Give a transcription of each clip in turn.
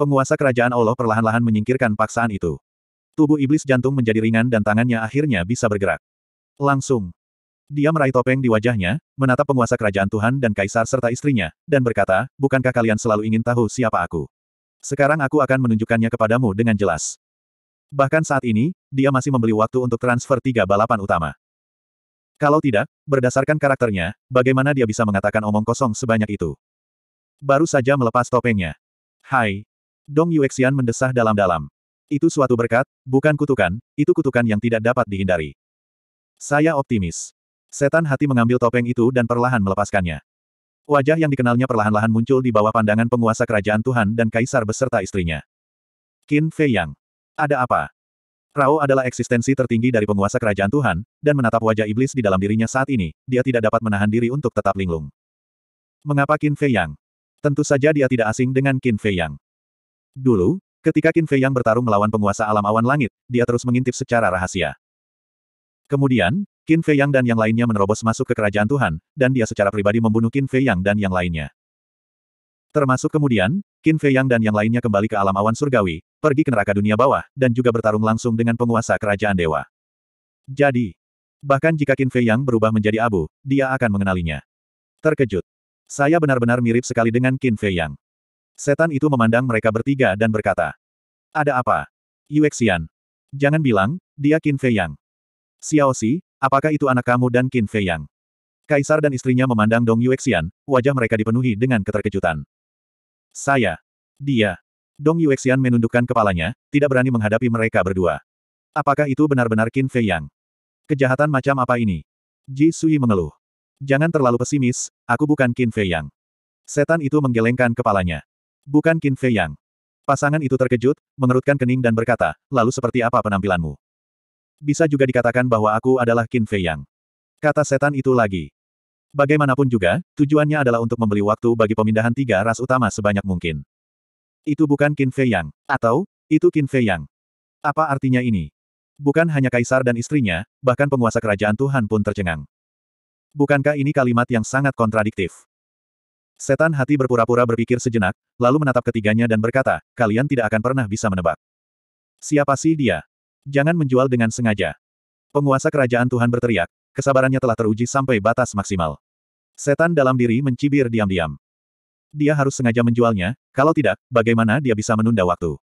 Penguasa kerajaan Allah perlahan-lahan menyingkirkan paksaan itu. Tubuh iblis jantung menjadi ringan dan tangannya akhirnya bisa bergerak. Langsung. Dia meraih topeng di wajahnya, menatap penguasa kerajaan Tuhan dan kaisar serta istrinya, dan berkata, bukankah kalian selalu ingin tahu siapa aku? Sekarang aku akan menunjukkannya kepadamu dengan jelas. Bahkan saat ini, dia masih membeli waktu untuk transfer tiga balapan utama. Kalau tidak, berdasarkan karakternya, bagaimana dia bisa mengatakan omong kosong sebanyak itu? Baru saja melepas topengnya. Hai. Dong Yuexian mendesah dalam-dalam. Itu suatu berkat, bukan kutukan, itu kutukan yang tidak dapat dihindari. Saya optimis. Setan hati mengambil topeng itu dan perlahan melepaskannya. Wajah yang dikenalnya perlahan-lahan muncul di bawah pandangan penguasa kerajaan Tuhan dan kaisar beserta istrinya. Qin Fei Yang. Ada apa? Rao adalah eksistensi tertinggi dari penguasa kerajaan Tuhan, dan menatap wajah iblis di dalam dirinya saat ini, dia tidak dapat menahan diri untuk tetap linglung. Mengapa Qin Fei Yang? Tentu saja dia tidak asing dengan Qin Fei Yang. Dulu, ketika Qin Fei yang bertarung melawan penguasa alam awan langit, dia terus mengintip secara rahasia. Kemudian, Qin Fei yang dan yang lainnya menerobos masuk ke kerajaan Tuhan, dan dia secara pribadi membunuh Qin Fei yang dan yang lainnya. Termasuk kemudian, Qin Fei yang dan yang lainnya kembali ke alam awan surgawi, pergi ke neraka dunia bawah, dan juga bertarung langsung dengan penguasa kerajaan dewa. Jadi, bahkan jika Qin Fei yang berubah menjadi abu, dia akan mengenalinya. Terkejut. Saya benar-benar mirip sekali dengan Qin Fei yang. Setan itu memandang mereka bertiga dan berkata. Ada apa? Yuexian. Jangan bilang, dia Qin Fei Yang. Xiao Xi, apakah itu anak kamu dan Qin Fei Yang? Kaisar dan istrinya memandang Dong Yuexian, wajah mereka dipenuhi dengan keterkejutan. Saya. Dia. Dong Yuexian menundukkan kepalanya, tidak berani menghadapi mereka berdua. Apakah itu benar-benar Qin Fei Yang? Kejahatan macam apa ini? Ji Sui mengeluh. Jangan terlalu pesimis, aku bukan Qin Fei Yang. Setan itu menggelengkan kepalanya bukan Qin Fei Yang. Pasangan itu terkejut, mengerutkan kening dan berkata, lalu seperti apa penampilanmu? Bisa juga dikatakan bahwa aku adalah Qin Fei Yang. Kata setan itu lagi. Bagaimanapun juga, tujuannya adalah untuk membeli waktu bagi pemindahan tiga ras utama sebanyak mungkin. Itu bukan Qin Fei Yang, atau, itu Qin Fei Yang. Apa artinya ini? Bukan hanya kaisar dan istrinya, bahkan penguasa kerajaan Tuhan pun tercengang. Bukankah ini kalimat yang sangat kontradiktif? Setan hati berpura-pura berpikir sejenak, lalu menatap ketiganya dan berkata, kalian tidak akan pernah bisa menebak. Siapa sih dia? Jangan menjual dengan sengaja. Penguasa kerajaan Tuhan berteriak, kesabarannya telah teruji sampai batas maksimal. Setan dalam diri mencibir diam-diam. Dia harus sengaja menjualnya, kalau tidak, bagaimana dia bisa menunda waktu?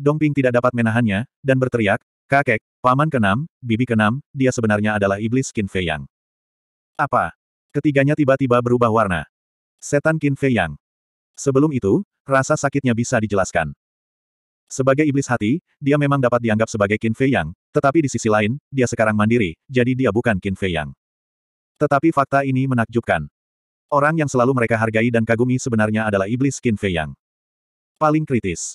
Dongping tidak dapat menahannya, dan berteriak, Kakek, paman keenam, bibi keenam, dia sebenarnya adalah iblis Qin Fei Yang. Apa? Ketiganya tiba-tiba berubah warna. Setan Qin Fei Yang. Sebelum itu, rasa sakitnya bisa dijelaskan. Sebagai iblis hati, dia memang dapat dianggap sebagai Qin Fei Yang, tetapi di sisi lain, dia sekarang mandiri, jadi dia bukan Qin Fei Yang. Tetapi fakta ini menakjubkan. Orang yang selalu mereka hargai dan kagumi sebenarnya adalah iblis Qin Fei Yang. Paling kritis.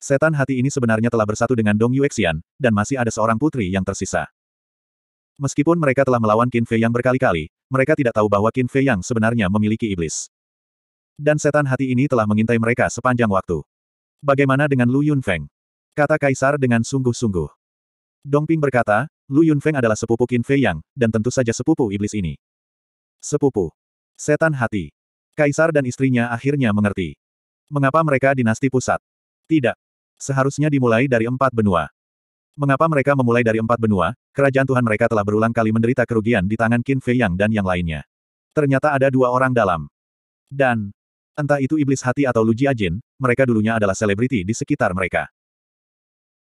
Setan hati ini sebenarnya telah bersatu dengan Dong Yuexian, dan masih ada seorang putri yang tersisa. Meskipun mereka telah melawan Qin Fei Yang berkali-kali, mereka tidak tahu bahwa Qin Fei Yang sebenarnya memiliki iblis. Dan setan hati ini telah mengintai mereka sepanjang waktu. Bagaimana dengan Lu Yunfeng? Kata Kaisar dengan sungguh-sungguh. Dongping berkata, Lu Yunfeng adalah sepupu Qin Fei Yang, dan tentu saja sepupu iblis ini. Sepupu. Setan hati. Kaisar dan istrinya akhirnya mengerti. Mengapa mereka dinasti pusat? Tidak. Seharusnya dimulai dari empat benua. Mengapa mereka memulai dari empat benua, kerajaan Tuhan mereka telah berulang kali menderita kerugian di tangan Qin Fei Yang dan yang lainnya. Ternyata ada dua orang dalam. Dan, entah itu iblis hati atau Lu Jiajin, mereka dulunya adalah selebriti di sekitar mereka.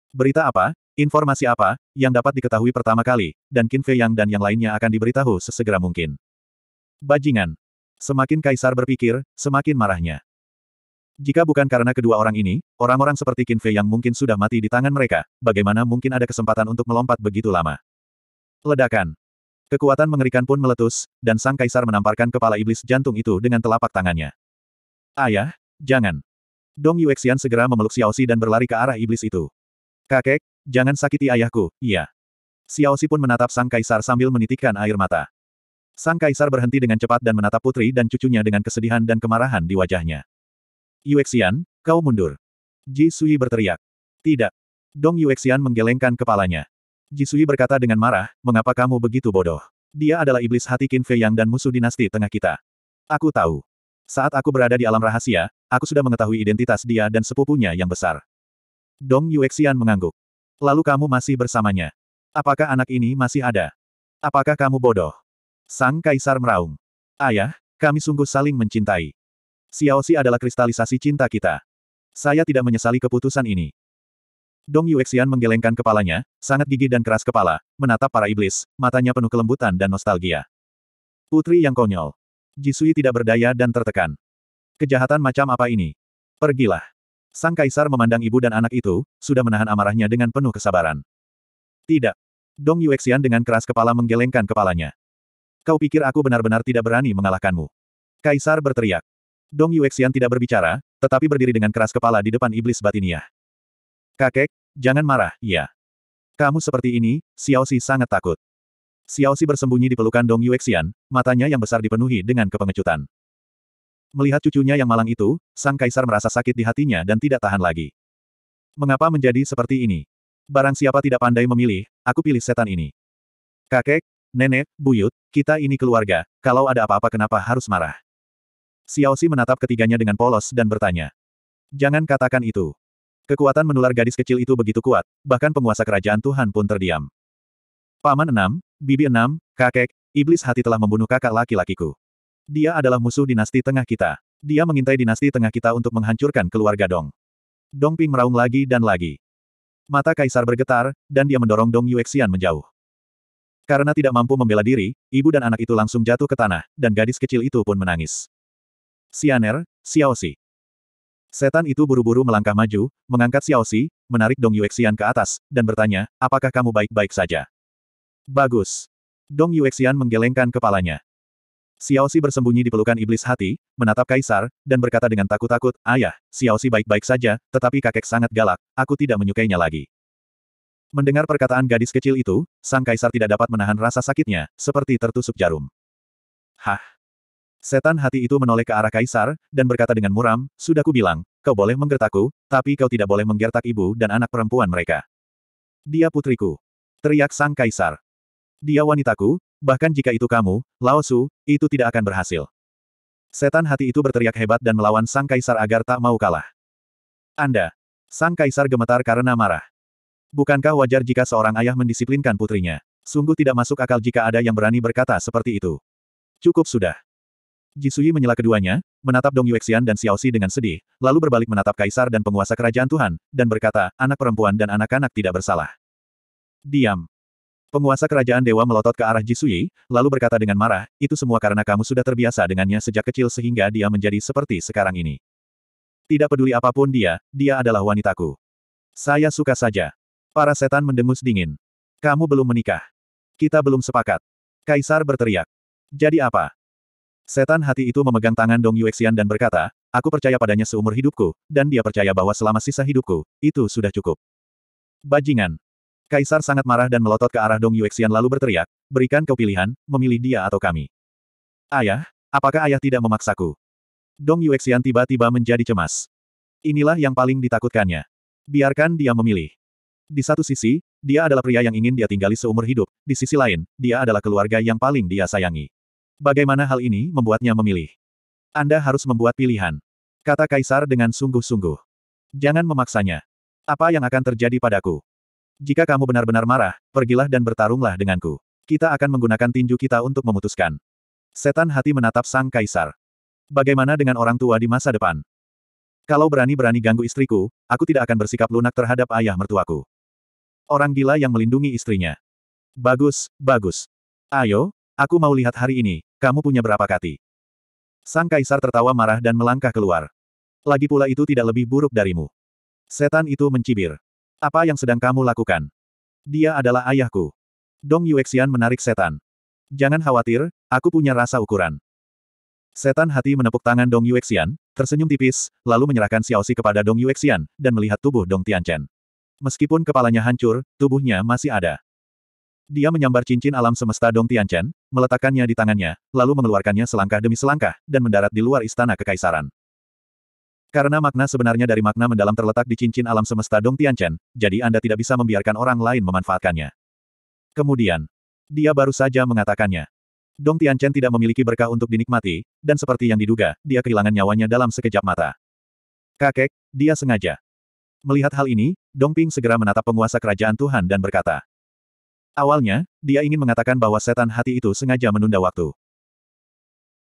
Berita apa, informasi apa, yang dapat diketahui pertama kali, dan Qin Fei Yang dan yang lainnya akan diberitahu sesegera mungkin. Bajingan. Semakin Kaisar berpikir, semakin marahnya. Jika bukan karena kedua orang ini, orang-orang seperti Qin Fei yang mungkin sudah mati di tangan mereka, bagaimana mungkin ada kesempatan untuk melompat begitu lama? Ledakan. Kekuatan mengerikan pun meletus, dan sang kaisar menamparkan kepala iblis jantung itu dengan telapak tangannya. Ayah, jangan. Dong Yuexian segera memeluk Xiao Xiaoxi dan berlari ke arah iblis itu. Kakek, jangan sakiti ayahku, iya. Xiao Xiaoxi pun menatap sang kaisar sambil menitikkan air mata. Sang kaisar berhenti dengan cepat dan menatap putri dan cucunya dengan kesedihan dan kemarahan di wajahnya. Yuexian, kau mundur. Ji Sui berteriak. Tidak. Dong Yuexian menggelengkan kepalanya. Ji Sui berkata dengan marah, mengapa kamu begitu bodoh? Dia adalah iblis hati Qin Fei Yang dan musuh dinasti tengah kita. Aku tahu. Saat aku berada di alam rahasia, aku sudah mengetahui identitas dia dan sepupunya yang besar. Dong Yuexian mengangguk. Lalu kamu masih bersamanya. Apakah anak ini masih ada? Apakah kamu bodoh? Sang Kaisar meraung. Ayah, kami sungguh saling mencintai. Xiaoxi adalah kristalisasi cinta kita. Saya tidak menyesali keputusan ini. Dong Yuexian menggelengkan kepalanya, sangat gigih dan keras kepala, menatap para iblis, matanya penuh kelembutan dan nostalgia. Putri yang konyol. Jisui tidak berdaya dan tertekan. Kejahatan macam apa ini? Pergilah. Sang kaisar memandang ibu dan anak itu, sudah menahan amarahnya dengan penuh kesabaran. Tidak. Dong Yuexian dengan keras kepala menggelengkan kepalanya. Kau pikir aku benar-benar tidak berani mengalahkanmu? Kaisar berteriak. Dong Yuexian tidak berbicara, tetapi berdiri dengan keras kepala di depan iblis batinia. Kakek, jangan marah, ya. Kamu seperti ini, Xiao Xi sangat takut. Xiao Xi bersembunyi di pelukan Dong Yuexian, matanya yang besar dipenuhi dengan kepengecutan. Melihat cucunya yang malang itu, sang kaisar merasa sakit di hatinya dan tidak tahan lagi. Mengapa menjadi seperti ini? Barang siapa tidak pandai memilih, aku pilih setan ini. Kakek, nenek, buyut, kita ini keluarga, kalau ada apa-apa kenapa harus marah? Xiao Xi menatap ketiganya dengan polos dan bertanya. Jangan katakan itu. Kekuatan menular gadis kecil itu begitu kuat, bahkan penguasa kerajaan Tuhan pun terdiam. Paman enam, bibi enam, kakek, iblis hati telah membunuh kakak laki-lakiku. Dia adalah musuh dinasti tengah kita. Dia mengintai dinasti tengah kita untuk menghancurkan keluarga Dong. Dong Ping meraung lagi dan lagi. Mata kaisar bergetar, dan dia mendorong Dong Yuexian menjauh. Karena tidak mampu membela diri, ibu dan anak itu langsung jatuh ke tanah, dan gadis kecil itu pun menangis. Sianer, Xiaoxi. Setan itu buru-buru melangkah maju, mengangkat Xiaoxi, menarik Dong Yuexian ke atas, dan bertanya, apakah kamu baik-baik saja? Bagus. Dong Yuexian menggelengkan kepalanya. Xiaoxi bersembunyi di pelukan iblis hati, menatap Kaisar, dan berkata dengan takut-takut, Ayah, Xiaoxi baik-baik saja, tetapi kakek sangat galak, aku tidak menyukainya lagi. Mendengar perkataan gadis kecil itu, sang Kaisar tidak dapat menahan rasa sakitnya, seperti tertusuk jarum. Hah! Setan hati itu menoleh ke arah kaisar, dan berkata dengan muram, Sudah ku bilang, kau boleh menggertakku, tapi kau tidak boleh menggertak ibu dan anak perempuan mereka. Dia putriku. Teriak sang kaisar. Dia wanitaku, bahkan jika itu kamu, Lao Su, itu tidak akan berhasil. Setan hati itu berteriak hebat dan melawan sang kaisar agar tak mau kalah. Anda. Sang kaisar gemetar karena marah. Bukankah wajar jika seorang ayah mendisiplinkan putrinya? Sungguh tidak masuk akal jika ada yang berani berkata seperti itu. Cukup sudah. Jisui menyela keduanya, menatap Dong Yuexian dan Xiao Xi dengan sedih, lalu berbalik menatap kaisar dan penguasa kerajaan Tuhan, dan berkata, anak perempuan dan anak-anak tidak bersalah. Diam. Penguasa kerajaan dewa melotot ke arah Jisui, lalu berkata dengan marah, itu semua karena kamu sudah terbiasa dengannya sejak kecil sehingga dia menjadi seperti sekarang ini. Tidak peduli apapun dia, dia adalah wanitaku. Saya suka saja. Para setan mendengus dingin. Kamu belum menikah. Kita belum sepakat. Kaisar berteriak. Jadi apa? Setan hati itu memegang tangan Dong Yuexian dan berkata, aku percaya padanya seumur hidupku, dan dia percaya bahwa selama sisa hidupku, itu sudah cukup. Bajingan. Kaisar sangat marah dan melotot ke arah Dong Yuexian lalu berteriak, berikan kau pilihan, memilih dia atau kami. Ayah, apakah ayah tidak memaksaku? Dong Yuexian tiba-tiba menjadi cemas. Inilah yang paling ditakutkannya. Biarkan dia memilih. Di satu sisi, dia adalah pria yang ingin dia tinggali seumur hidup, di sisi lain, dia adalah keluarga yang paling dia sayangi. Bagaimana hal ini membuatnya memilih? Anda harus membuat pilihan. Kata Kaisar dengan sungguh-sungguh. Jangan memaksanya. Apa yang akan terjadi padaku? Jika kamu benar-benar marah, pergilah dan bertarunglah denganku. Kita akan menggunakan tinju kita untuk memutuskan. Setan hati menatap sang Kaisar. Bagaimana dengan orang tua di masa depan? Kalau berani-berani ganggu istriku, aku tidak akan bersikap lunak terhadap ayah mertuaku. Orang gila yang melindungi istrinya. Bagus, bagus. Ayo, Aku mau lihat hari ini, kamu punya berapa kati. Sang kaisar tertawa marah dan melangkah keluar. Lagi pula itu tidak lebih buruk darimu. Setan itu mencibir. Apa yang sedang kamu lakukan? Dia adalah ayahku. Dong Yuexian menarik setan. Jangan khawatir, aku punya rasa ukuran. Setan hati menepuk tangan Dong Yuexian, tersenyum tipis, lalu menyerahkan Xi kepada Dong Yuexian, dan melihat tubuh Dong Tianchen. Meskipun kepalanya hancur, tubuhnya masih ada. Dia menyambar cincin alam semesta Dong Tianchen, meletakkannya di tangannya, lalu mengeluarkannya selangkah demi selangkah, dan mendarat di luar istana kekaisaran. Karena makna sebenarnya dari makna mendalam terletak di cincin alam semesta Dong Tianchen, jadi Anda tidak bisa membiarkan orang lain memanfaatkannya. Kemudian, dia baru saja mengatakannya. Dong Tianchen tidak memiliki berkah untuk dinikmati, dan seperti yang diduga, dia kehilangan nyawanya dalam sekejap mata. Kakek, dia sengaja. Melihat hal ini, Dong Ping segera menatap penguasa kerajaan Tuhan dan berkata, Awalnya, dia ingin mengatakan bahwa setan hati itu sengaja menunda waktu.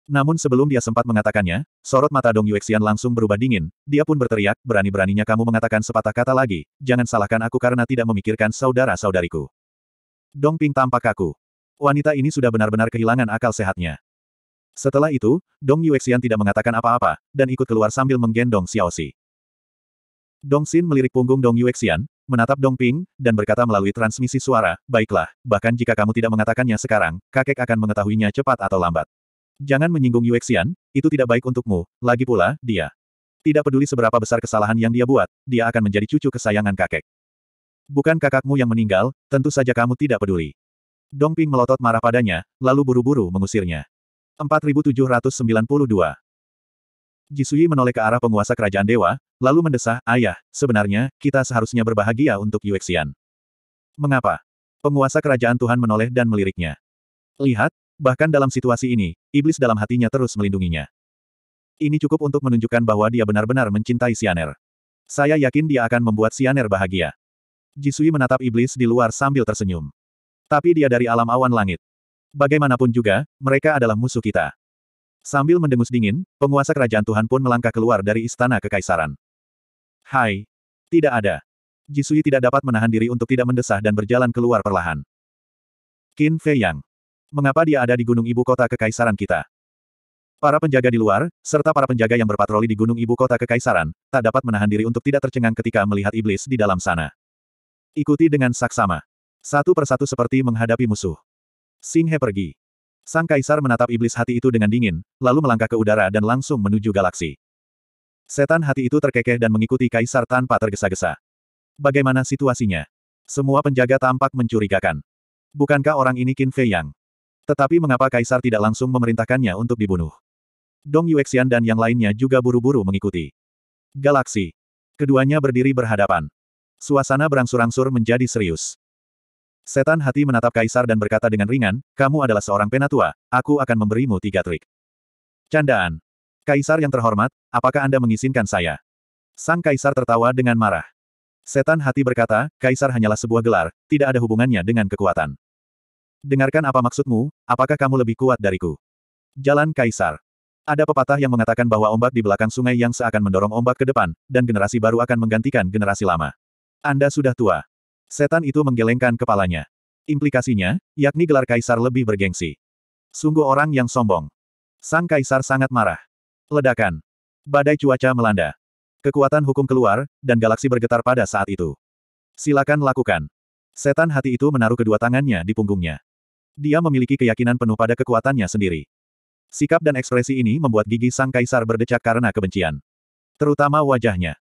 Namun sebelum dia sempat mengatakannya, sorot mata Dong Yuexian langsung berubah dingin, dia pun berteriak, berani-beraninya kamu mengatakan sepatah kata lagi, jangan salahkan aku karena tidak memikirkan saudara-saudariku. Dong Ping tampak kaku. Wanita ini sudah benar-benar kehilangan akal sehatnya. Setelah itu, Dong Yuexian tidak mengatakan apa-apa, dan ikut keluar sambil menggendong Xiao Xi. Dong Xin melirik punggung Dong Yuexian, menatap Dongping, dan berkata melalui transmisi suara, baiklah, bahkan jika kamu tidak mengatakannya sekarang, kakek akan mengetahuinya cepat atau lambat. Jangan menyinggung Yuexian, itu tidak baik untukmu, lagi pula, dia. Tidak peduli seberapa besar kesalahan yang dia buat, dia akan menjadi cucu kesayangan kakek. Bukan kakakmu yang meninggal, tentu saja kamu tidak peduli. Dongping melotot marah padanya, lalu buru-buru mengusirnya. 4792 Jisui menoleh ke arah penguasa kerajaan dewa, lalu mendesah, Ayah, sebenarnya, kita seharusnya berbahagia untuk Yuexian. Mengapa? Penguasa kerajaan Tuhan menoleh dan meliriknya. Lihat, bahkan dalam situasi ini, iblis dalam hatinya terus melindunginya. Ini cukup untuk menunjukkan bahwa dia benar-benar mencintai Sianer. Saya yakin dia akan membuat Sianer bahagia. Jisui menatap iblis di luar sambil tersenyum. Tapi dia dari alam awan langit. Bagaimanapun juga, mereka adalah musuh kita. Sambil mendengus dingin, penguasa kerajaan Tuhan pun melangkah keluar dari istana kekaisaran. Hai. Tidak ada. Jisui tidak dapat menahan diri untuk tidak mendesah dan berjalan keluar perlahan. Qin Fei Yang. Mengapa dia ada di gunung ibu kota kekaisaran kita? Para penjaga di luar, serta para penjaga yang berpatroli di gunung ibu kota kekaisaran, tak dapat menahan diri untuk tidak tercengang ketika melihat iblis di dalam sana. Ikuti dengan saksama. Satu persatu seperti menghadapi musuh. Sing He pergi. Sang kaisar menatap iblis hati itu dengan dingin, lalu melangkah ke udara dan langsung menuju galaksi. Setan hati itu terkekeh dan mengikuti kaisar tanpa tergesa-gesa. Bagaimana situasinya? Semua penjaga tampak mencurigakan. Bukankah orang ini Qin Fei Yang? Tetapi mengapa kaisar tidak langsung memerintahkannya untuk dibunuh? Dong Yuexian dan yang lainnya juga buru-buru mengikuti. Galaksi. Keduanya berdiri berhadapan. Suasana berangsur-angsur menjadi serius. Setan hati menatap kaisar dan berkata dengan ringan, kamu adalah seorang penatua, aku akan memberimu tiga trik. Candaan. Kaisar yang terhormat, apakah Anda mengizinkan saya? Sang kaisar tertawa dengan marah. Setan hati berkata, kaisar hanyalah sebuah gelar, tidak ada hubungannya dengan kekuatan. Dengarkan apa maksudmu, apakah kamu lebih kuat dariku? Jalan Kaisar. Ada pepatah yang mengatakan bahwa ombak di belakang sungai yang seakan mendorong ombak ke depan, dan generasi baru akan menggantikan generasi lama. Anda sudah tua. Setan itu menggelengkan kepalanya. Implikasinya, yakni gelar kaisar lebih bergengsi. Sungguh orang yang sombong. Sang kaisar sangat marah. Ledakan. Badai cuaca melanda. Kekuatan hukum keluar, dan galaksi bergetar pada saat itu. Silakan lakukan. Setan hati itu menaruh kedua tangannya di punggungnya. Dia memiliki keyakinan penuh pada kekuatannya sendiri. Sikap dan ekspresi ini membuat gigi sang kaisar berdecak karena kebencian. Terutama wajahnya.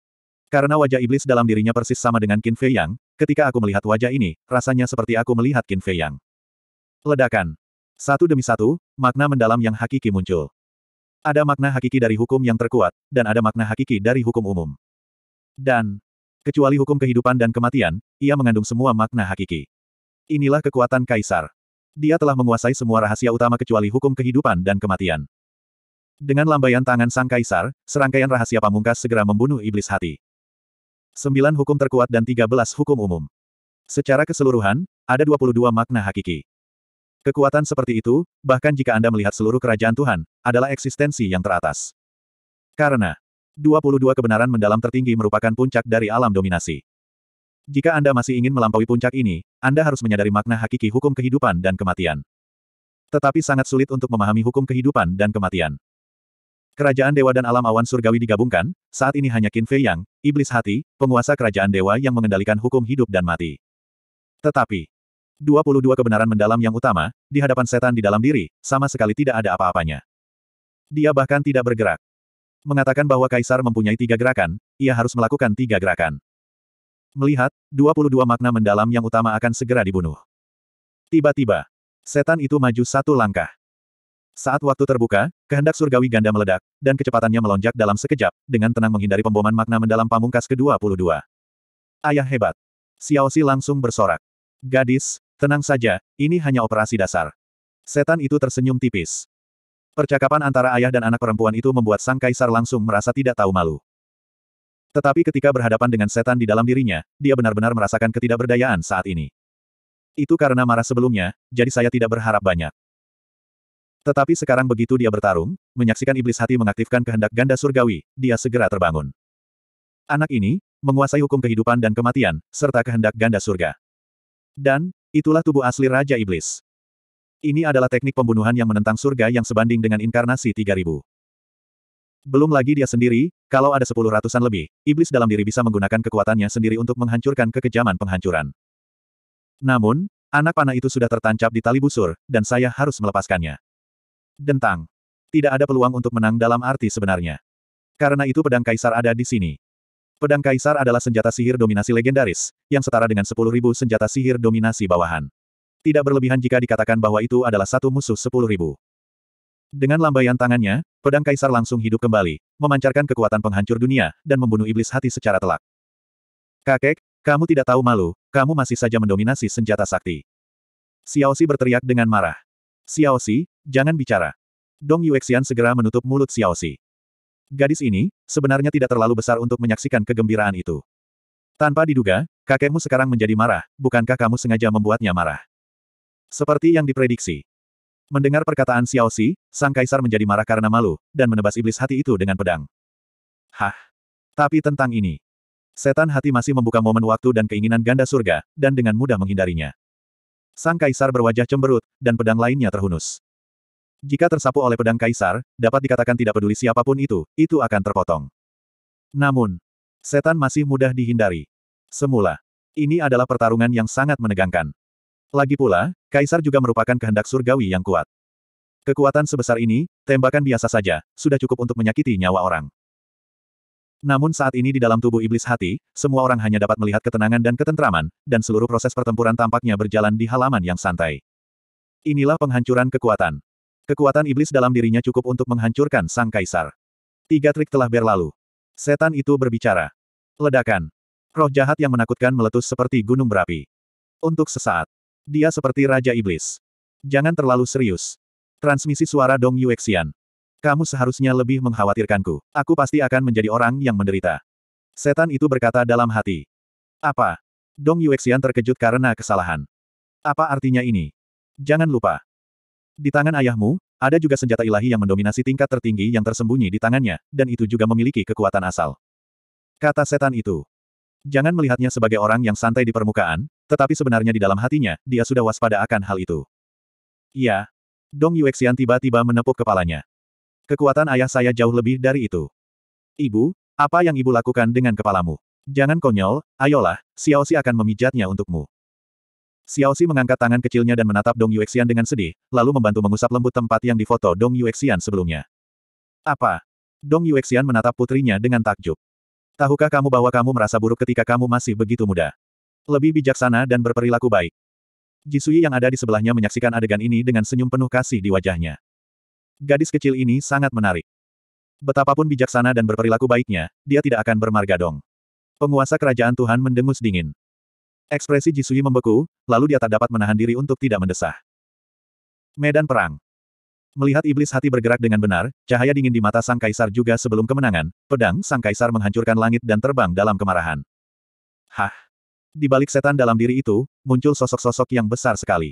Karena wajah iblis dalam dirinya persis sama dengan Qin Fei Yang, ketika aku melihat wajah ini, rasanya seperti aku melihat Qin Fei Yang. Ledakan. Satu demi satu, makna mendalam yang hakiki muncul. Ada makna hakiki dari hukum yang terkuat, dan ada makna hakiki dari hukum umum. Dan, kecuali hukum kehidupan dan kematian, ia mengandung semua makna hakiki. Inilah kekuatan Kaisar. Dia telah menguasai semua rahasia utama kecuali hukum kehidupan dan kematian. Dengan lambaian tangan sang kaisar, serangkaian rahasia pamungkas segera membunuh iblis hati. 9 hukum terkuat dan 13 hukum umum. Secara keseluruhan, ada 22 makna hakiki. Kekuatan seperti itu, bahkan jika Anda melihat seluruh kerajaan Tuhan, adalah eksistensi yang teratas. Karena 22 kebenaran mendalam tertinggi merupakan puncak dari alam dominasi. Jika Anda masih ingin melampaui puncak ini, Anda harus menyadari makna hakiki hukum kehidupan dan kematian. Tetapi sangat sulit untuk memahami hukum kehidupan dan kematian. Kerajaan dewa dan alam awan surgawi digabungkan, saat ini hanya Qin Fei Yang, iblis hati, penguasa kerajaan dewa yang mengendalikan hukum hidup dan mati. Tetapi, 22 kebenaran mendalam yang utama, di hadapan setan di dalam diri, sama sekali tidak ada apa-apanya. Dia bahkan tidak bergerak. Mengatakan bahwa Kaisar mempunyai tiga gerakan, ia harus melakukan tiga gerakan. Melihat, 22 makna mendalam yang utama akan segera dibunuh. Tiba-tiba, setan itu maju satu langkah. Saat waktu terbuka, kehendak surgawi ganda meledak, dan kecepatannya melonjak dalam sekejap, dengan tenang menghindari pemboman makna mendalam pamungkas ke-22. Ayah hebat. Xiao Xi langsung bersorak. Gadis, tenang saja, ini hanya operasi dasar. Setan itu tersenyum tipis. Percakapan antara ayah dan anak perempuan itu membuat sang kaisar langsung merasa tidak tahu malu. Tetapi ketika berhadapan dengan setan di dalam dirinya, dia benar-benar merasakan ketidakberdayaan saat ini. Itu karena marah sebelumnya, jadi saya tidak berharap banyak. Tetapi sekarang begitu dia bertarung, menyaksikan iblis hati mengaktifkan kehendak ganda surgawi, dia segera terbangun. Anak ini, menguasai hukum kehidupan dan kematian, serta kehendak ganda surga. Dan, itulah tubuh asli Raja Iblis. Ini adalah teknik pembunuhan yang menentang surga yang sebanding dengan inkarnasi 3000. Belum lagi dia sendiri, kalau ada sepuluh ratusan lebih, iblis dalam diri bisa menggunakan kekuatannya sendiri untuk menghancurkan kekejaman penghancuran. Namun, anak panah itu sudah tertancap di tali busur, dan saya harus melepaskannya. Dentang. Tidak ada peluang untuk menang dalam arti sebenarnya. Karena itu pedang kaisar ada di sini. Pedang kaisar adalah senjata sihir dominasi legendaris, yang setara dengan 10.000 senjata sihir dominasi bawahan. Tidak berlebihan jika dikatakan bahwa itu adalah satu musuh 10.000. Dengan lambaian tangannya, pedang kaisar langsung hidup kembali, memancarkan kekuatan penghancur dunia, dan membunuh iblis hati secara telak. Kakek, kamu tidak tahu malu, kamu masih saja mendominasi senjata sakti. Xiaoxi berteriak dengan marah. Xiaoxi, Jangan bicara. Dong Yuexian segera menutup mulut Xiao Xi. Gadis ini, sebenarnya tidak terlalu besar untuk menyaksikan kegembiraan itu. Tanpa diduga, kakekmu sekarang menjadi marah, bukankah kamu sengaja membuatnya marah? Seperti yang diprediksi. Mendengar perkataan Xiao Xi, sang kaisar menjadi marah karena malu, dan menebas iblis hati itu dengan pedang. Hah? Tapi tentang ini. Setan hati masih membuka momen waktu dan keinginan ganda surga, dan dengan mudah menghindarinya. Sang kaisar berwajah cemberut, dan pedang lainnya terhunus. Jika tersapu oleh pedang kaisar, dapat dikatakan tidak peduli siapapun itu, itu akan terpotong. Namun, setan masih mudah dihindari. Semula, ini adalah pertarungan yang sangat menegangkan. Lagi pula, kaisar juga merupakan kehendak surgawi yang kuat. Kekuatan sebesar ini, tembakan biasa saja, sudah cukup untuk menyakiti nyawa orang. Namun saat ini di dalam tubuh iblis hati, semua orang hanya dapat melihat ketenangan dan ketentraman, dan seluruh proses pertempuran tampaknya berjalan di halaman yang santai. Inilah penghancuran kekuatan. Kekuatan iblis dalam dirinya cukup untuk menghancurkan sang kaisar. Tiga trik telah berlalu. Setan itu berbicara. Ledakan. Roh jahat yang menakutkan meletus seperti gunung berapi. Untuk sesaat. Dia seperti Raja Iblis. Jangan terlalu serius. Transmisi suara Dong Yuexian. Kamu seharusnya lebih mengkhawatirkanku. Aku pasti akan menjadi orang yang menderita. Setan itu berkata dalam hati. Apa? Dong Yuexian terkejut karena kesalahan. Apa artinya ini? Jangan lupa, di tangan ayahmu, ada juga senjata ilahi yang mendominasi tingkat tertinggi yang tersembunyi di tangannya, dan itu juga memiliki kekuatan asal. Kata setan itu. Jangan melihatnya sebagai orang yang santai di permukaan, tetapi sebenarnya di dalam hatinya, dia sudah waspada akan hal itu. Iya. Dong Yuexian tiba-tiba menepuk kepalanya. Kekuatan ayah saya jauh lebih dari itu. Ibu, apa yang ibu lakukan dengan kepalamu? Jangan konyol, ayolah, Xiao Xi akan memijatnya untukmu. Xiao Xi mengangkat tangan kecilnya dan menatap Dong Yuexian dengan sedih, lalu membantu mengusap lembut tempat yang difoto Dong Yuexian sebelumnya. Apa? Dong Yuexian menatap putrinya dengan takjub. Tahukah kamu bahwa kamu merasa buruk ketika kamu masih begitu muda? Lebih bijaksana dan berperilaku baik. Jisui yang ada di sebelahnya menyaksikan adegan ini dengan senyum penuh kasih di wajahnya. Gadis kecil ini sangat menarik. Betapapun bijaksana dan berperilaku baiknya, dia tidak akan bermarga Dong. Penguasa kerajaan Tuhan mendengus dingin. Ekspresi Jisui membeku, lalu dia tak dapat menahan diri untuk tidak mendesah. Medan Perang Melihat iblis hati bergerak dengan benar, cahaya dingin di mata Sang Kaisar juga sebelum kemenangan, pedang Sang Kaisar menghancurkan langit dan terbang dalam kemarahan. Hah! Di balik setan dalam diri itu, muncul sosok-sosok yang besar sekali.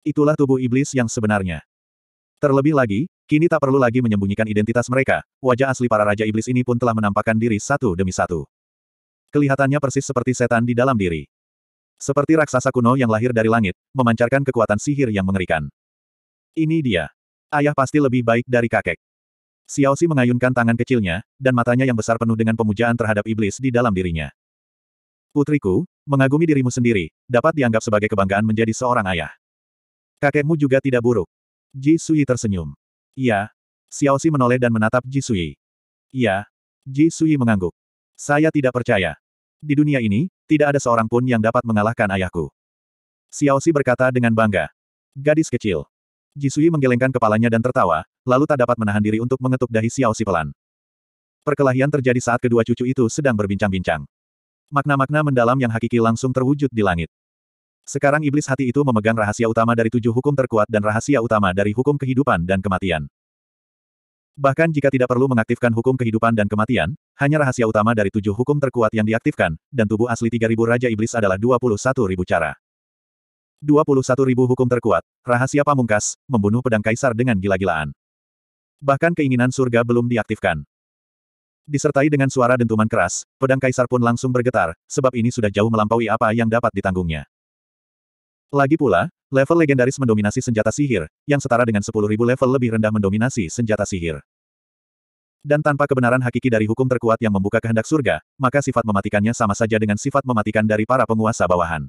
Itulah tubuh iblis yang sebenarnya. Terlebih lagi, kini tak perlu lagi menyembunyikan identitas mereka, wajah asli para Raja Iblis ini pun telah menampakkan diri satu demi satu. Kelihatannya persis seperti setan di dalam diri. Seperti raksasa kuno yang lahir dari langit, memancarkan kekuatan sihir yang mengerikan. Ini dia. Ayah pasti lebih baik dari kakek. Xiao Xi mengayunkan tangan kecilnya, dan matanya yang besar penuh dengan pemujaan terhadap iblis di dalam dirinya. Putriku, mengagumi dirimu sendiri, dapat dianggap sebagai kebanggaan menjadi seorang ayah. Kakekmu juga tidak buruk. Ji Sui tersenyum. Iya. Xiao Xi menoleh dan menatap Ji Sui. Iya. Ji Sui mengangguk. Saya tidak percaya. Di dunia ini, tidak ada seorang pun yang dapat mengalahkan ayahku. Xiao Xiaoxi berkata dengan bangga. Gadis kecil. Jisui menggelengkan kepalanya dan tertawa, lalu tak dapat menahan diri untuk mengetuk dahi Xiao Xiaoxi pelan. Perkelahian terjadi saat kedua cucu itu sedang berbincang-bincang. Makna-makna mendalam yang hakiki langsung terwujud di langit. Sekarang iblis hati itu memegang rahasia utama dari tujuh hukum terkuat dan rahasia utama dari hukum kehidupan dan kematian. Bahkan jika tidak perlu mengaktifkan hukum kehidupan dan kematian, hanya rahasia utama dari tujuh hukum terkuat yang diaktifkan, dan tubuh asli 3.000 Raja Iblis adalah 21.000 cara. 21.000 hukum terkuat, rahasia pamungkas, membunuh pedang kaisar dengan gila-gilaan. Bahkan keinginan surga belum diaktifkan. Disertai dengan suara dentuman keras, pedang kaisar pun langsung bergetar, sebab ini sudah jauh melampaui apa yang dapat ditanggungnya. Lagi pula, Level legendaris mendominasi senjata sihir, yang setara dengan 10.000 level lebih rendah mendominasi senjata sihir. Dan tanpa kebenaran hakiki dari hukum terkuat yang membuka kehendak surga, maka sifat mematikannya sama saja dengan sifat mematikan dari para penguasa bawahan.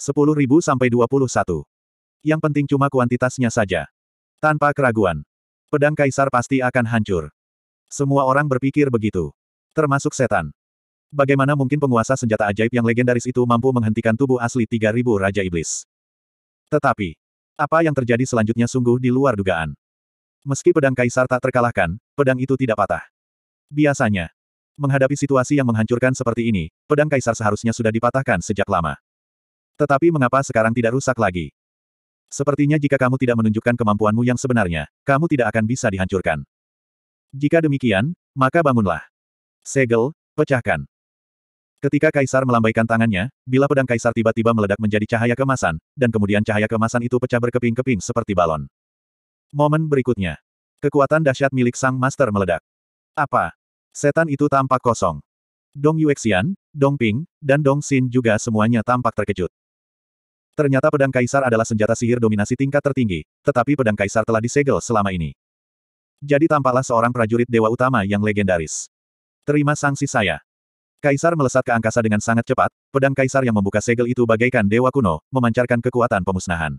10.000 sampai 21. Yang penting cuma kuantitasnya saja. Tanpa keraguan. Pedang kaisar pasti akan hancur. Semua orang berpikir begitu. Termasuk setan. Bagaimana mungkin penguasa senjata ajaib yang legendaris itu mampu menghentikan tubuh asli 3000 Raja Iblis? Tetapi, apa yang terjadi selanjutnya sungguh di luar dugaan. Meski pedang kaisar tak terkalahkan, pedang itu tidak patah. Biasanya, menghadapi situasi yang menghancurkan seperti ini, pedang kaisar seharusnya sudah dipatahkan sejak lama. Tetapi mengapa sekarang tidak rusak lagi? Sepertinya jika kamu tidak menunjukkan kemampuanmu yang sebenarnya, kamu tidak akan bisa dihancurkan. Jika demikian, maka bangunlah. Segel, pecahkan. Ketika Kaisar melambaikan tangannya, bila pedang Kaisar tiba-tiba meledak menjadi cahaya kemasan, dan kemudian cahaya kemasan itu pecah berkeping-keping seperti balon. Momen berikutnya. Kekuatan dahsyat milik sang master meledak. Apa? Setan itu tampak kosong. Dong Yuexian, Dong Ping, dan Dong Xin juga semuanya tampak terkejut. Ternyata pedang Kaisar adalah senjata sihir dominasi tingkat tertinggi, tetapi pedang Kaisar telah disegel selama ini. Jadi tampaklah seorang prajurit dewa utama yang legendaris. Terima sanksi saya. Kaisar melesat ke angkasa dengan sangat cepat, pedang kaisar yang membuka segel itu bagaikan dewa kuno, memancarkan kekuatan pemusnahan.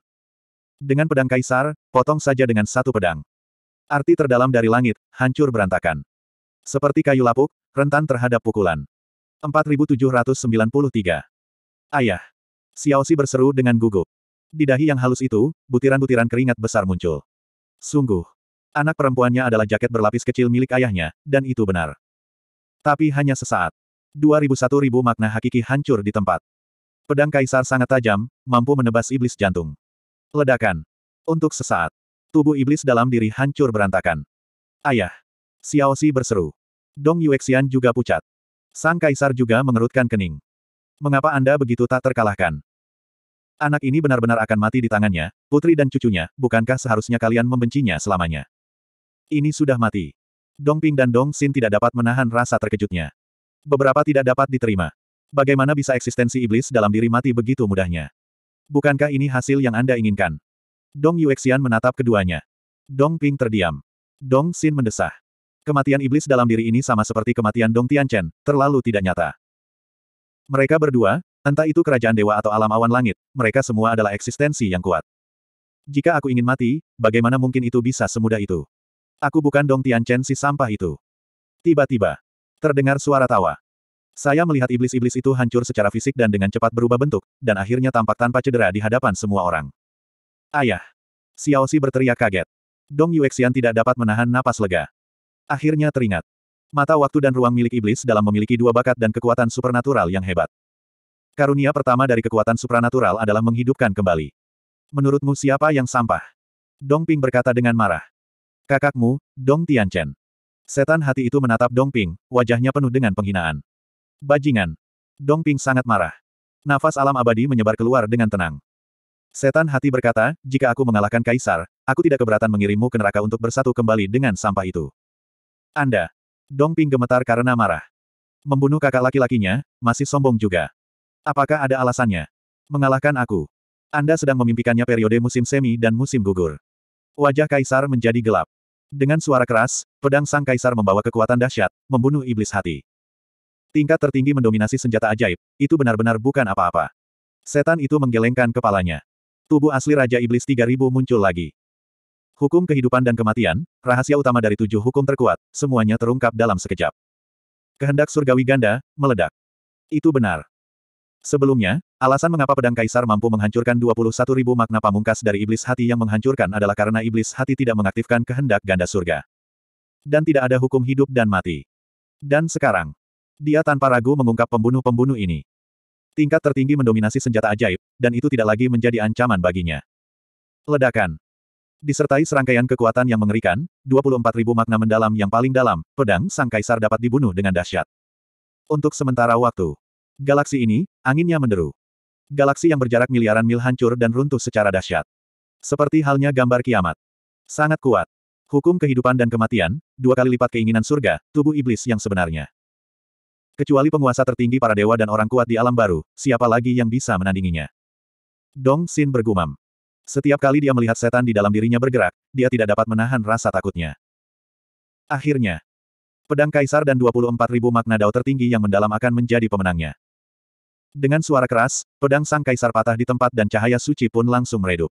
Dengan pedang kaisar, potong saja dengan satu pedang. Arti terdalam dari langit, hancur berantakan. Seperti kayu lapuk, rentan terhadap pukulan. 4793. Ayah. Xiaoxi berseru dengan gugup. Di dahi yang halus itu, butiran-butiran keringat besar muncul. Sungguh. Anak perempuannya adalah jaket berlapis kecil milik ayahnya, dan itu benar. Tapi hanya sesaat. 2001 ribu makna hakiki hancur di tempat. Pedang kaisar sangat tajam, mampu menebas iblis jantung. Ledakan. Untuk sesaat. Tubuh iblis dalam diri hancur berantakan. Ayah. Xiao Xi berseru. Dong Yuexian juga pucat. Sang kaisar juga mengerutkan kening. Mengapa Anda begitu tak terkalahkan? Anak ini benar-benar akan mati di tangannya, putri dan cucunya, bukankah seharusnya kalian membencinya selamanya? Ini sudah mati. Dong Ping dan Dong Xin tidak dapat menahan rasa terkejutnya beberapa tidak dapat diterima. Bagaimana bisa eksistensi iblis dalam diri mati begitu mudahnya? Bukankah ini hasil yang Anda inginkan? Dong Yuexian menatap keduanya. Dong Ping terdiam. Dong Xin mendesah. Kematian iblis dalam diri ini sama seperti kematian Dong Tianchen, terlalu tidak nyata. Mereka berdua, entah itu kerajaan dewa atau alam awan langit, mereka semua adalah eksistensi yang kuat. Jika aku ingin mati, bagaimana mungkin itu bisa semudah itu? Aku bukan Dong Tianchen si sampah itu. Tiba-tiba, Terdengar suara tawa. Saya melihat iblis-iblis itu hancur secara fisik dan dengan cepat berubah bentuk, dan akhirnya tampak tanpa cedera di hadapan semua orang. Ayah! Xiao Xi berteriak kaget. Dong Yuexian tidak dapat menahan napas lega. Akhirnya teringat. Mata waktu dan ruang milik iblis dalam memiliki dua bakat dan kekuatan supernatural yang hebat. Karunia pertama dari kekuatan supranatural adalah menghidupkan kembali. Menurutmu siapa yang sampah? Dong Ping berkata dengan marah. Kakakmu, Dong Tianchen. Setan hati itu menatap Dongping, wajahnya penuh dengan penghinaan. Bajingan. Dongping sangat marah. Nafas alam abadi menyebar keluar dengan tenang. Setan hati berkata, jika aku mengalahkan Kaisar, aku tidak keberatan mengirimmu ke neraka untuk bersatu kembali dengan sampah itu. Anda. Dongping gemetar karena marah. Membunuh kakak laki-lakinya, masih sombong juga. Apakah ada alasannya? Mengalahkan aku. Anda sedang memimpikannya periode musim semi dan musim gugur. Wajah Kaisar menjadi gelap. Dengan suara keras, pedang sang kaisar membawa kekuatan dahsyat, membunuh iblis hati. Tingkat tertinggi mendominasi senjata ajaib, itu benar-benar bukan apa-apa. Setan itu menggelengkan kepalanya. Tubuh asli Raja Iblis 3000 muncul lagi. Hukum kehidupan dan kematian, rahasia utama dari tujuh hukum terkuat, semuanya terungkap dalam sekejap. Kehendak surgawi ganda, meledak. Itu benar. Sebelumnya, alasan mengapa pedang kaisar mampu menghancurkan 21.000 makna pamungkas dari iblis hati yang menghancurkan adalah karena iblis hati tidak mengaktifkan kehendak ganda surga. Dan tidak ada hukum hidup dan mati. Dan sekarang, dia tanpa ragu mengungkap pembunuh-pembunuh ini. Tingkat tertinggi mendominasi senjata ajaib, dan itu tidak lagi menjadi ancaman baginya. Ledakan. Disertai serangkaian kekuatan yang mengerikan, 24.000 makna mendalam yang paling dalam, pedang sang kaisar dapat dibunuh dengan dahsyat. Untuk sementara waktu, Galaksi ini, anginnya menderu. Galaksi yang berjarak miliaran mil hancur dan runtuh secara dahsyat. Seperti halnya gambar kiamat. Sangat kuat. Hukum kehidupan dan kematian, dua kali lipat keinginan surga, tubuh iblis yang sebenarnya. Kecuali penguasa tertinggi para dewa dan orang kuat di alam baru, siapa lagi yang bisa menandinginya? Dong Xin bergumam. Setiap kali dia melihat setan di dalam dirinya bergerak, dia tidak dapat menahan rasa takutnya. Akhirnya, pedang kaisar dan 24.000 makna dao tertinggi yang mendalam akan menjadi pemenangnya. Dengan suara keras, pedang sang kaisar patah di tempat dan cahaya suci pun langsung meredup.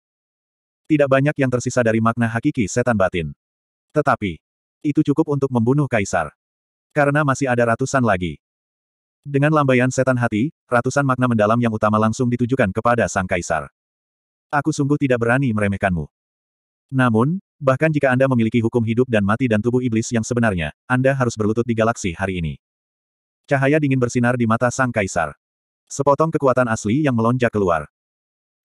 Tidak banyak yang tersisa dari makna hakiki setan batin. Tetapi, itu cukup untuk membunuh kaisar. Karena masih ada ratusan lagi. Dengan lambaian setan hati, ratusan makna mendalam yang utama langsung ditujukan kepada sang kaisar. Aku sungguh tidak berani meremehkanmu. Namun, bahkan jika Anda memiliki hukum hidup dan mati dan tubuh iblis yang sebenarnya, Anda harus berlutut di galaksi hari ini. Cahaya dingin bersinar di mata sang kaisar. Sepotong kekuatan asli yang melonjak keluar.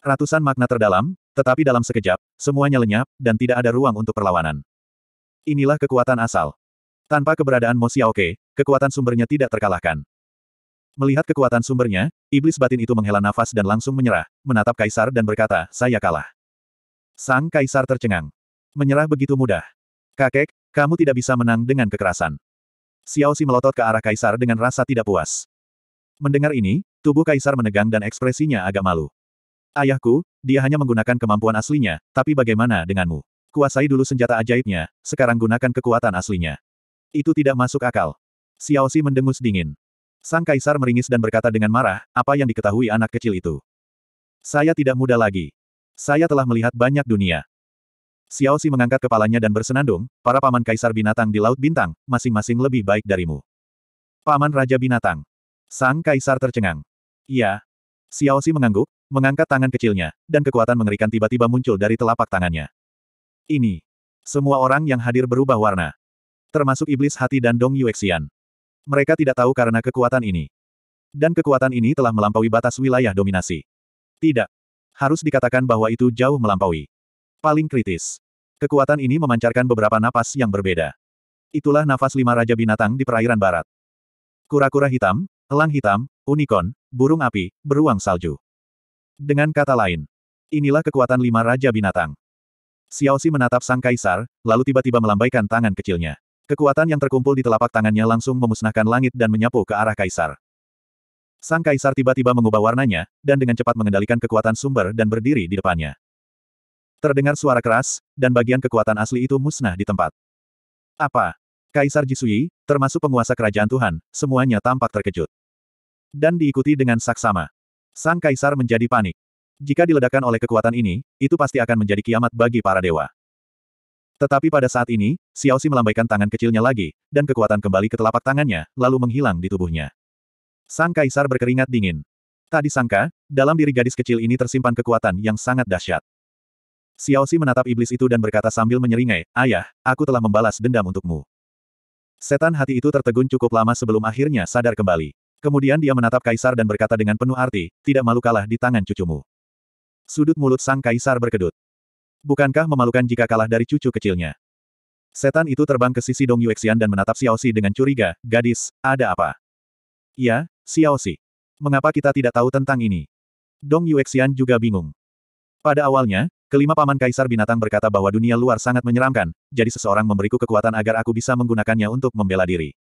Ratusan makna terdalam, tetapi dalam sekejap, semuanya lenyap, dan tidak ada ruang untuk perlawanan. Inilah kekuatan asal. Tanpa keberadaan Mo Xiaoke, kekuatan sumbernya tidak terkalahkan. Melihat kekuatan sumbernya, iblis batin itu menghela nafas dan langsung menyerah, menatap kaisar dan berkata, saya kalah. Sang kaisar tercengang. Menyerah begitu mudah. Kakek, kamu tidak bisa menang dengan kekerasan. Xiao Si melotot ke arah kaisar dengan rasa tidak puas. Mendengar ini, Tubuh kaisar menegang dan ekspresinya agak malu. Ayahku, dia hanya menggunakan kemampuan aslinya, tapi bagaimana denganmu? Kuasai dulu senjata ajaibnya, sekarang gunakan kekuatan aslinya. Itu tidak masuk akal. Xiao Xi mendengus dingin. Sang kaisar meringis dan berkata dengan marah, apa yang diketahui anak kecil itu? Saya tidak muda lagi. Saya telah melihat banyak dunia. Xiao Xi mengangkat kepalanya dan bersenandung, para paman kaisar binatang di Laut Bintang, masing-masing lebih baik darimu. Paman Raja Binatang, Sang kaisar tercengang. Iya. Xiao Xi mengangguk, mengangkat tangan kecilnya, dan kekuatan mengerikan tiba-tiba muncul dari telapak tangannya. Ini. Semua orang yang hadir berubah warna. Termasuk iblis hati dan Dong Yuexian. Mereka tidak tahu karena kekuatan ini. Dan kekuatan ini telah melampaui batas wilayah dominasi. Tidak. Harus dikatakan bahwa itu jauh melampaui. Paling kritis. Kekuatan ini memancarkan beberapa napas yang berbeda. Itulah nafas lima Raja Binatang di perairan barat. Kura-kura hitam, Elang hitam, unicorn, burung api, beruang salju. Dengan kata lain, inilah kekuatan lima raja binatang. Xiao Xiaoxi menatap sang kaisar, lalu tiba-tiba melambaikan tangan kecilnya. Kekuatan yang terkumpul di telapak tangannya langsung memusnahkan langit dan menyapu ke arah kaisar. Sang kaisar tiba-tiba mengubah warnanya, dan dengan cepat mengendalikan kekuatan sumber dan berdiri di depannya. Terdengar suara keras, dan bagian kekuatan asli itu musnah di tempat. Apa? Kaisar Jisui, termasuk penguasa kerajaan Tuhan, semuanya tampak terkejut. Dan diikuti dengan saksama. Sang kaisar menjadi panik. Jika diledakkan oleh kekuatan ini, itu pasti akan menjadi kiamat bagi para dewa. Tetapi pada saat ini, Xiao Xi melambaikan tangan kecilnya lagi, dan kekuatan kembali ke telapak tangannya, lalu menghilang di tubuhnya. Sang kaisar berkeringat dingin. Tak disangka, dalam diri gadis kecil ini tersimpan kekuatan yang sangat dahsyat. Xiao Xi menatap iblis itu dan berkata sambil menyeringai, Ayah, aku telah membalas dendam untukmu. Setan hati itu tertegun cukup lama sebelum akhirnya sadar kembali. Kemudian dia menatap kaisar dan berkata dengan penuh arti, tidak malu kalah di tangan cucumu. Sudut mulut sang kaisar berkedut. Bukankah memalukan jika kalah dari cucu kecilnya? Setan itu terbang ke sisi Dong Yuexian dan menatap Xiao Xi dengan curiga, gadis, ada apa? Ya, Xiao Xi. Mengapa kita tidak tahu tentang ini? Dong Yuexian juga bingung. Pada awalnya, kelima paman kaisar binatang berkata bahwa dunia luar sangat menyeramkan, jadi seseorang memberiku kekuatan agar aku bisa menggunakannya untuk membela diri.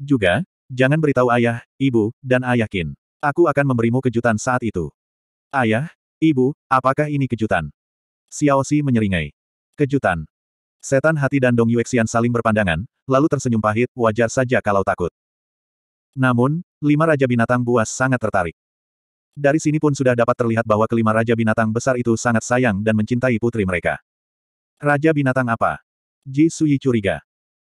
Juga, Jangan beritahu ayah, ibu, dan ayahkin. Aku akan memberimu kejutan saat itu. Ayah, ibu, apakah ini kejutan? Xiao Xi menyeringai. Kejutan. Setan hati dan Dong Yuexian saling berpandangan, lalu tersenyum pahit, wajar saja kalau takut. Namun, lima raja binatang buas sangat tertarik. Dari sini pun sudah dapat terlihat bahwa kelima raja binatang besar itu sangat sayang dan mencintai putri mereka. Raja binatang apa? Ji Sui curiga.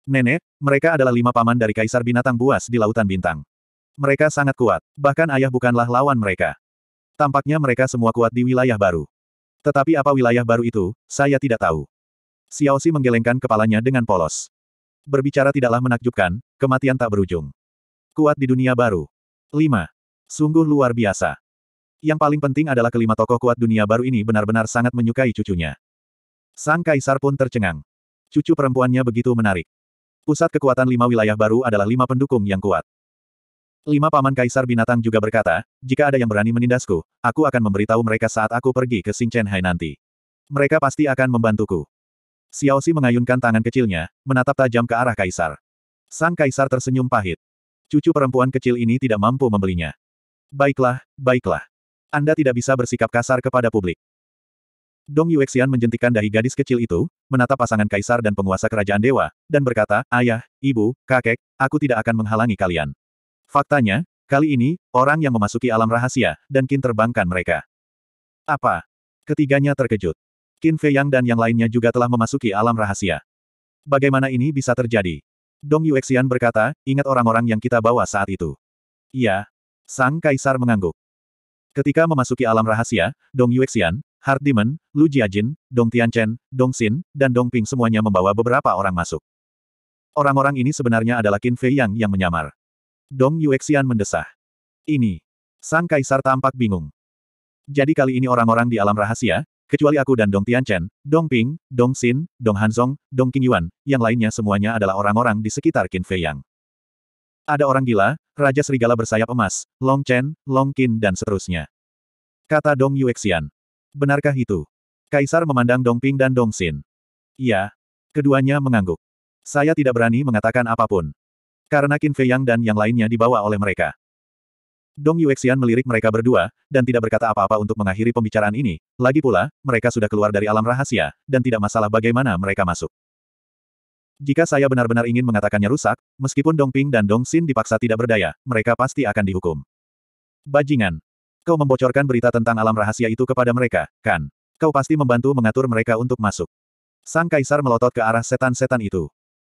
Nenek, mereka adalah lima paman dari Kaisar Binatang Buas di Lautan Bintang. Mereka sangat kuat, bahkan ayah bukanlah lawan mereka. Tampaknya mereka semua kuat di wilayah baru. Tetapi apa wilayah baru itu, saya tidak tahu. Xiao Xiaoxi menggelengkan kepalanya dengan polos. Berbicara tidaklah menakjubkan, kematian tak berujung. Kuat di dunia baru. lima, Sungguh luar biasa. Yang paling penting adalah kelima tokoh kuat dunia baru ini benar-benar sangat menyukai cucunya. Sang kaisar pun tercengang. Cucu perempuannya begitu menarik. Pusat kekuatan lima wilayah baru adalah lima pendukung yang kuat. Lima paman kaisar binatang juga berkata, jika ada yang berani menindasku, aku akan memberitahu mereka saat aku pergi ke Xingchen Hai nanti. Mereka pasti akan membantuku. Xiao Xi mengayunkan tangan kecilnya, menatap tajam ke arah kaisar. Sang kaisar tersenyum pahit. Cucu perempuan kecil ini tidak mampu membelinya. Baiklah, baiklah. Anda tidak bisa bersikap kasar kepada publik. Dong Yuexian menjentikan dahi gadis kecil itu, menatap pasangan kaisar dan penguasa kerajaan dewa, dan berkata, Ayah, Ibu, Kakek, aku tidak akan menghalangi kalian. Faktanya, kali ini, orang yang memasuki alam rahasia, dan Qin terbangkan mereka. Apa? Ketiganya terkejut. Qin Fei Yang dan yang lainnya juga telah memasuki alam rahasia. Bagaimana ini bisa terjadi? Dong Yuexian berkata, ingat orang-orang yang kita bawa saat itu. Iya. Sang Kaisar mengangguk. Ketika memasuki alam rahasia, Dong Yuexian, Hard Demon, Lu Jiajin, Dong Tianchen, Dong Xin, dan Dong Ping semuanya membawa beberapa orang masuk. Orang-orang ini sebenarnya adalah Qin Fei Yang yang menyamar. Dong Yuexian mendesah. Ini. Sang Kaisar tampak bingung. Jadi kali ini orang-orang di alam rahasia, kecuali aku dan Dong Tianchen, Dong Ping, Dong Xin, Dong Hanzong, Dong Qingyuan, yang lainnya semuanya adalah orang-orang di sekitar Qin Fei Yang. Ada orang gila, Raja Serigala bersayap emas, Long Chen, Long Qin dan seterusnya. Kata Dong Yuexian. Benarkah itu? Kaisar memandang Dongping dan Xin. Iya. Keduanya mengangguk. Saya tidak berani mengatakan apapun. Karena Qin Fei Yang dan yang lainnya dibawa oleh mereka. Dong Yuexian melirik mereka berdua, dan tidak berkata apa-apa untuk mengakhiri pembicaraan ini. Lagi pula, mereka sudah keluar dari alam rahasia, dan tidak masalah bagaimana mereka masuk. Jika saya benar-benar ingin mengatakannya rusak, meskipun Dong Ping dan Dong Xin dipaksa tidak berdaya, mereka pasti akan dihukum. Bajingan kau membocorkan berita tentang alam rahasia itu kepada mereka, kan? Kau pasti membantu mengatur mereka untuk masuk. Sang kaisar melotot ke arah setan-setan itu.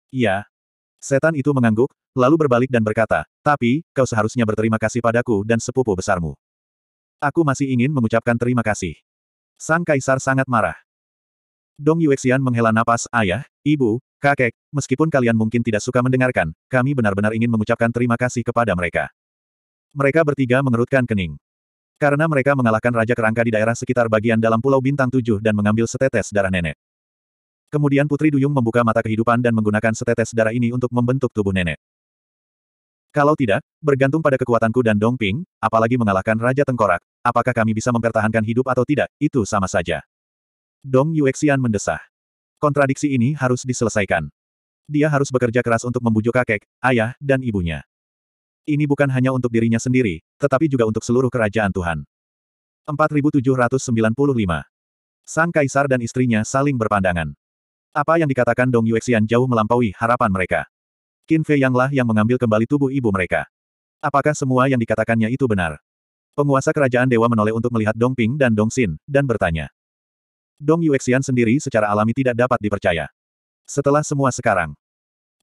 Iya. Setan itu mengangguk, lalu berbalik dan berkata, tapi, kau seharusnya berterima kasih padaku dan sepupu besarmu. Aku masih ingin mengucapkan terima kasih. Sang kaisar sangat marah. Dong Yuexian menghela napas, ayah, ibu, kakek, meskipun kalian mungkin tidak suka mendengarkan, kami benar-benar ingin mengucapkan terima kasih kepada mereka. Mereka bertiga mengerutkan kening. Karena mereka mengalahkan Raja Kerangka di daerah sekitar bagian dalam Pulau Bintang Tujuh dan mengambil setetes darah nenek. Kemudian Putri Duyung membuka mata kehidupan dan menggunakan setetes darah ini untuk membentuk tubuh nenek. Kalau tidak, bergantung pada kekuatanku dan Dong Ping, apalagi mengalahkan Raja Tengkorak, apakah kami bisa mempertahankan hidup atau tidak, itu sama saja. Dong Yuexian mendesah. Kontradiksi ini harus diselesaikan. Dia harus bekerja keras untuk membujuk kakek, ayah, dan ibunya. Ini bukan hanya untuk dirinya sendiri, tetapi juga untuk seluruh kerajaan Tuhan. 4795. Sang kaisar dan istrinya saling berpandangan. Apa yang dikatakan Dong Yuexian jauh melampaui harapan mereka. Qin Fei Yanglah yang mengambil kembali tubuh ibu mereka. Apakah semua yang dikatakannya itu benar? Penguasa kerajaan dewa menoleh untuk melihat Dong Ping dan Dong Xin, dan bertanya. Dong Yuexian sendiri secara alami tidak dapat dipercaya. Setelah semua sekarang,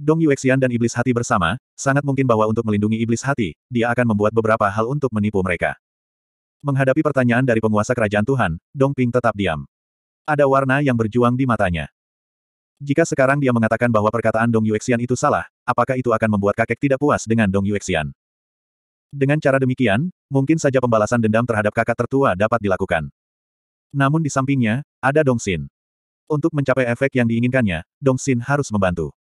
Dong Yuexian dan iblis hati bersama, sangat mungkin bahwa untuk melindungi iblis hati, dia akan membuat beberapa hal untuk menipu mereka. Menghadapi pertanyaan dari penguasa kerajaan Tuhan, Dong Ping tetap diam. Ada warna yang berjuang di matanya. Jika sekarang dia mengatakan bahwa perkataan Dong Yuexian itu salah, apakah itu akan membuat kakek tidak puas dengan Dong Yuexian? Dengan cara demikian, mungkin saja pembalasan dendam terhadap kakak tertua dapat dilakukan. Namun di sampingnya, ada Dong Xin. Untuk mencapai efek yang diinginkannya, Dong Xin harus membantu.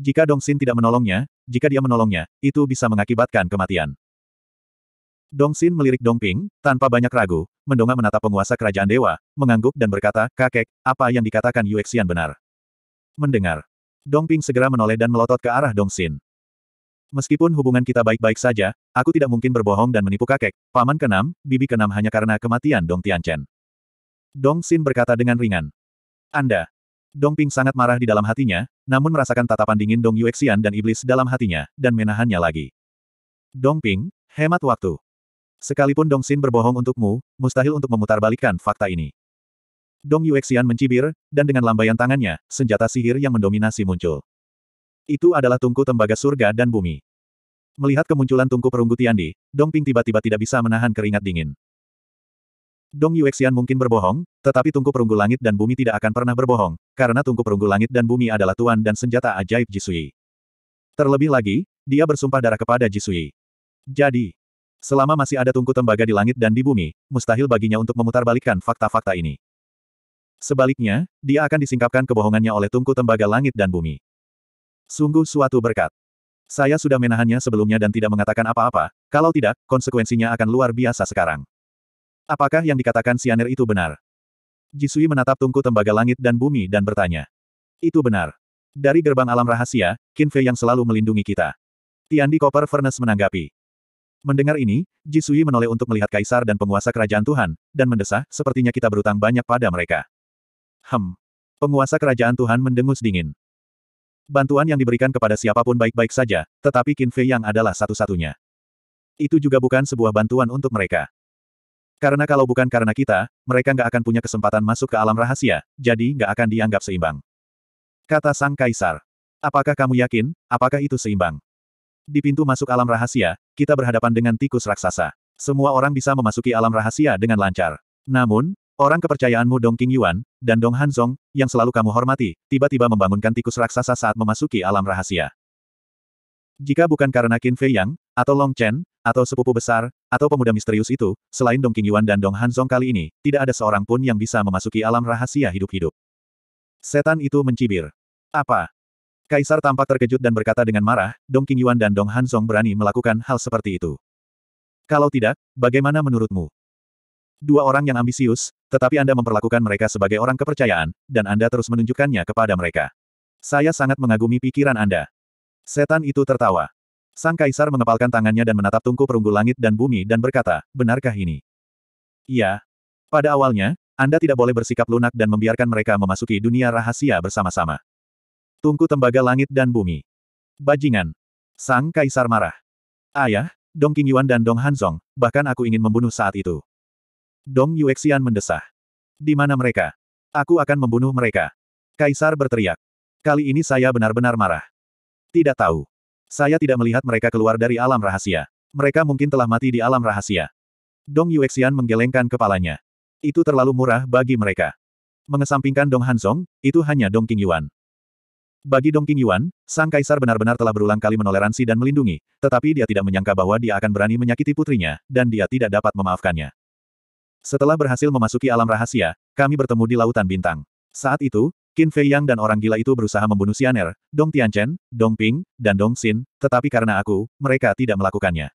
Jika Dong Xin tidak menolongnya, jika dia menolongnya, itu bisa mengakibatkan kematian. Dong Xin melirik Dong Ping, tanpa banyak ragu, mendongak menatap penguasa kerajaan dewa, mengangguk dan berkata, kakek, apa yang dikatakan Yuexian benar. Mendengar. Dong Ping segera menoleh dan melotot ke arah Dong Xin. Meskipun hubungan kita baik-baik saja, aku tidak mungkin berbohong dan menipu kakek, paman kenam, bibi kenam hanya karena kematian Dong Tianchen. Dong Xin berkata dengan ringan. Anda, Dong Ping sangat marah di dalam hatinya, namun merasakan tatapan dingin Dong Yuexian dan iblis dalam hatinya, dan menahannya lagi. Dong Ping, hemat waktu. Sekalipun Dong Xin berbohong untukmu, mustahil untuk memutarbalikkan fakta ini. Dong Yuexian mencibir, dan dengan lambaian tangannya, senjata sihir yang mendominasi muncul. Itu adalah tungku tembaga surga dan bumi. Melihat kemunculan tungku perunggu Tiandi, Dong Ping tiba-tiba tidak bisa menahan keringat dingin. Dong Yuexian mungkin berbohong, tetapi tungku perunggu langit dan bumi tidak akan pernah berbohong, karena tungku perunggu langit dan bumi adalah tuan dan senjata ajaib Jisui. Terlebih lagi, dia bersumpah darah kepada Jisui. Jadi, selama masih ada tungku tembaga di langit dan di bumi, mustahil baginya untuk memutarbalikkan fakta-fakta ini. Sebaliknya, dia akan disingkapkan kebohongannya oleh tungku tembaga langit dan bumi. Sungguh suatu berkat. Saya sudah menahannya sebelumnya dan tidak mengatakan apa-apa, kalau tidak, konsekuensinya akan luar biasa sekarang. Apakah yang dikatakan Sianer itu benar? Jisui menatap tungku tembaga langit dan bumi dan bertanya. Itu benar. Dari gerbang alam rahasia, Qin yang selalu melindungi kita. Tiandi Copper Furnace menanggapi. Mendengar ini, Jisui menoleh untuk melihat kaisar dan penguasa kerajaan Tuhan, dan mendesah, sepertinya kita berutang banyak pada mereka. Hem. Penguasa kerajaan Tuhan mendengus dingin. Bantuan yang diberikan kepada siapapun baik-baik saja, tetapi Qin yang adalah satu-satunya. Itu juga bukan sebuah bantuan untuk mereka. Karena kalau bukan karena kita, mereka nggak akan punya kesempatan masuk ke alam rahasia, jadi nggak akan dianggap seimbang. Kata Sang Kaisar. Apakah kamu yakin, apakah itu seimbang? Di pintu masuk alam rahasia, kita berhadapan dengan tikus raksasa. Semua orang bisa memasuki alam rahasia dengan lancar. Namun, orang kepercayaanmu Dong King Yuan, dan Dong Hanzong, yang selalu kamu hormati, tiba-tiba membangunkan tikus raksasa saat memasuki alam rahasia. Jika bukan karena Qin Fei Yang, atau Long Chen, atau sepupu besar, atau pemuda misterius itu, selain Dong Yuan dan Dong Hanzong kali ini, tidak ada seorang pun yang bisa memasuki alam rahasia hidup-hidup. Setan itu mencibir. Apa? Kaisar tampak terkejut dan berkata dengan marah, Dong Yuan dan Dong Hanzong berani melakukan hal seperti itu. Kalau tidak, bagaimana menurutmu? Dua orang yang ambisius, tetapi Anda memperlakukan mereka sebagai orang kepercayaan, dan Anda terus menunjukkannya kepada mereka. Saya sangat mengagumi pikiran Anda. Setan itu tertawa. Sang kaisar mengepalkan tangannya dan menatap tungku perunggu langit dan bumi dan berkata, benarkah ini? Iya. Pada awalnya, Anda tidak boleh bersikap lunak dan membiarkan mereka memasuki dunia rahasia bersama-sama. Tungku tembaga langit dan bumi. Bajingan. Sang kaisar marah. Ayah, Dong Yuan dan Dong Hanzong, bahkan aku ingin membunuh saat itu. Dong Yuexian mendesah. Di mana mereka? Aku akan membunuh mereka. Kaisar berteriak. Kali ini saya benar-benar marah. Tidak tahu. Saya tidak melihat mereka keluar dari alam rahasia. Mereka mungkin telah mati di alam rahasia. Dong Yuexian menggelengkan kepalanya. Itu terlalu murah bagi mereka. Mengesampingkan Dong Hansong, itu hanya Dong King Yuan. Bagi Dong King Yuan, sang kaisar benar-benar telah berulang kali menoleransi dan melindungi, tetapi dia tidak menyangka bahwa dia akan berani menyakiti putrinya, dan dia tidak dapat memaafkannya. Setelah berhasil memasuki alam rahasia, kami bertemu di Lautan Bintang. Saat itu, Qin Fei Yang dan orang gila itu berusaha membunuh Xianer, Dong Tianchen, Dong Ping, dan Dong Xin, tetapi karena aku, mereka tidak melakukannya.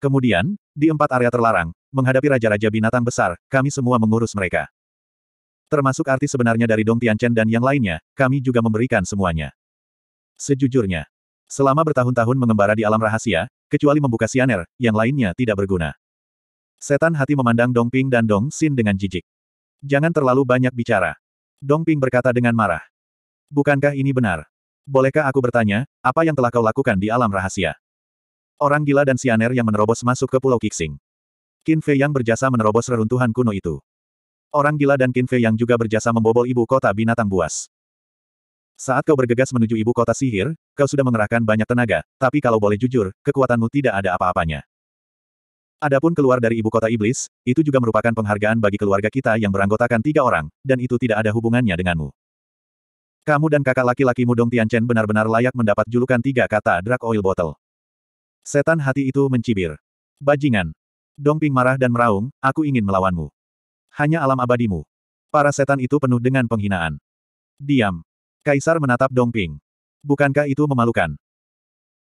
Kemudian, di empat area terlarang, menghadapi raja-raja binatang besar, kami semua mengurus mereka. Termasuk arti sebenarnya dari Dong Tianchen dan yang lainnya, kami juga memberikan semuanya. Sejujurnya, selama bertahun-tahun mengembara di alam rahasia, kecuali membuka Xianer, yang lainnya tidak berguna. Setan hati memandang Dong Ping dan Dong Xin dengan jijik. Jangan terlalu banyak bicara. Dongping berkata dengan marah. Bukankah ini benar? Bolehkah aku bertanya, apa yang telah kau lakukan di alam rahasia? Orang gila dan sianer yang menerobos masuk ke Pulau Kixing. Qin Fei yang berjasa menerobos reruntuhan kuno itu. Orang gila dan Qin Fei yang juga berjasa membobol ibu kota binatang buas. Saat kau bergegas menuju ibu kota sihir, kau sudah mengerahkan banyak tenaga, tapi kalau boleh jujur, kekuatanmu tidak ada apa-apanya. Adapun keluar dari ibu kota iblis, itu juga merupakan penghargaan bagi keluarga kita yang beranggotakan tiga orang, dan itu tidak ada hubungannya denganmu. Kamu dan kakak laki-lakimu Dong Tianchen benar-benar layak mendapat julukan tiga kata drag oil bottle. Setan hati itu mencibir. Bajingan. Dong Ping marah dan meraung, aku ingin melawanmu. Hanya alam abadimu. Para setan itu penuh dengan penghinaan. Diam. Kaisar menatap Dong Ping. Bukankah itu memalukan?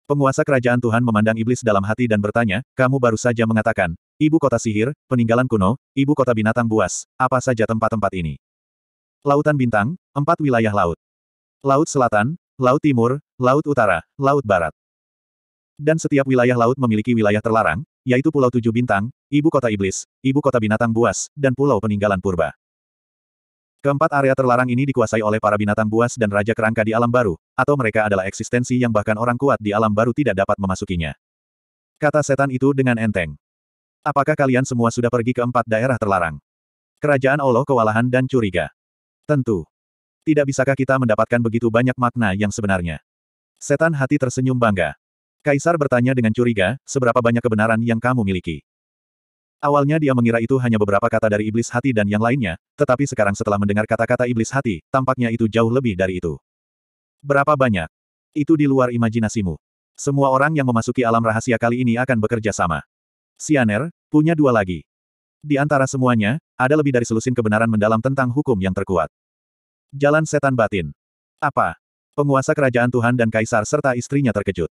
Penguasa kerajaan Tuhan memandang iblis dalam hati dan bertanya, kamu baru saja mengatakan, ibu kota sihir, peninggalan kuno, ibu kota binatang buas, apa saja tempat-tempat ini? Lautan Bintang, empat wilayah laut. Laut Selatan, Laut Timur, Laut Utara, Laut Barat. Dan setiap wilayah laut memiliki wilayah terlarang, yaitu Pulau Tujuh Bintang, Ibu Kota Iblis, Ibu Kota Binatang Buas, dan Pulau Peninggalan Purba. Keempat area terlarang ini dikuasai oleh para binatang buas dan raja kerangka di alam baru, atau mereka adalah eksistensi yang bahkan orang kuat di alam baru tidak dapat memasukinya. Kata setan itu dengan enteng. Apakah kalian semua sudah pergi ke empat daerah terlarang? Kerajaan Allah kewalahan dan curiga. Tentu. Tidak bisakah kita mendapatkan begitu banyak makna yang sebenarnya? Setan hati tersenyum bangga. Kaisar bertanya dengan curiga, seberapa banyak kebenaran yang kamu miliki? Awalnya dia mengira itu hanya beberapa kata dari iblis hati dan yang lainnya, tetapi sekarang setelah mendengar kata-kata iblis hati, tampaknya itu jauh lebih dari itu. Berapa banyak? Itu di luar imajinasimu. Semua orang yang memasuki alam rahasia kali ini akan bekerja sama. Sianer, punya dua lagi. Di antara semuanya, ada lebih dari selusin kebenaran mendalam tentang hukum yang terkuat. Jalan setan batin. Apa? Penguasa kerajaan Tuhan dan kaisar serta istrinya terkejut.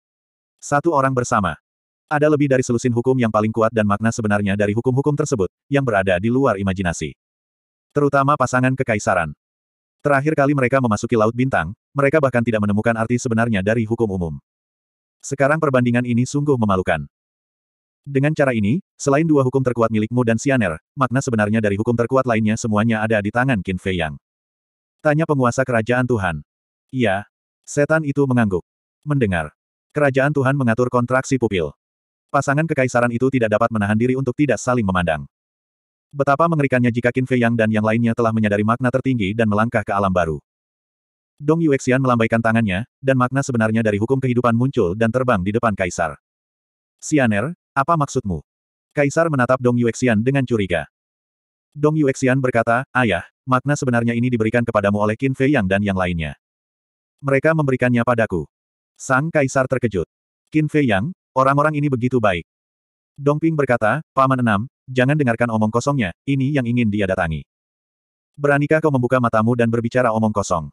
Satu orang bersama. Ada lebih dari selusin hukum yang paling kuat dan makna sebenarnya dari hukum-hukum tersebut, yang berada di luar imajinasi. Terutama pasangan kekaisaran. Terakhir kali mereka memasuki Laut Bintang, mereka bahkan tidak menemukan arti sebenarnya dari hukum umum. Sekarang perbandingan ini sungguh memalukan. Dengan cara ini, selain dua hukum terkuat milikmu dan Sianer, makna sebenarnya dari hukum terkuat lainnya semuanya ada di tangan Qin Fei Yang. Tanya penguasa kerajaan Tuhan. Iya. Setan itu mengangguk. Mendengar. Kerajaan Tuhan mengatur kontraksi pupil. Pasangan kekaisaran itu tidak dapat menahan diri untuk tidak saling memandang. Betapa mengerikannya jika Qin Fei Yang dan yang lainnya telah menyadari makna tertinggi dan melangkah ke alam baru. Dong Yuexian melambaikan tangannya, dan makna sebenarnya dari hukum kehidupan muncul dan terbang di depan kaisar. Sianer, apa maksudmu? Kaisar menatap Dong Yuexian dengan curiga. Dong Yuexian berkata, Ayah, makna sebenarnya ini diberikan kepadamu oleh Qin Fei Yang dan yang lainnya. Mereka memberikannya padaku. Sang Kaisar terkejut. Qin Fei Yang, Orang-orang ini begitu baik. Dong Ping berkata, Paman Enam, jangan dengarkan omong kosongnya, ini yang ingin dia datangi. Beranikah kau membuka matamu dan berbicara omong kosong?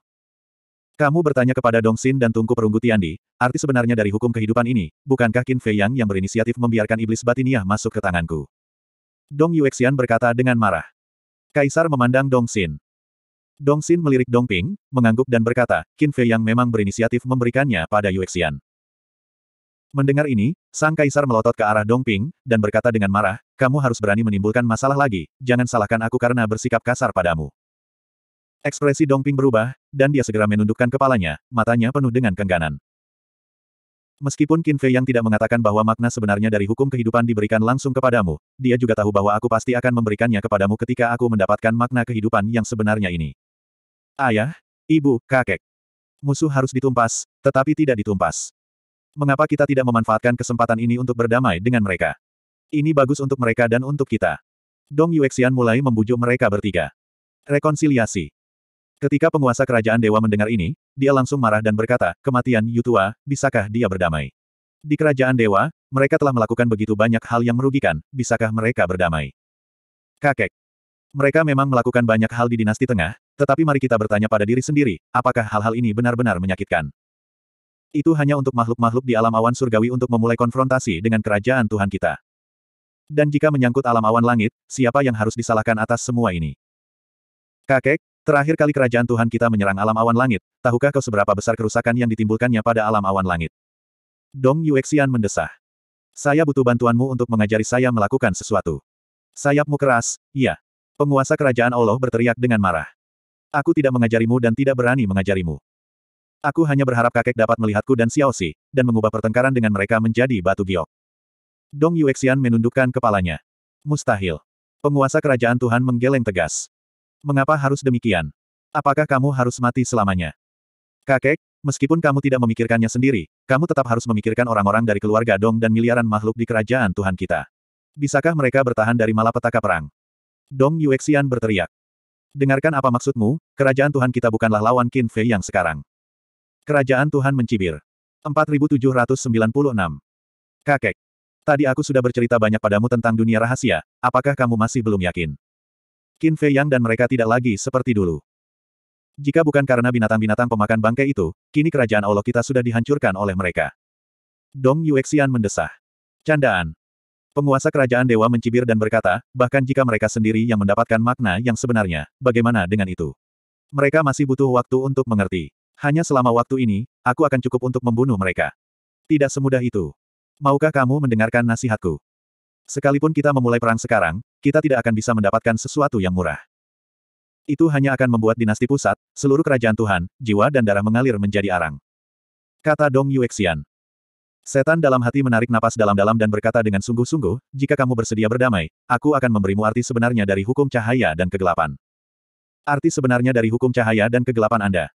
Kamu bertanya kepada Dong Xin dan Tungku Perunggu Tiandi, arti sebenarnya dari hukum kehidupan ini, bukankah Qin Fei Yang yang berinisiatif membiarkan iblis batiniah masuk ke tanganku? Dong Yuexian berkata dengan marah. Kaisar memandang Dong Xin. Dong Xin melirik Dong Ping, mengangguk dan berkata, Qin Fei Yang memang berinisiatif memberikannya pada Yuexian. Mendengar ini, sang kaisar melotot ke arah Dongping, dan berkata dengan marah, kamu harus berani menimbulkan masalah lagi, jangan salahkan aku karena bersikap kasar padamu. Ekspresi Dongping berubah, dan dia segera menundukkan kepalanya, matanya penuh dengan kengganan. Meskipun Qin Fei yang tidak mengatakan bahwa makna sebenarnya dari hukum kehidupan diberikan langsung kepadamu, dia juga tahu bahwa aku pasti akan memberikannya kepadamu ketika aku mendapatkan makna kehidupan yang sebenarnya ini. Ayah, ibu, kakek. Musuh harus ditumpas, tetapi tidak ditumpas. Mengapa kita tidak memanfaatkan kesempatan ini untuk berdamai dengan mereka? Ini bagus untuk mereka dan untuk kita. Dong Yuexian mulai membujuk mereka bertiga. Rekonsiliasi. Ketika penguasa kerajaan dewa mendengar ini, dia langsung marah dan berkata, kematian Yutua, bisakah dia berdamai? Di kerajaan dewa, mereka telah melakukan begitu banyak hal yang merugikan, bisakah mereka berdamai? Kakek. Mereka memang melakukan banyak hal di dinasti tengah, tetapi mari kita bertanya pada diri sendiri, apakah hal-hal ini benar-benar menyakitkan? Itu hanya untuk makhluk-makhluk di alam awan surgawi untuk memulai konfrontasi dengan kerajaan Tuhan kita. Dan jika menyangkut alam awan langit, siapa yang harus disalahkan atas semua ini? Kakek, terakhir kali kerajaan Tuhan kita menyerang alam awan langit, tahukah kau seberapa besar kerusakan yang ditimbulkannya pada alam awan langit? Dong Yuexian mendesah. Saya butuh bantuanmu untuk mengajari saya melakukan sesuatu. Sayapmu keras, iya. Penguasa kerajaan Allah berteriak dengan marah. Aku tidak mengajarimu dan tidak berani mengajarimu. Aku hanya berharap kakek dapat melihatku dan Xiao Xi, dan mengubah pertengkaran dengan mereka menjadi batu giok. Dong Yuexian menundukkan kepalanya. Mustahil. Penguasa kerajaan Tuhan menggeleng tegas. Mengapa harus demikian? Apakah kamu harus mati selamanya? Kakek, meskipun kamu tidak memikirkannya sendiri, kamu tetap harus memikirkan orang-orang dari keluarga Dong dan miliaran makhluk di kerajaan Tuhan kita. Bisakah mereka bertahan dari malapetaka perang? Dong Yuexian berteriak. Dengarkan apa maksudmu, kerajaan Tuhan kita bukanlah lawan Qin Fei yang sekarang. Kerajaan Tuhan mencibir. 4796. Kakek. Tadi aku sudah bercerita banyak padamu tentang dunia rahasia, apakah kamu masih belum yakin? Qin Fei Yang dan mereka tidak lagi seperti dulu. Jika bukan karena binatang-binatang pemakan bangkai itu, kini kerajaan Allah kita sudah dihancurkan oleh mereka. Dong Yuexian mendesah. Candaan. Penguasa kerajaan dewa mencibir dan berkata, bahkan jika mereka sendiri yang mendapatkan makna yang sebenarnya, bagaimana dengan itu? Mereka masih butuh waktu untuk mengerti. Hanya selama waktu ini, aku akan cukup untuk membunuh mereka. Tidak semudah itu. Maukah kamu mendengarkan nasihatku? Sekalipun kita memulai perang sekarang, kita tidak akan bisa mendapatkan sesuatu yang murah. Itu hanya akan membuat dinasti pusat, seluruh kerajaan Tuhan, jiwa dan darah mengalir menjadi arang. Kata Dong Yuexian. Setan dalam hati menarik napas dalam-dalam dan berkata dengan sungguh-sungguh, jika kamu bersedia berdamai, aku akan memberimu arti sebenarnya dari hukum cahaya dan kegelapan. Arti sebenarnya dari hukum cahaya dan kegelapan Anda.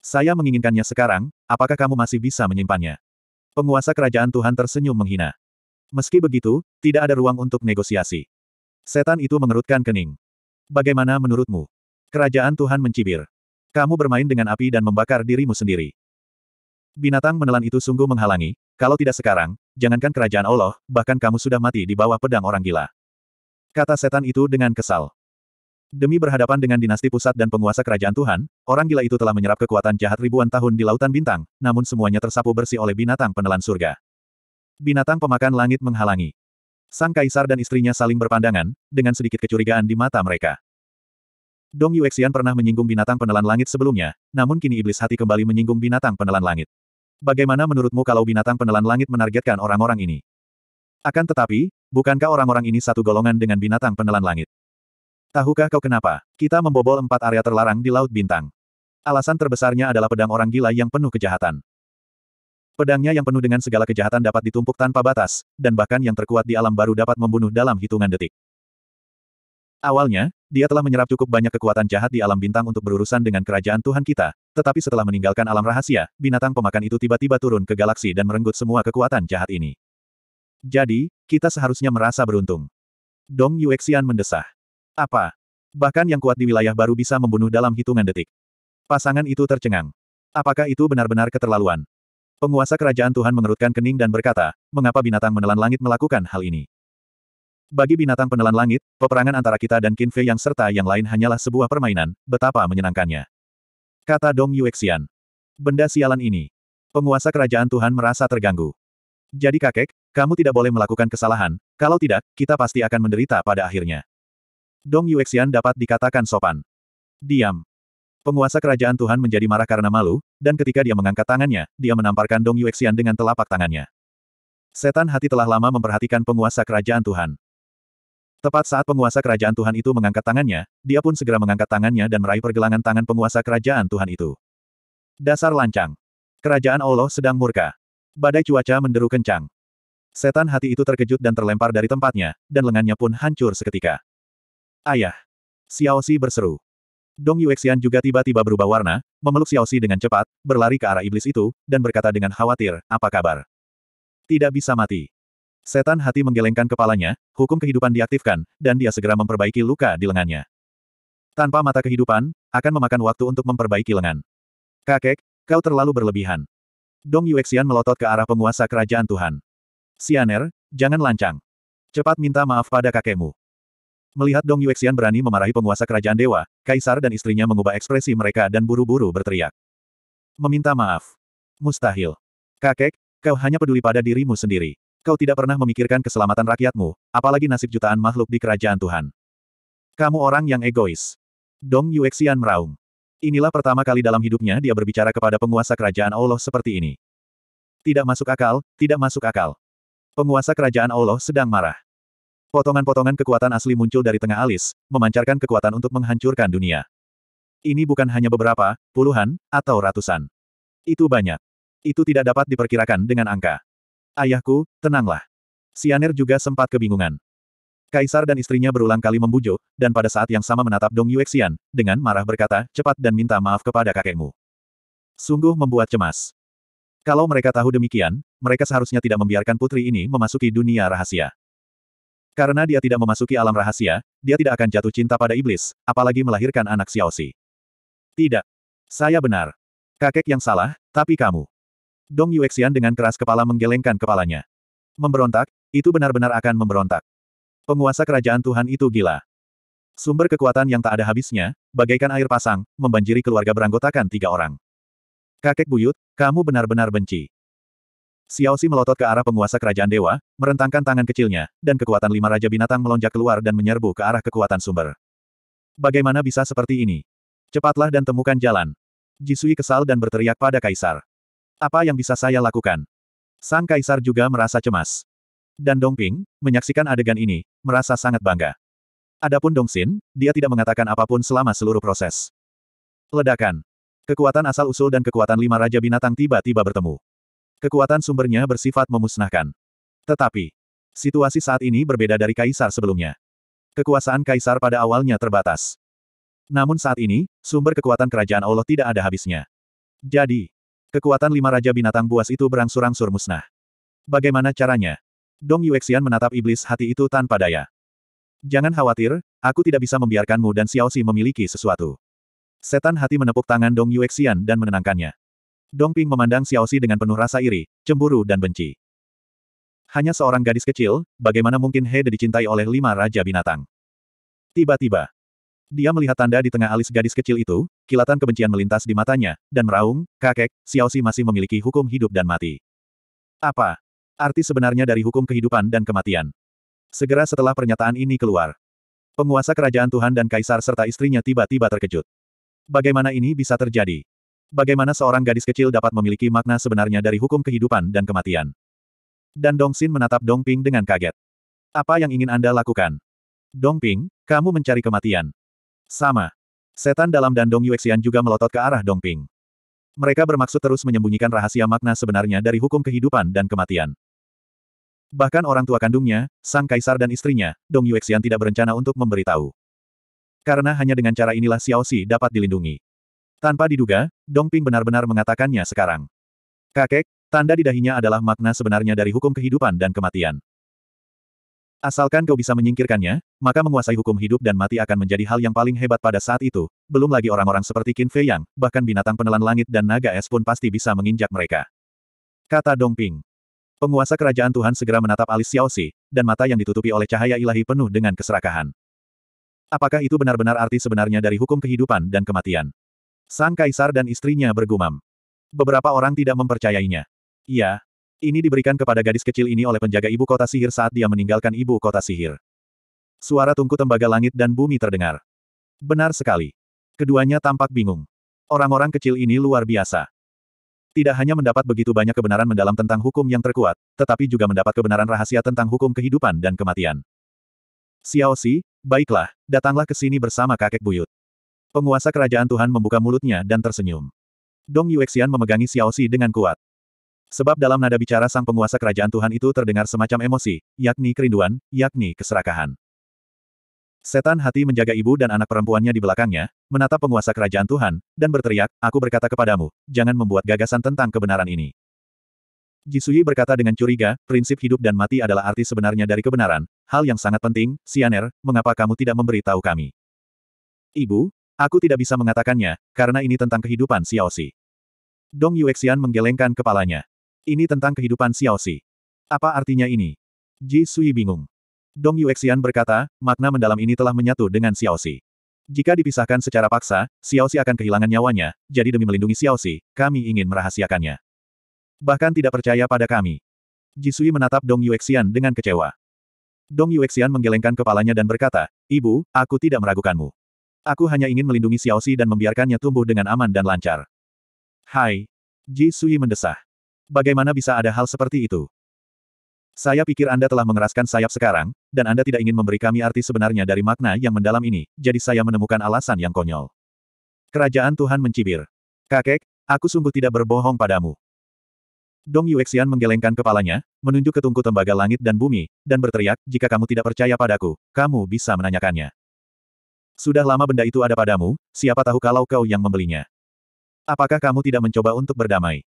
Saya menginginkannya sekarang, apakah kamu masih bisa menyimpannya? Penguasa kerajaan Tuhan tersenyum menghina. Meski begitu, tidak ada ruang untuk negosiasi. Setan itu mengerutkan kening. Bagaimana menurutmu? Kerajaan Tuhan mencibir. Kamu bermain dengan api dan membakar dirimu sendiri. Binatang menelan itu sungguh menghalangi, kalau tidak sekarang, jangankan kerajaan Allah, bahkan kamu sudah mati di bawah pedang orang gila. Kata setan itu dengan kesal. Demi berhadapan dengan dinasti pusat dan penguasa kerajaan Tuhan, orang gila itu telah menyerap kekuatan jahat ribuan tahun di lautan bintang, namun semuanya tersapu bersih oleh binatang penelan surga. Binatang pemakan langit menghalangi. Sang kaisar dan istrinya saling berpandangan, dengan sedikit kecurigaan di mata mereka. Dong Yuexian pernah menyinggung binatang penelan langit sebelumnya, namun kini iblis hati kembali menyinggung binatang penelan langit. Bagaimana menurutmu kalau binatang penelan langit menargetkan orang-orang ini? Akan tetapi, bukankah orang-orang ini satu golongan dengan binatang penelan langit? Tahukah kau kenapa? Kita membobol empat area terlarang di Laut Bintang. Alasan terbesarnya adalah pedang orang gila yang penuh kejahatan. Pedangnya yang penuh dengan segala kejahatan dapat ditumpuk tanpa batas, dan bahkan yang terkuat di alam baru dapat membunuh dalam hitungan detik. Awalnya, dia telah menyerap cukup banyak kekuatan jahat di alam bintang untuk berurusan dengan kerajaan Tuhan kita, tetapi setelah meninggalkan alam rahasia, binatang pemakan itu tiba-tiba turun ke galaksi dan merenggut semua kekuatan jahat ini. Jadi, kita seharusnya merasa beruntung. Dong Yuexian mendesah. Apa? Bahkan yang kuat di wilayah baru bisa membunuh dalam hitungan detik. Pasangan itu tercengang. Apakah itu benar-benar keterlaluan? Penguasa kerajaan Tuhan mengerutkan kening dan berkata, mengapa binatang menelan langit melakukan hal ini? Bagi binatang penelan langit, peperangan antara kita dan Qin Fei yang serta yang lain hanyalah sebuah permainan, betapa menyenangkannya. Kata Dong Yuexian. Benda sialan ini. Penguasa kerajaan Tuhan merasa terganggu. Jadi kakek, kamu tidak boleh melakukan kesalahan, kalau tidak, kita pasti akan menderita pada akhirnya. Dong Yuexian dapat dikatakan sopan. Diam. Penguasa kerajaan Tuhan menjadi marah karena malu, dan ketika dia mengangkat tangannya, dia menamparkan Dong Yuexian dengan telapak tangannya. Setan hati telah lama memperhatikan penguasa kerajaan Tuhan. Tepat saat penguasa kerajaan Tuhan itu mengangkat tangannya, dia pun segera mengangkat tangannya dan meraih pergelangan tangan penguasa kerajaan Tuhan itu. Dasar lancang. Kerajaan Allah sedang murka. Badai cuaca menderu kencang. Setan hati itu terkejut dan terlempar dari tempatnya, dan lengannya pun hancur seketika. Ayah! Xiao Xi berseru. Dong Yuexian juga tiba-tiba berubah warna, memeluk Xiao Xi dengan cepat, berlari ke arah iblis itu, dan berkata dengan khawatir, apa kabar? Tidak bisa mati. Setan hati menggelengkan kepalanya, hukum kehidupan diaktifkan, dan dia segera memperbaiki luka di lengannya. Tanpa mata kehidupan, akan memakan waktu untuk memperbaiki lengan. Kakek, kau terlalu berlebihan. Dong Yuexian melotot ke arah penguasa kerajaan Tuhan. Sianer, jangan lancang. Cepat minta maaf pada kakekmu. Melihat Dong Yuexian berani memarahi penguasa kerajaan dewa, kaisar dan istrinya mengubah ekspresi mereka dan buru-buru berteriak. Meminta maaf. Mustahil. Kakek, kau hanya peduli pada dirimu sendiri. Kau tidak pernah memikirkan keselamatan rakyatmu, apalagi nasib jutaan makhluk di kerajaan Tuhan. Kamu orang yang egois. Dong Yuexian meraung. Inilah pertama kali dalam hidupnya dia berbicara kepada penguasa kerajaan Allah seperti ini. Tidak masuk akal, tidak masuk akal. Penguasa kerajaan Allah sedang marah. Potongan-potongan kekuatan asli muncul dari tengah alis, memancarkan kekuatan untuk menghancurkan dunia. Ini bukan hanya beberapa, puluhan, atau ratusan. Itu banyak. Itu tidak dapat diperkirakan dengan angka. Ayahku, tenanglah. Sianer juga sempat kebingungan. Kaisar dan istrinya berulang kali membujuk, dan pada saat yang sama menatap Dong Yuexian, dengan marah berkata, cepat dan minta maaf kepada kakekmu. Sungguh membuat cemas. Kalau mereka tahu demikian, mereka seharusnya tidak membiarkan putri ini memasuki dunia rahasia. Karena dia tidak memasuki alam rahasia, dia tidak akan jatuh cinta pada iblis, apalagi melahirkan anak Xiaoxi. Tidak. Saya benar. Kakek yang salah, tapi kamu. Dong Yuexian dengan keras kepala menggelengkan kepalanya. Memberontak, itu benar-benar akan memberontak. Penguasa kerajaan Tuhan itu gila. Sumber kekuatan yang tak ada habisnya, bagaikan air pasang, membanjiri keluarga beranggotakan tiga orang. Kakek buyut, kamu benar-benar benci. Xiao Xi melotot ke arah penguasa kerajaan dewa, merentangkan tangan kecilnya, dan kekuatan lima raja binatang melonjak keluar dan menyerbu ke arah kekuatan sumber. Bagaimana bisa seperti ini? Cepatlah dan temukan jalan. Jisui kesal dan berteriak pada kaisar. Apa yang bisa saya lakukan? Sang kaisar juga merasa cemas. Dan Dong Ping, menyaksikan adegan ini, merasa sangat bangga. Adapun Dong Xin, dia tidak mengatakan apapun selama seluruh proses. Ledakan. Kekuatan asal-usul dan kekuatan lima raja binatang tiba-tiba bertemu. Kekuatan sumbernya bersifat memusnahkan. Tetapi, situasi saat ini berbeda dari kaisar sebelumnya. Kekuasaan kaisar pada awalnya terbatas. Namun saat ini, sumber kekuatan kerajaan Allah tidak ada habisnya. Jadi, kekuatan lima raja binatang buas itu berangsur-angsur musnah. Bagaimana caranya? Dong Yuexian menatap iblis hati itu tanpa daya. Jangan khawatir, aku tidak bisa membiarkanmu dan Xiao Xiaoxi memiliki sesuatu. Setan hati menepuk tangan Dong Yuexian dan menenangkannya. Dongping memandang Xiao Xi dengan penuh rasa iri, cemburu dan benci. Hanya seorang gadis kecil, bagaimana mungkin He De dicintai oleh lima raja binatang? Tiba-tiba, dia melihat tanda di tengah alis gadis kecil itu, kilatan kebencian melintas di matanya, dan meraung, kakek, Xiao Xi masih memiliki hukum hidup dan mati. Apa? Arti sebenarnya dari hukum kehidupan dan kematian. Segera setelah pernyataan ini keluar, penguasa kerajaan Tuhan dan kaisar serta istrinya tiba-tiba terkejut. Bagaimana ini bisa terjadi? Bagaimana seorang gadis kecil dapat memiliki makna sebenarnya dari hukum kehidupan dan kematian? Dan Dong Xin menatap Dong Ping dengan kaget. Apa yang ingin Anda lakukan? Dong Ping, kamu mencari kematian. Sama. Setan dalam dan Dong Yuexian juga melotot ke arah Dong Ping. Mereka bermaksud terus menyembunyikan rahasia makna sebenarnya dari hukum kehidupan dan kematian. Bahkan orang tua kandungnya, sang kaisar dan istrinya, Dong Yuexian tidak berencana untuk memberitahu. Karena hanya dengan cara inilah Xiao Xi dapat dilindungi. Tanpa diduga, Dongping benar-benar mengatakannya sekarang. Kakek, tanda di dahinya adalah makna sebenarnya dari hukum kehidupan dan kematian. Asalkan kau bisa menyingkirkannya, maka menguasai hukum hidup dan mati akan menjadi hal yang paling hebat pada saat itu, belum lagi orang-orang seperti Qin Fei Yang, bahkan binatang penelan langit dan naga es pun pasti bisa menginjak mereka. Kata Dongping. Penguasa kerajaan Tuhan segera menatap alis Xiao Xiaoxi, dan mata yang ditutupi oleh cahaya ilahi penuh dengan keserakahan. Apakah itu benar-benar arti sebenarnya dari hukum kehidupan dan kematian? Sang kaisar dan istrinya bergumam. Beberapa orang tidak mempercayainya. Iya. Ini diberikan kepada gadis kecil ini oleh penjaga ibu kota sihir saat dia meninggalkan ibu kota sihir. Suara tungku tembaga langit dan bumi terdengar. Benar sekali. Keduanya tampak bingung. Orang-orang kecil ini luar biasa. Tidak hanya mendapat begitu banyak kebenaran mendalam tentang hukum yang terkuat, tetapi juga mendapat kebenaran rahasia tentang hukum kehidupan dan kematian. Xiao Si, baiklah, datanglah ke sini bersama kakek buyut. Penguasa kerajaan Tuhan membuka mulutnya dan tersenyum. Dong Yuexian memegangi Xiao Xi dengan kuat. Sebab dalam nada bicara sang penguasa kerajaan Tuhan itu terdengar semacam emosi, yakni kerinduan, yakni keserakahan. Setan hati menjaga ibu dan anak perempuannya di belakangnya, menatap penguasa kerajaan Tuhan, dan berteriak, aku berkata kepadamu, jangan membuat gagasan tentang kebenaran ini. Jisui berkata dengan curiga, prinsip hidup dan mati adalah arti sebenarnya dari kebenaran, hal yang sangat penting, Sianer, mengapa kamu tidak memberitahu kami? Ibu, Aku tidak bisa mengatakannya, karena ini tentang kehidupan Xiao Xiaoxi. Dong Yuexian menggelengkan kepalanya. Ini tentang kehidupan Xiao Xiaoxi. Apa artinya ini? Ji Sui bingung. Dong Yuexian berkata, makna mendalam ini telah menyatu dengan Xiao Xiaoxi. Jika dipisahkan secara paksa, Xiao Xiaoxi akan kehilangan nyawanya, jadi demi melindungi Xiao Xiaoxi, kami ingin merahasiakannya. Bahkan tidak percaya pada kami. Ji Sui menatap Dong Yuexian dengan kecewa. Dong Yuexian menggelengkan kepalanya dan berkata, Ibu, aku tidak meragukanmu. Aku hanya ingin melindungi Xiao Xiaoxi dan membiarkannya tumbuh dengan aman dan lancar. Hai. Ji Sui mendesah. Bagaimana bisa ada hal seperti itu? Saya pikir Anda telah mengeraskan sayap sekarang, dan Anda tidak ingin memberi kami arti sebenarnya dari makna yang mendalam ini, jadi saya menemukan alasan yang konyol. Kerajaan Tuhan mencibir. Kakek, aku sungguh tidak berbohong padamu. Dong Yuexian menggelengkan kepalanya, menunjuk ke tungku tembaga langit dan bumi, dan berteriak, jika kamu tidak percaya padaku, kamu bisa menanyakannya. Sudah lama benda itu ada padamu, siapa tahu kalau kau yang membelinya. Apakah kamu tidak mencoba untuk berdamai?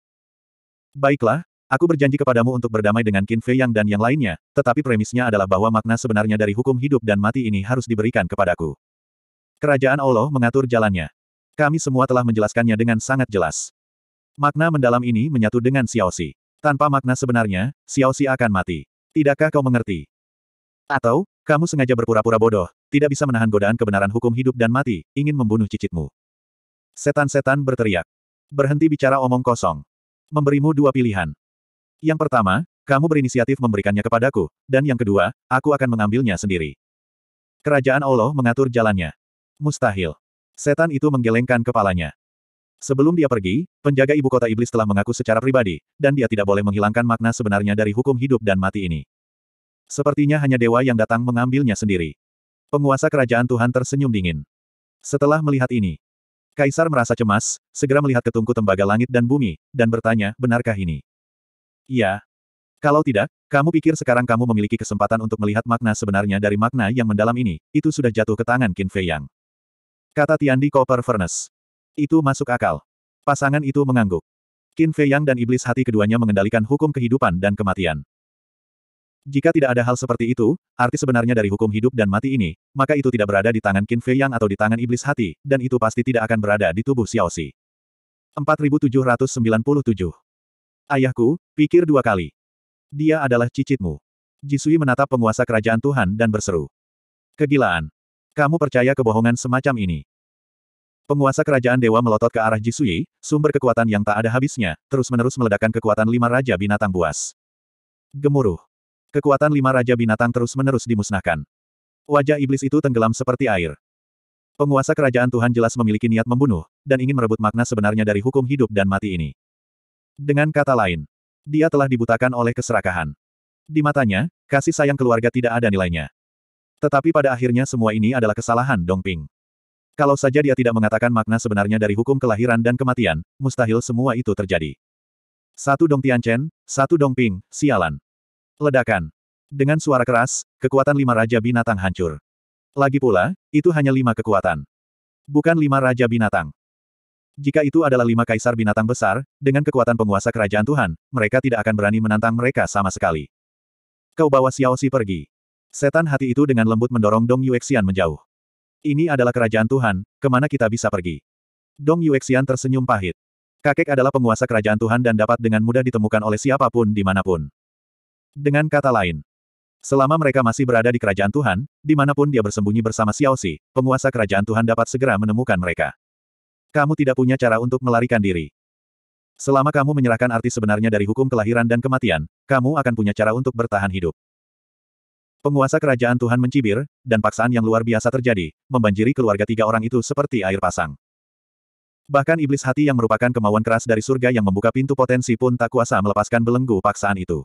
Baiklah, Aku berjanji kepadamu untuk berdamai dengan Qin Fei Yang dan yang lainnya, tetapi premisnya adalah bahwa makna sebenarnya dari hukum hidup dan mati ini harus diberikan kepadaku. Kerajaan Allah mengatur jalannya. Kami semua telah menjelaskannya dengan sangat jelas. Makna mendalam ini menyatu dengan Xiao Xi. Tanpa makna sebenarnya, Xiao Xi akan mati. Tidakkah kau mengerti? Atau, kamu sengaja berpura-pura bodoh, tidak bisa menahan godaan kebenaran hukum hidup dan mati, ingin membunuh cicitmu. Setan-setan berteriak. Berhenti bicara omong kosong. Memberimu dua pilihan. Yang pertama, kamu berinisiatif memberikannya kepadaku, dan yang kedua, aku akan mengambilnya sendiri. Kerajaan Allah mengatur jalannya. Mustahil. Setan itu menggelengkan kepalanya. Sebelum dia pergi, penjaga ibu kota iblis telah mengaku secara pribadi, dan dia tidak boleh menghilangkan makna sebenarnya dari hukum hidup dan mati ini. Sepertinya hanya dewa yang datang mengambilnya sendiri. Penguasa kerajaan Tuhan tersenyum dingin. Setelah melihat ini, Kaisar merasa cemas, segera melihat ketungku tembaga langit dan bumi, dan bertanya, benarkah ini? Iya. Kalau tidak, kamu pikir sekarang kamu memiliki kesempatan untuk melihat makna sebenarnya dari makna yang mendalam ini, itu sudah jatuh ke tangan Qin Fei Yang. Kata Tian Di Copper Furnace. Itu masuk akal. Pasangan itu mengangguk. Qin Fei Yang dan iblis hati keduanya mengendalikan hukum kehidupan dan kematian. Jika tidak ada hal seperti itu, arti sebenarnya dari hukum hidup dan mati ini, maka itu tidak berada di tangan Qin Fei Yang atau di tangan iblis hati, dan itu pasti tidak akan berada di tubuh Xiao Xi. 4797 Ayahku, pikir dua kali. Dia adalah cicitmu. Jisui menatap penguasa kerajaan Tuhan dan berseru. Kegilaan. Kamu percaya kebohongan semacam ini? Penguasa kerajaan dewa melotot ke arah Jisui, sumber kekuatan yang tak ada habisnya, terus-menerus meledakkan kekuatan lima raja binatang buas. Gemuruh. Kekuatan lima raja binatang terus-menerus dimusnahkan. Wajah iblis itu tenggelam seperti air. Penguasa kerajaan Tuhan jelas memiliki niat membunuh, dan ingin merebut makna sebenarnya dari hukum hidup dan mati ini. Dengan kata lain, dia telah dibutakan oleh keserakahan. Di matanya, kasih sayang keluarga tidak ada nilainya. Tetapi pada akhirnya semua ini adalah kesalahan Dongping. Kalau saja dia tidak mengatakan makna sebenarnya dari hukum kelahiran dan kematian, mustahil semua itu terjadi. Satu Dong Tianchen, satu Dong Ping, sialan. Ledakan. Dengan suara keras, kekuatan lima raja binatang hancur. Lagi pula, itu hanya lima kekuatan. Bukan lima raja binatang. Jika itu adalah lima kaisar binatang besar, dengan kekuatan penguasa kerajaan Tuhan, mereka tidak akan berani menantang mereka sama sekali. Kau bawa Xiao Si pergi. Setan hati itu dengan lembut mendorong Dong Yuexian menjauh. Ini adalah kerajaan Tuhan, kemana kita bisa pergi? Dong Yuexian tersenyum pahit. Kakek adalah penguasa kerajaan Tuhan dan dapat dengan mudah ditemukan oleh siapapun dimanapun. Dengan kata lain, selama mereka masih berada di kerajaan Tuhan, dimanapun dia bersembunyi bersama Xiao Xi, penguasa kerajaan Tuhan dapat segera menemukan mereka. Kamu tidak punya cara untuk melarikan diri. Selama kamu menyerahkan arti sebenarnya dari hukum kelahiran dan kematian, kamu akan punya cara untuk bertahan hidup. Penguasa kerajaan Tuhan mencibir, dan paksaan yang luar biasa terjadi, membanjiri keluarga tiga orang itu seperti air pasang. Bahkan iblis hati yang merupakan kemauan keras dari surga yang membuka pintu potensi pun tak kuasa melepaskan belenggu paksaan itu.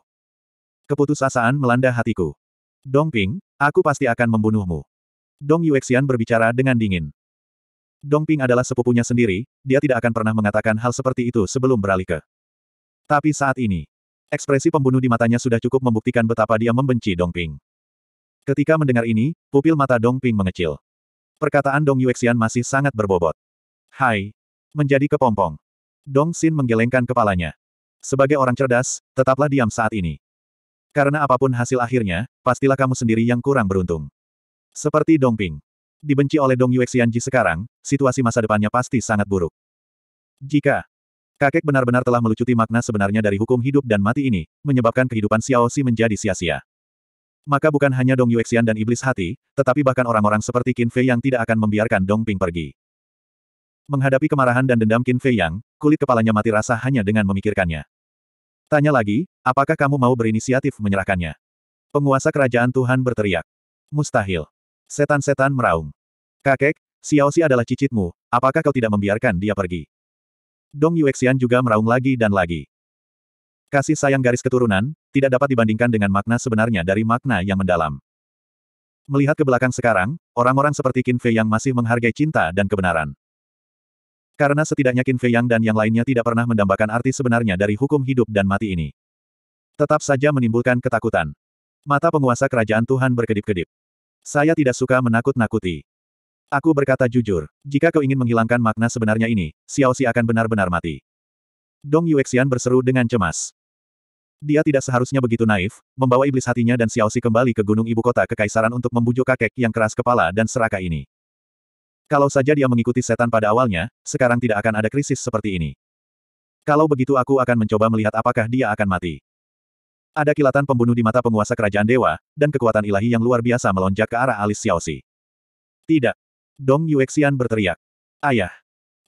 Keputusasaan melanda hatiku. Dong Ping, aku pasti akan membunuhmu. Dong Yuexian berbicara dengan dingin. Dong Ping adalah sepupunya sendiri, dia tidak akan pernah mengatakan hal seperti itu sebelum beralih ke. Tapi saat ini, ekspresi pembunuh di matanya sudah cukup membuktikan betapa dia membenci Dong Ping. Ketika mendengar ini, pupil mata Dong Ping mengecil. Perkataan Dong Yuexian masih sangat berbobot. Hai. Menjadi kepompong. Dong Xin menggelengkan kepalanya. Sebagai orang cerdas, tetaplah diam saat ini. Karena apapun hasil akhirnya, pastilah kamu sendiri yang kurang beruntung. Seperti Dong Ping. Dibenci oleh Dong Yuexianji sekarang, situasi masa depannya pasti sangat buruk. Jika kakek benar-benar telah melucuti makna sebenarnya dari hukum hidup dan mati ini, menyebabkan kehidupan Xiao Xi menjadi sia-sia. Maka bukan hanya Dong Yuexian dan iblis hati, tetapi bahkan orang-orang seperti Qin Fei yang tidak akan membiarkan Dong Ping pergi. Menghadapi kemarahan dan dendam Qin Fei Yang, kulit kepalanya mati rasa hanya dengan memikirkannya. Tanya lagi, apakah kamu mau berinisiatif menyerahkannya? Penguasa kerajaan Tuhan berteriak. Mustahil. Setan-setan meraung. Kakek, Xiao Xi adalah cicitmu, apakah kau tidak membiarkan dia pergi? Dong Yuexian juga meraung lagi dan lagi. Kasih sayang garis keturunan, tidak dapat dibandingkan dengan makna sebenarnya dari makna yang mendalam. Melihat ke belakang sekarang, orang-orang seperti Qin Fei yang masih menghargai cinta dan kebenaran. Karena setidaknya Qin Fei Yang dan yang lainnya tidak pernah mendambakan arti sebenarnya dari hukum hidup dan mati ini. Tetap saja menimbulkan ketakutan. Mata penguasa kerajaan Tuhan berkedip-kedip. Saya tidak suka menakut-nakuti. Aku berkata jujur, jika kau ingin menghilangkan makna sebenarnya ini, Xiao Xi akan benar-benar mati. Dong Yuexian berseru dengan cemas. Dia tidak seharusnya begitu naif, membawa iblis hatinya dan Xiao Xi kembali ke gunung ibu kota kekaisaran untuk membujuk kakek yang keras kepala dan serakah ini. Kalau saja dia mengikuti setan pada awalnya, sekarang tidak akan ada krisis seperti ini. Kalau begitu aku akan mencoba melihat apakah dia akan mati. Ada kilatan pembunuh di mata penguasa kerajaan dewa, dan kekuatan ilahi yang luar biasa melonjak ke arah alis Xiaoxi. Tidak. Dong Yuexian berteriak. Ayah.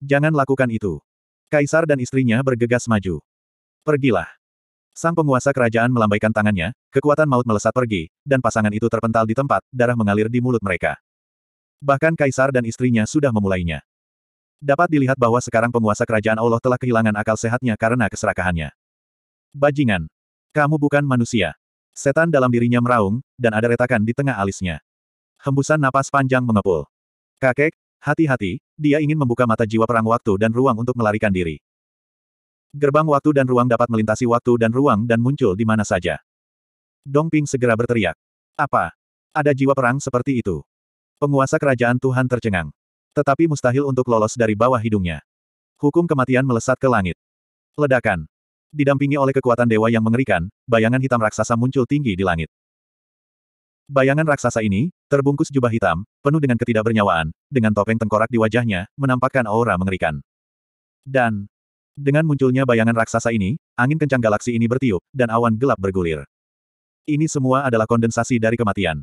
Jangan lakukan itu. Kaisar dan istrinya bergegas maju. Pergilah. Sang penguasa kerajaan melambaikan tangannya, kekuatan maut melesat pergi, dan pasangan itu terpental di tempat, darah mengalir di mulut mereka. Bahkan kaisar dan istrinya sudah memulainya. Dapat dilihat bahwa sekarang penguasa kerajaan Allah telah kehilangan akal sehatnya karena keserakahannya. Bajingan. Kamu bukan manusia. Setan dalam dirinya meraung, dan ada retakan di tengah alisnya. Hembusan napas panjang mengepul. Kakek, hati-hati, dia ingin membuka mata jiwa perang waktu dan ruang untuk melarikan diri. Gerbang waktu dan ruang dapat melintasi waktu dan ruang dan muncul di mana saja. Dong Ping segera berteriak. Apa? Ada jiwa perang seperti itu. Penguasa kerajaan Tuhan tercengang. Tetapi mustahil untuk lolos dari bawah hidungnya. Hukum kematian melesat ke langit. Ledakan. Didampingi oleh kekuatan dewa yang mengerikan, bayangan hitam raksasa muncul tinggi di langit. Bayangan raksasa ini, terbungkus jubah hitam, penuh dengan ketidakbernyawaan, dengan topeng tengkorak di wajahnya, menampakkan aura mengerikan. Dan, dengan munculnya bayangan raksasa ini, angin kencang galaksi ini bertiup, dan awan gelap bergulir. Ini semua adalah kondensasi dari kematian.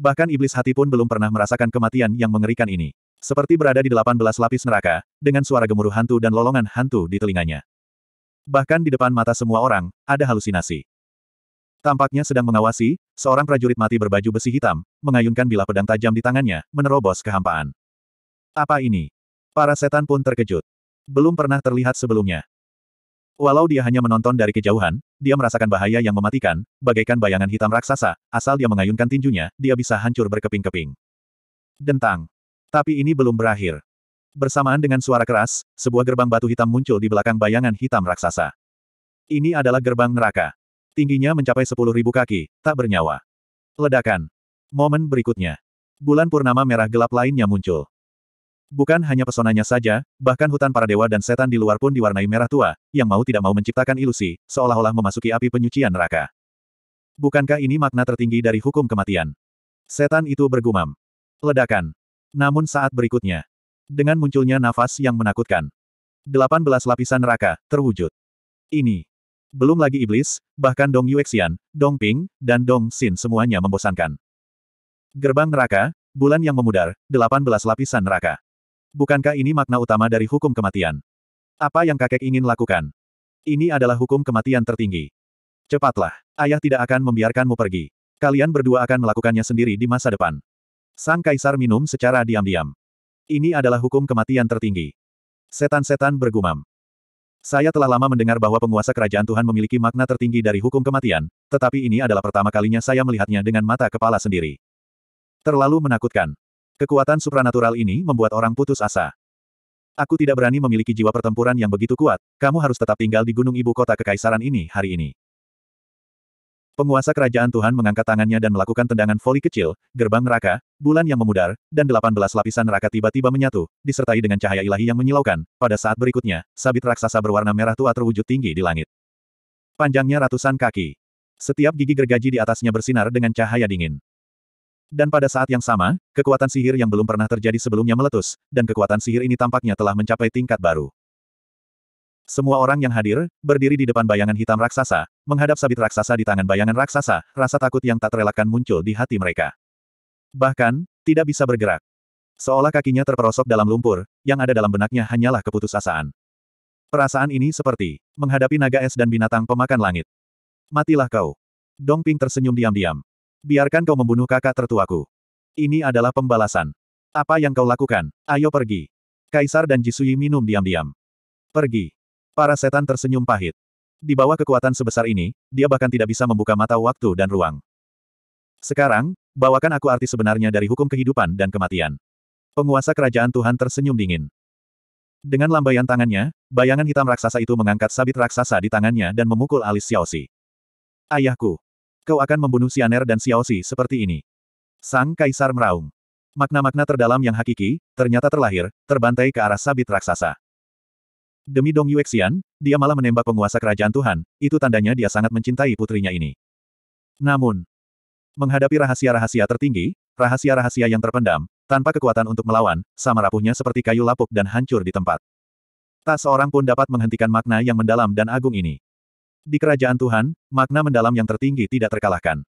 Bahkan iblis hati pun belum pernah merasakan kematian yang mengerikan ini. Seperti berada di 18 lapis neraka, dengan suara gemuruh hantu dan lolongan hantu di telinganya. Bahkan di depan mata semua orang, ada halusinasi. Tampaknya sedang mengawasi, seorang prajurit mati berbaju besi hitam, mengayunkan bilah pedang tajam di tangannya, menerobos kehampaan. Apa ini? Para setan pun terkejut. Belum pernah terlihat sebelumnya. Walau dia hanya menonton dari kejauhan, dia merasakan bahaya yang mematikan, bagaikan bayangan hitam raksasa, asal dia mengayunkan tinjunya, dia bisa hancur berkeping-keping. Dentang. Tapi ini belum berakhir. Bersamaan dengan suara keras, sebuah gerbang batu hitam muncul di belakang bayangan hitam raksasa. Ini adalah gerbang neraka. Tingginya mencapai sepuluh ribu kaki, tak bernyawa. Ledakan. Momen berikutnya. Bulan purnama merah gelap lainnya muncul. Bukan hanya pesonanya saja, bahkan hutan para dewa dan setan di luar pun diwarnai merah tua, yang mau tidak mau menciptakan ilusi, seolah-olah memasuki api penyucian neraka. Bukankah ini makna tertinggi dari hukum kematian? Setan itu bergumam. Ledakan. Namun saat berikutnya, dengan munculnya nafas yang menakutkan, 18 lapisan neraka terwujud. Ini. Belum lagi iblis, bahkan Dong Yuexian, Dong Ping, dan Dong Xin semuanya membosankan. Gerbang neraka, bulan yang memudar, 18 lapisan neraka. Bukankah ini makna utama dari hukum kematian? Apa yang kakek ingin lakukan? Ini adalah hukum kematian tertinggi. Cepatlah, ayah tidak akan membiarkanmu pergi. Kalian berdua akan melakukannya sendiri di masa depan. Sang kaisar minum secara diam-diam. Ini adalah hukum kematian tertinggi. Setan-setan bergumam. Saya telah lama mendengar bahwa penguasa kerajaan Tuhan memiliki makna tertinggi dari hukum kematian, tetapi ini adalah pertama kalinya saya melihatnya dengan mata kepala sendiri. Terlalu menakutkan. Kekuatan supranatural ini membuat orang putus asa. Aku tidak berani memiliki jiwa pertempuran yang begitu kuat, kamu harus tetap tinggal di gunung ibu kota kekaisaran ini hari ini. Penguasa kerajaan Tuhan mengangkat tangannya dan melakukan tendangan voli kecil, gerbang neraka, bulan yang memudar, dan delapan belas lapisan neraka tiba-tiba menyatu, disertai dengan cahaya ilahi yang menyilaukan. Pada saat berikutnya, sabit raksasa berwarna merah tua terwujud tinggi di langit. Panjangnya ratusan kaki. Setiap gigi gergaji di atasnya bersinar dengan cahaya dingin. Dan pada saat yang sama, kekuatan sihir yang belum pernah terjadi sebelumnya meletus, dan kekuatan sihir ini tampaknya telah mencapai tingkat baru. Semua orang yang hadir, berdiri di depan bayangan hitam raksasa, menghadap sabit raksasa di tangan bayangan raksasa, rasa takut yang tak terelakkan muncul di hati mereka. Bahkan, tidak bisa bergerak. Seolah kakinya terperosok dalam lumpur, yang ada dalam benaknya hanyalah keputusasaan. Perasaan ini seperti menghadapi naga es dan binatang pemakan langit. Matilah kau. Dong Ping tersenyum diam-diam. Biarkan kau membunuh kakak tertuaku. Ini adalah pembalasan. Apa yang kau lakukan? Ayo pergi. Kaisar dan Jisui minum diam-diam. Pergi. Para setan tersenyum pahit. Di bawah kekuatan sebesar ini, dia bahkan tidak bisa membuka mata waktu dan ruang. Sekarang, bawakan aku arti sebenarnya dari hukum kehidupan dan kematian. Penguasa kerajaan Tuhan tersenyum dingin. Dengan lambaian tangannya, bayangan hitam raksasa itu mengangkat sabit raksasa di tangannya dan memukul alis Xiaoxi. Ayahku. Kau akan membunuh Sianer dan Xiaoxi seperti ini. Sang Kaisar meraung. Makna-makna terdalam yang hakiki, ternyata terlahir, terbantai ke arah sabit raksasa. Demi Dong Yuexian, dia malah menembak penguasa kerajaan Tuhan, itu tandanya dia sangat mencintai putrinya ini. Namun, menghadapi rahasia-rahasia tertinggi, rahasia-rahasia yang terpendam, tanpa kekuatan untuk melawan, sama rapuhnya seperti kayu lapuk dan hancur di tempat. Tak seorang pun dapat menghentikan makna yang mendalam dan agung ini. Di kerajaan Tuhan, makna mendalam yang tertinggi tidak terkalahkan.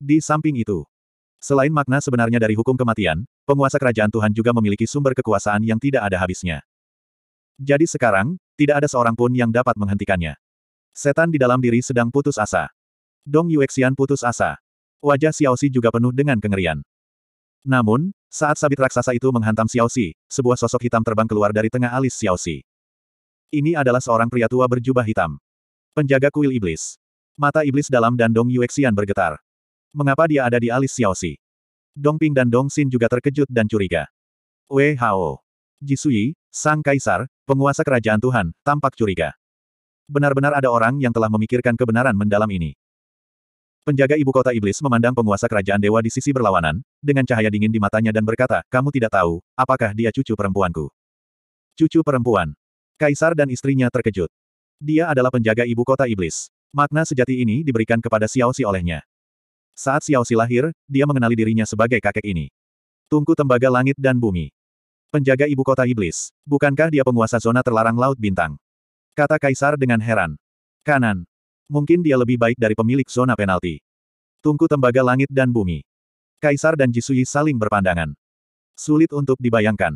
Di samping itu, selain makna sebenarnya dari hukum kematian, penguasa kerajaan Tuhan juga memiliki sumber kekuasaan yang tidak ada habisnya. Jadi sekarang, tidak ada seorang pun yang dapat menghentikannya. Setan di dalam diri sedang putus asa. Dong Yuexian putus asa. Wajah Xiao Xiaoxi juga penuh dengan kengerian. Namun, saat sabit raksasa itu menghantam Xiao Xiaoxi, sebuah sosok hitam terbang keluar dari tengah alis Xiao Xiaoxi. Ini adalah seorang pria tua berjubah hitam. Penjaga kuil iblis. Mata iblis dalam dan Dong Yuexian bergetar. Mengapa dia ada di alis Xiao Xiaoxi? Ping dan Dong Xin juga terkejut dan curiga. Wei Hao. Jisui, sang kaisar, penguasa kerajaan Tuhan, tampak curiga. Benar-benar ada orang yang telah memikirkan kebenaran mendalam ini. Penjaga ibu kota iblis memandang penguasa kerajaan dewa di sisi berlawanan, dengan cahaya dingin di matanya dan berkata, kamu tidak tahu, apakah dia cucu perempuanku? Cucu perempuan. Kaisar dan istrinya terkejut. Dia adalah penjaga ibu kota iblis. Makna sejati ini diberikan kepada Xiao Si olehnya. Saat Xiao Si lahir, dia mengenali dirinya sebagai kakek ini. Tungku tembaga langit dan bumi. Penjaga ibu kota iblis. Bukankah dia penguasa zona terlarang Laut Bintang? Kata Kaisar dengan heran. Kanan. Mungkin dia lebih baik dari pemilik zona penalti. Tungku tembaga langit dan bumi. Kaisar dan Jisui saling berpandangan. Sulit untuk dibayangkan.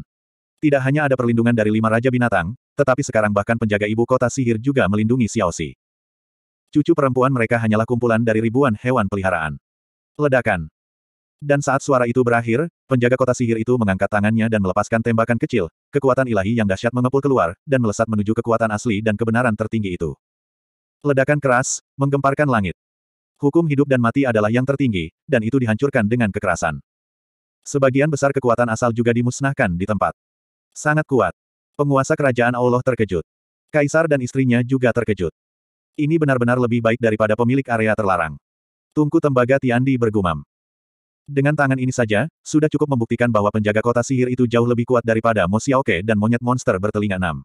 Tidak hanya ada perlindungan dari lima raja binatang, tetapi sekarang bahkan penjaga ibu kota sihir juga melindungi Xiao Xi. Cucu perempuan mereka hanyalah kumpulan dari ribuan hewan peliharaan. Ledakan. Dan saat suara itu berakhir, penjaga kota sihir itu mengangkat tangannya dan melepaskan tembakan kecil, kekuatan ilahi yang dahsyat mengepul keluar, dan melesat menuju kekuatan asli dan kebenaran tertinggi itu. Ledakan keras, menggemparkan langit. Hukum hidup dan mati adalah yang tertinggi, dan itu dihancurkan dengan kekerasan. Sebagian besar kekuatan asal juga dimusnahkan di tempat. Sangat kuat. Penguasa kerajaan Allah terkejut. Kaisar dan istrinya juga terkejut. Ini benar-benar lebih baik daripada pemilik area terlarang. Tungku tembaga Tiandi bergumam. Dengan tangan ini saja, sudah cukup membuktikan bahwa penjaga kota sihir itu jauh lebih kuat daripada Mo Xiaoke dan monyet monster bertelinga enam.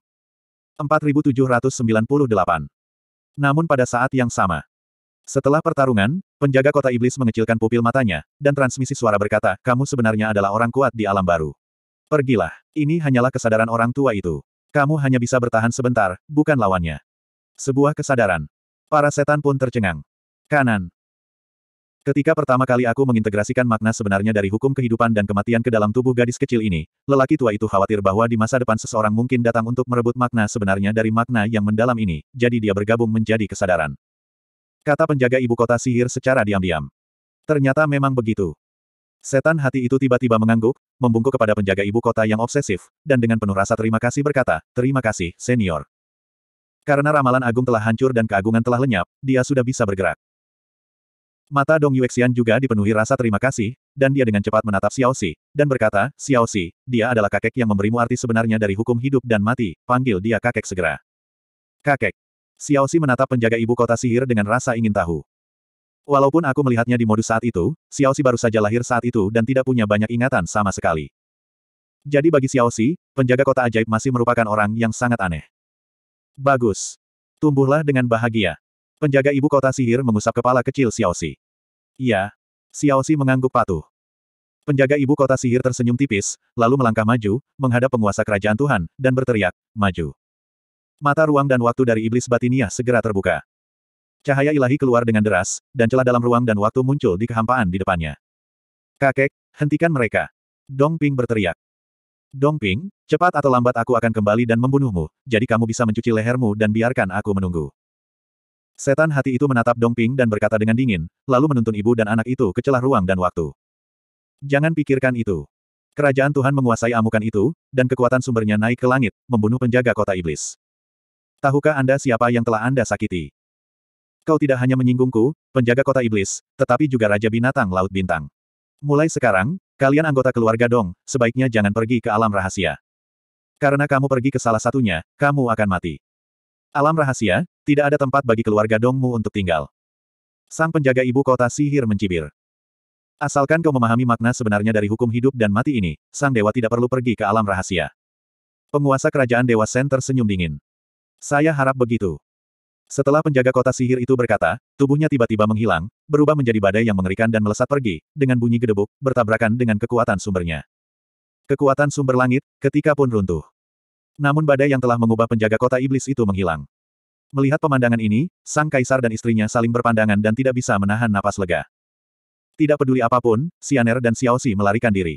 4798. Namun pada saat yang sama, setelah pertarungan, penjaga kota iblis mengecilkan pupil matanya, dan transmisi suara berkata, kamu sebenarnya adalah orang kuat di alam baru. Pergilah. Ini hanyalah kesadaran orang tua itu. Kamu hanya bisa bertahan sebentar, bukan lawannya. Sebuah kesadaran. Para setan pun tercengang. Kanan. Ketika pertama kali aku mengintegrasikan makna sebenarnya dari hukum kehidupan dan kematian ke dalam tubuh gadis kecil ini, lelaki tua itu khawatir bahwa di masa depan seseorang mungkin datang untuk merebut makna sebenarnya dari makna yang mendalam ini, jadi dia bergabung menjadi kesadaran. Kata penjaga ibu kota sihir secara diam-diam. Ternyata memang begitu. Setan hati itu tiba-tiba mengangguk, membungkuk kepada penjaga ibu kota yang obsesif, dan dengan penuh rasa terima kasih berkata, terima kasih, senior. Karena ramalan agung telah hancur dan keagungan telah lenyap, dia sudah bisa bergerak. Mata Dong Yuexian juga dipenuhi rasa terima kasih, dan dia dengan cepat menatap Xiao Xi, dan berkata, Xiao Xi, dia adalah kakek yang memberimu arti sebenarnya dari hukum hidup dan mati, panggil dia kakek segera. Kakek. Xiao Xi menatap penjaga ibu kota sihir dengan rasa ingin tahu. Walaupun aku melihatnya di modus saat itu, Xiao Xi baru saja lahir saat itu dan tidak punya banyak ingatan sama sekali. Jadi bagi Xiao Xi, penjaga kota ajaib masih merupakan orang yang sangat aneh. Bagus. Tumbuhlah dengan bahagia. Penjaga ibu kota sihir mengusap kepala kecil Xiao Xi. Iya. Xiao Xi mengangguk patuh. Penjaga ibu kota sihir tersenyum tipis, lalu melangkah maju, menghadap penguasa kerajaan Tuhan, dan berteriak, maju. Mata ruang dan waktu dari iblis batinia segera terbuka. Cahaya ilahi keluar dengan deras, dan celah dalam ruang dan waktu muncul di kehampaan di depannya. Kakek, hentikan mereka. Dong Ping berteriak. Dong Ping, cepat atau lambat aku akan kembali dan membunuhmu, jadi kamu bisa mencuci lehermu dan biarkan aku menunggu. Setan hati itu menatap Dong Ping dan berkata dengan dingin, lalu menuntun ibu dan anak itu ke celah ruang dan waktu. Jangan pikirkan itu. Kerajaan Tuhan menguasai amukan itu, dan kekuatan sumbernya naik ke langit, membunuh penjaga kota iblis. Tahukah Anda siapa yang telah Anda sakiti? Kau tidak hanya menyinggungku, penjaga kota iblis, tetapi juga raja binatang laut bintang. Mulai sekarang, kalian anggota keluarga Dong, sebaiknya jangan pergi ke alam rahasia. Karena kamu pergi ke salah satunya, kamu akan mati. Alam rahasia, tidak ada tempat bagi keluarga Dongmu untuk tinggal. Sang penjaga ibu kota sihir mencibir. Asalkan kau memahami makna sebenarnya dari hukum hidup dan mati ini, sang dewa tidak perlu pergi ke alam rahasia. Penguasa kerajaan Dewa Sen tersenyum dingin. Saya harap begitu. Setelah penjaga kota sihir itu berkata, tubuhnya tiba-tiba menghilang, berubah menjadi badai yang mengerikan dan melesat pergi, dengan bunyi gedebuk, bertabrakan dengan kekuatan sumbernya. Kekuatan sumber langit, ketika pun runtuh. Namun badai yang telah mengubah penjaga kota iblis itu menghilang. Melihat pemandangan ini, sang kaisar dan istrinya saling berpandangan dan tidak bisa menahan napas lega. Tidak peduli apapun, Sianer dan Xiao Xiaoxi melarikan diri.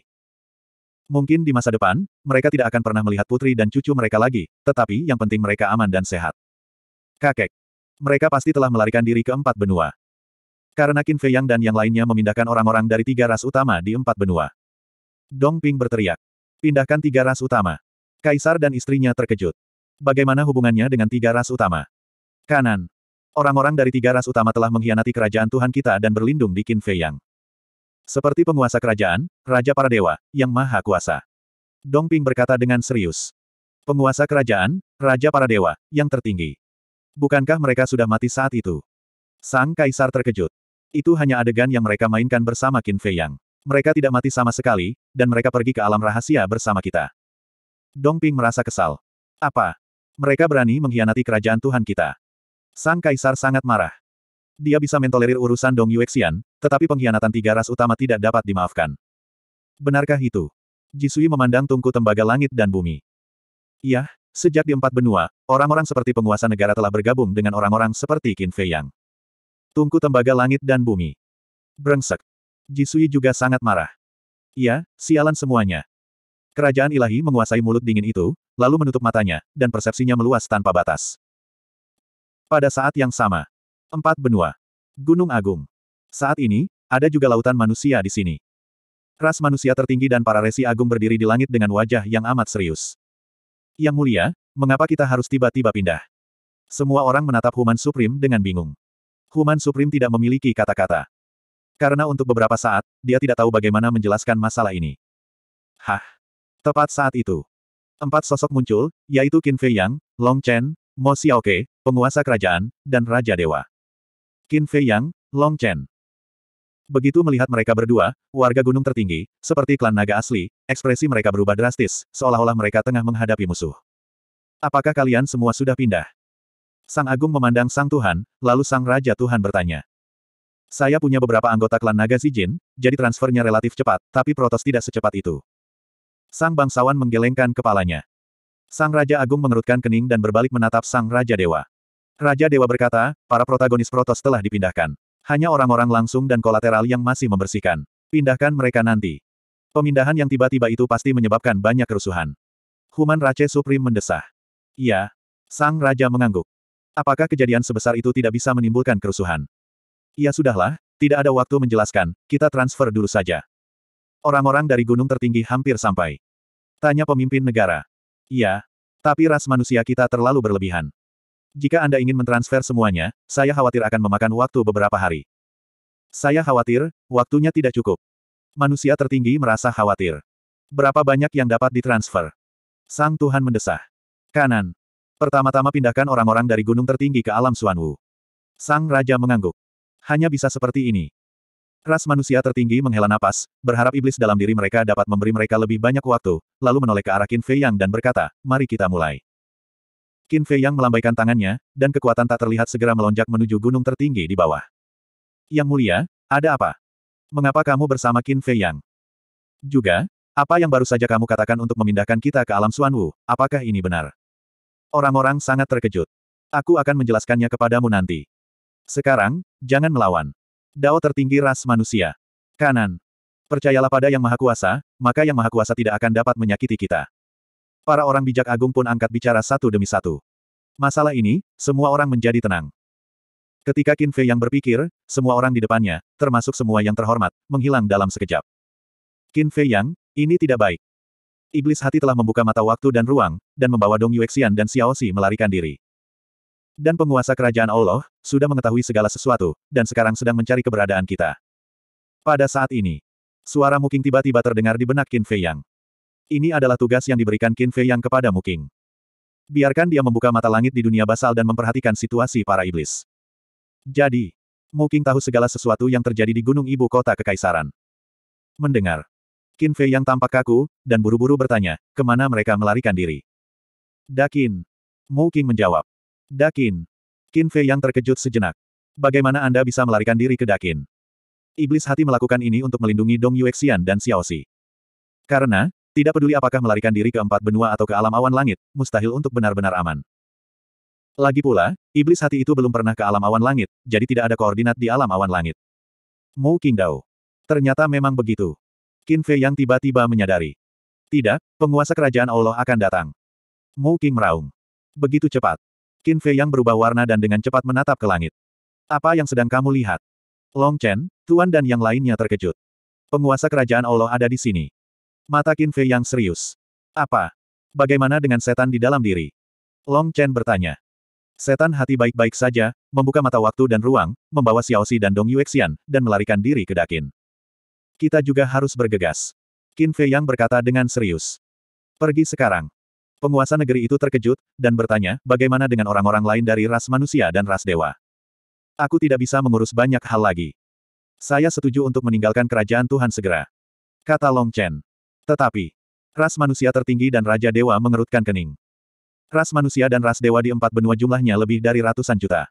Mungkin di masa depan, mereka tidak akan pernah melihat putri dan cucu mereka lagi, tetapi yang penting mereka aman dan sehat. Kakek, mereka pasti telah melarikan diri ke empat benua. Karena Qin Fei Yang dan yang lainnya memindahkan orang-orang dari tiga ras utama di empat benua. Dong Ping berteriak. Pindahkan tiga ras utama. Kaisar dan istrinya terkejut. Bagaimana hubungannya dengan tiga ras utama? Kanan. Orang-orang dari tiga ras utama telah mengkhianati kerajaan Tuhan kita dan berlindung di Qin Fei Yang. Seperti penguasa kerajaan, Raja para Dewa, yang maha kuasa. Dong Ping berkata dengan serius. Penguasa kerajaan, Raja para Dewa, yang tertinggi. Bukankah mereka sudah mati saat itu? Sang Kaisar terkejut. Itu hanya adegan yang mereka mainkan bersama Qin Fei Yang. Mereka tidak mati sama sekali, dan mereka pergi ke alam rahasia bersama kita. Dong Ping merasa kesal. Apa? Mereka berani mengkhianati kerajaan Tuhan kita. Sang Kaisar sangat marah. Dia bisa mentolerir urusan Dong Yuexian, tetapi pengkhianatan tiga ras utama tidak dapat dimaafkan. Benarkah itu? Jisui memandang tungku tembaga langit dan bumi. Yah, Sejak di empat benua, orang-orang seperti penguasa negara telah bergabung dengan orang-orang seperti Qin Fei Yang. Tungku tembaga langit dan bumi. Brengsek. Jisui juga sangat marah. Ya, sialan semuanya. Kerajaan ilahi menguasai mulut dingin itu, lalu menutup matanya, dan persepsinya meluas tanpa batas. Pada saat yang sama. Empat benua. Gunung Agung. Saat ini, ada juga lautan manusia di sini. Ras manusia tertinggi dan para resi agung berdiri di langit dengan wajah yang amat serius. Yang mulia, mengapa kita harus tiba-tiba pindah? Semua orang menatap Human Supreme dengan bingung. Human Supreme tidak memiliki kata-kata. Karena untuk beberapa saat, dia tidak tahu bagaimana menjelaskan masalah ini. Hah? Tepat saat itu. Empat sosok muncul, yaitu Qin Fei Yang, Long Chen, Mo Xiaoke, penguasa kerajaan, dan Raja Dewa. Qin Fei Yang, Long Chen, Begitu melihat mereka berdua, warga gunung tertinggi, seperti klan naga asli, ekspresi mereka berubah drastis, seolah-olah mereka tengah menghadapi musuh. Apakah kalian semua sudah pindah? Sang Agung memandang Sang Tuhan, lalu Sang Raja Tuhan bertanya. Saya punya beberapa anggota klan naga Zijin, jadi transfernya relatif cepat, tapi Protos tidak secepat itu. Sang bangsawan menggelengkan kepalanya. Sang Raja Agung mengerutkan kening dan berbalik menatap Sang Raja Dewa. Raja Dewa berkata, para protagonis Protos telah dipindahkan. Hanya orang-orang langsung dan kolateral yang masih membersihkan. Pindahkan mereka nanti. Pemindahan yang tiba-tiba itu pasti menyebabkan banyak kerusuhan. Human Rache Supreme mendesah. Iya. Sang Raja mengangguk. Apakah kejadian sebesar itu tidak bisa menimbulkan kerusuhan? Ya sudahlah, tidak ada waktu menjelaskan, kita transfer dulu saja. Orang-orang dari gunung tertinggi hampir sampai. Tanya pemimpin negara. Iya. Tapi ras manusia kita terlalu berlebihan. Jika Anda ingin mentransfer semuanya, saya khawatir akan memakan waktu beberapa hari. Saya khawatir, waktunya tidak cukup. Manusia tertinggi merasa khawatir. Berapa banyak yang dapat ditransfer? Sang Tuhan mendesah. Kanan. Pertama-tama pindahkan orang-orang dari gunung tertinggi ke alam Suanwu. Sang Raja mengangguk. Hanya bisa seperti ini. Ras manusia tertinggi menghela napas, berharap iblis dalam diri mereka dapat memberi mereka lebih banyak waktu, lalu menoleh ke arah Qin Fei Yang dan berkata, mari kita mulai. Qin Fei Yang melambaikan tangannya, dan kekuatan tak terlihat segera melonjak menuju gunung tertinggi di bawah. Yang mulia, ada apa? Mengapa kamu bersama Qin Fei Yang? Juga, apa yang baru saja kamu katakan untuk memindahkan kita ke alam Suanwu, apakah ini benar? Orang-orang sangat terkejut. Aku akan menjelaskannya kepadamu nanti. Sekarang, jangan melawan. Dao tertinggi ras manusia. Kanan. Percayalah pada Yang Maha Kuasa, maka Yang Maha Kuasa tidak akan dapat menyakiti kita. Para orang bijak agung pun angkat bicara satu demi satu. Masalah ini, semua orang menjadi tenang. Ketika Qin Fei yang berpikir, semua orang di depannya, termasuk semua yang terhormat, menghilang dalam sekejap. Qin Fei yang, ini tidak baik. Iblis hati telah membuka mata waktu dan ruang, dan membawa Dong Yuexian dan Xiao Xi melarikan diri. Dan penguasa kerajaan Allah, sudah mengetahui segala sesuatu, dan sekarang sedang mencari keberadaan kita. Pada saat ini, suara Muking tiba-tiba terdengar di benak Qin Fei yang. Ini adalah tugas yang diberikan Qin Fei yang kepada Muking. Biarkan dia membuka mata langit di dunia basal dan memperhatikan situasi para iblis. Jadi, Muking tahu segala sesuatu yang terjadi di Gunung Ibu Kota Kekaisaran. Mendengar. Qin Fei yang tampak kaku, dan buru-buru bertanya, kemana mereka melarikan diri. Dakin. Muking menjawab. Dakin. Qin Fei yang terkejut sejenak. Bagaimana Anda bisa melarikan diri ke Dakin? Iblis hati melakukan ini untuk melindungi Dong Yuexian dan Xiaoxi. Karena, tidak peduli apakah melarikan diri ke empat benua atau ke alam awan langit, mustahil untuk benar-benar aman. Lagi pula, iblis hati itu belum pernah ke alam awan langit, jadi tidak ada koordinat di alam awan langit. Mu Qingdao. Ternyata memang begitu. Qin Fei yang tiba-tiba menyadari. Tidak, penguasa kerajaan Allah akan datang. Mu Qing meraung. Begitu cepat. Qin Fei yang berubah warna dan dengan cepat menatap ke langit. Apa yang sedang kamu lihat? Long Chen, Tuan dan yang lainnya terkejut. Penguasa kerajaan Allah ada di sini. Mata Qin Fei yang serius. Apa? Bagaimana dengan setan di dalam diri? Long Chen bertanya. Setan hati baik-baik saja, membuka mata waktu dan ruang, membawa Xiao Xi dan Dong Yuexian, dan melarikan diri ke Dakin. Kita juga harus bergegas. Qin Fei yang berkata dengan serius. Pergi sekarang. Penguasa negeri itu terkejut, dan bertanya, bagaimana dengan orang-orang lain dari ras manusia dan ras dewa? Aku tidak bisa mengurus banyak hal lagi. Saya setuju untuk meninggalkan kerajaan Tuhan segera. Kata Long Chen. Tetapi, ras manusia tertinggi dan Raja Dewa mengerutkan kening. Ras manusia dan ras dewa di empat benua jumlahnya lebih dari ratusan juta.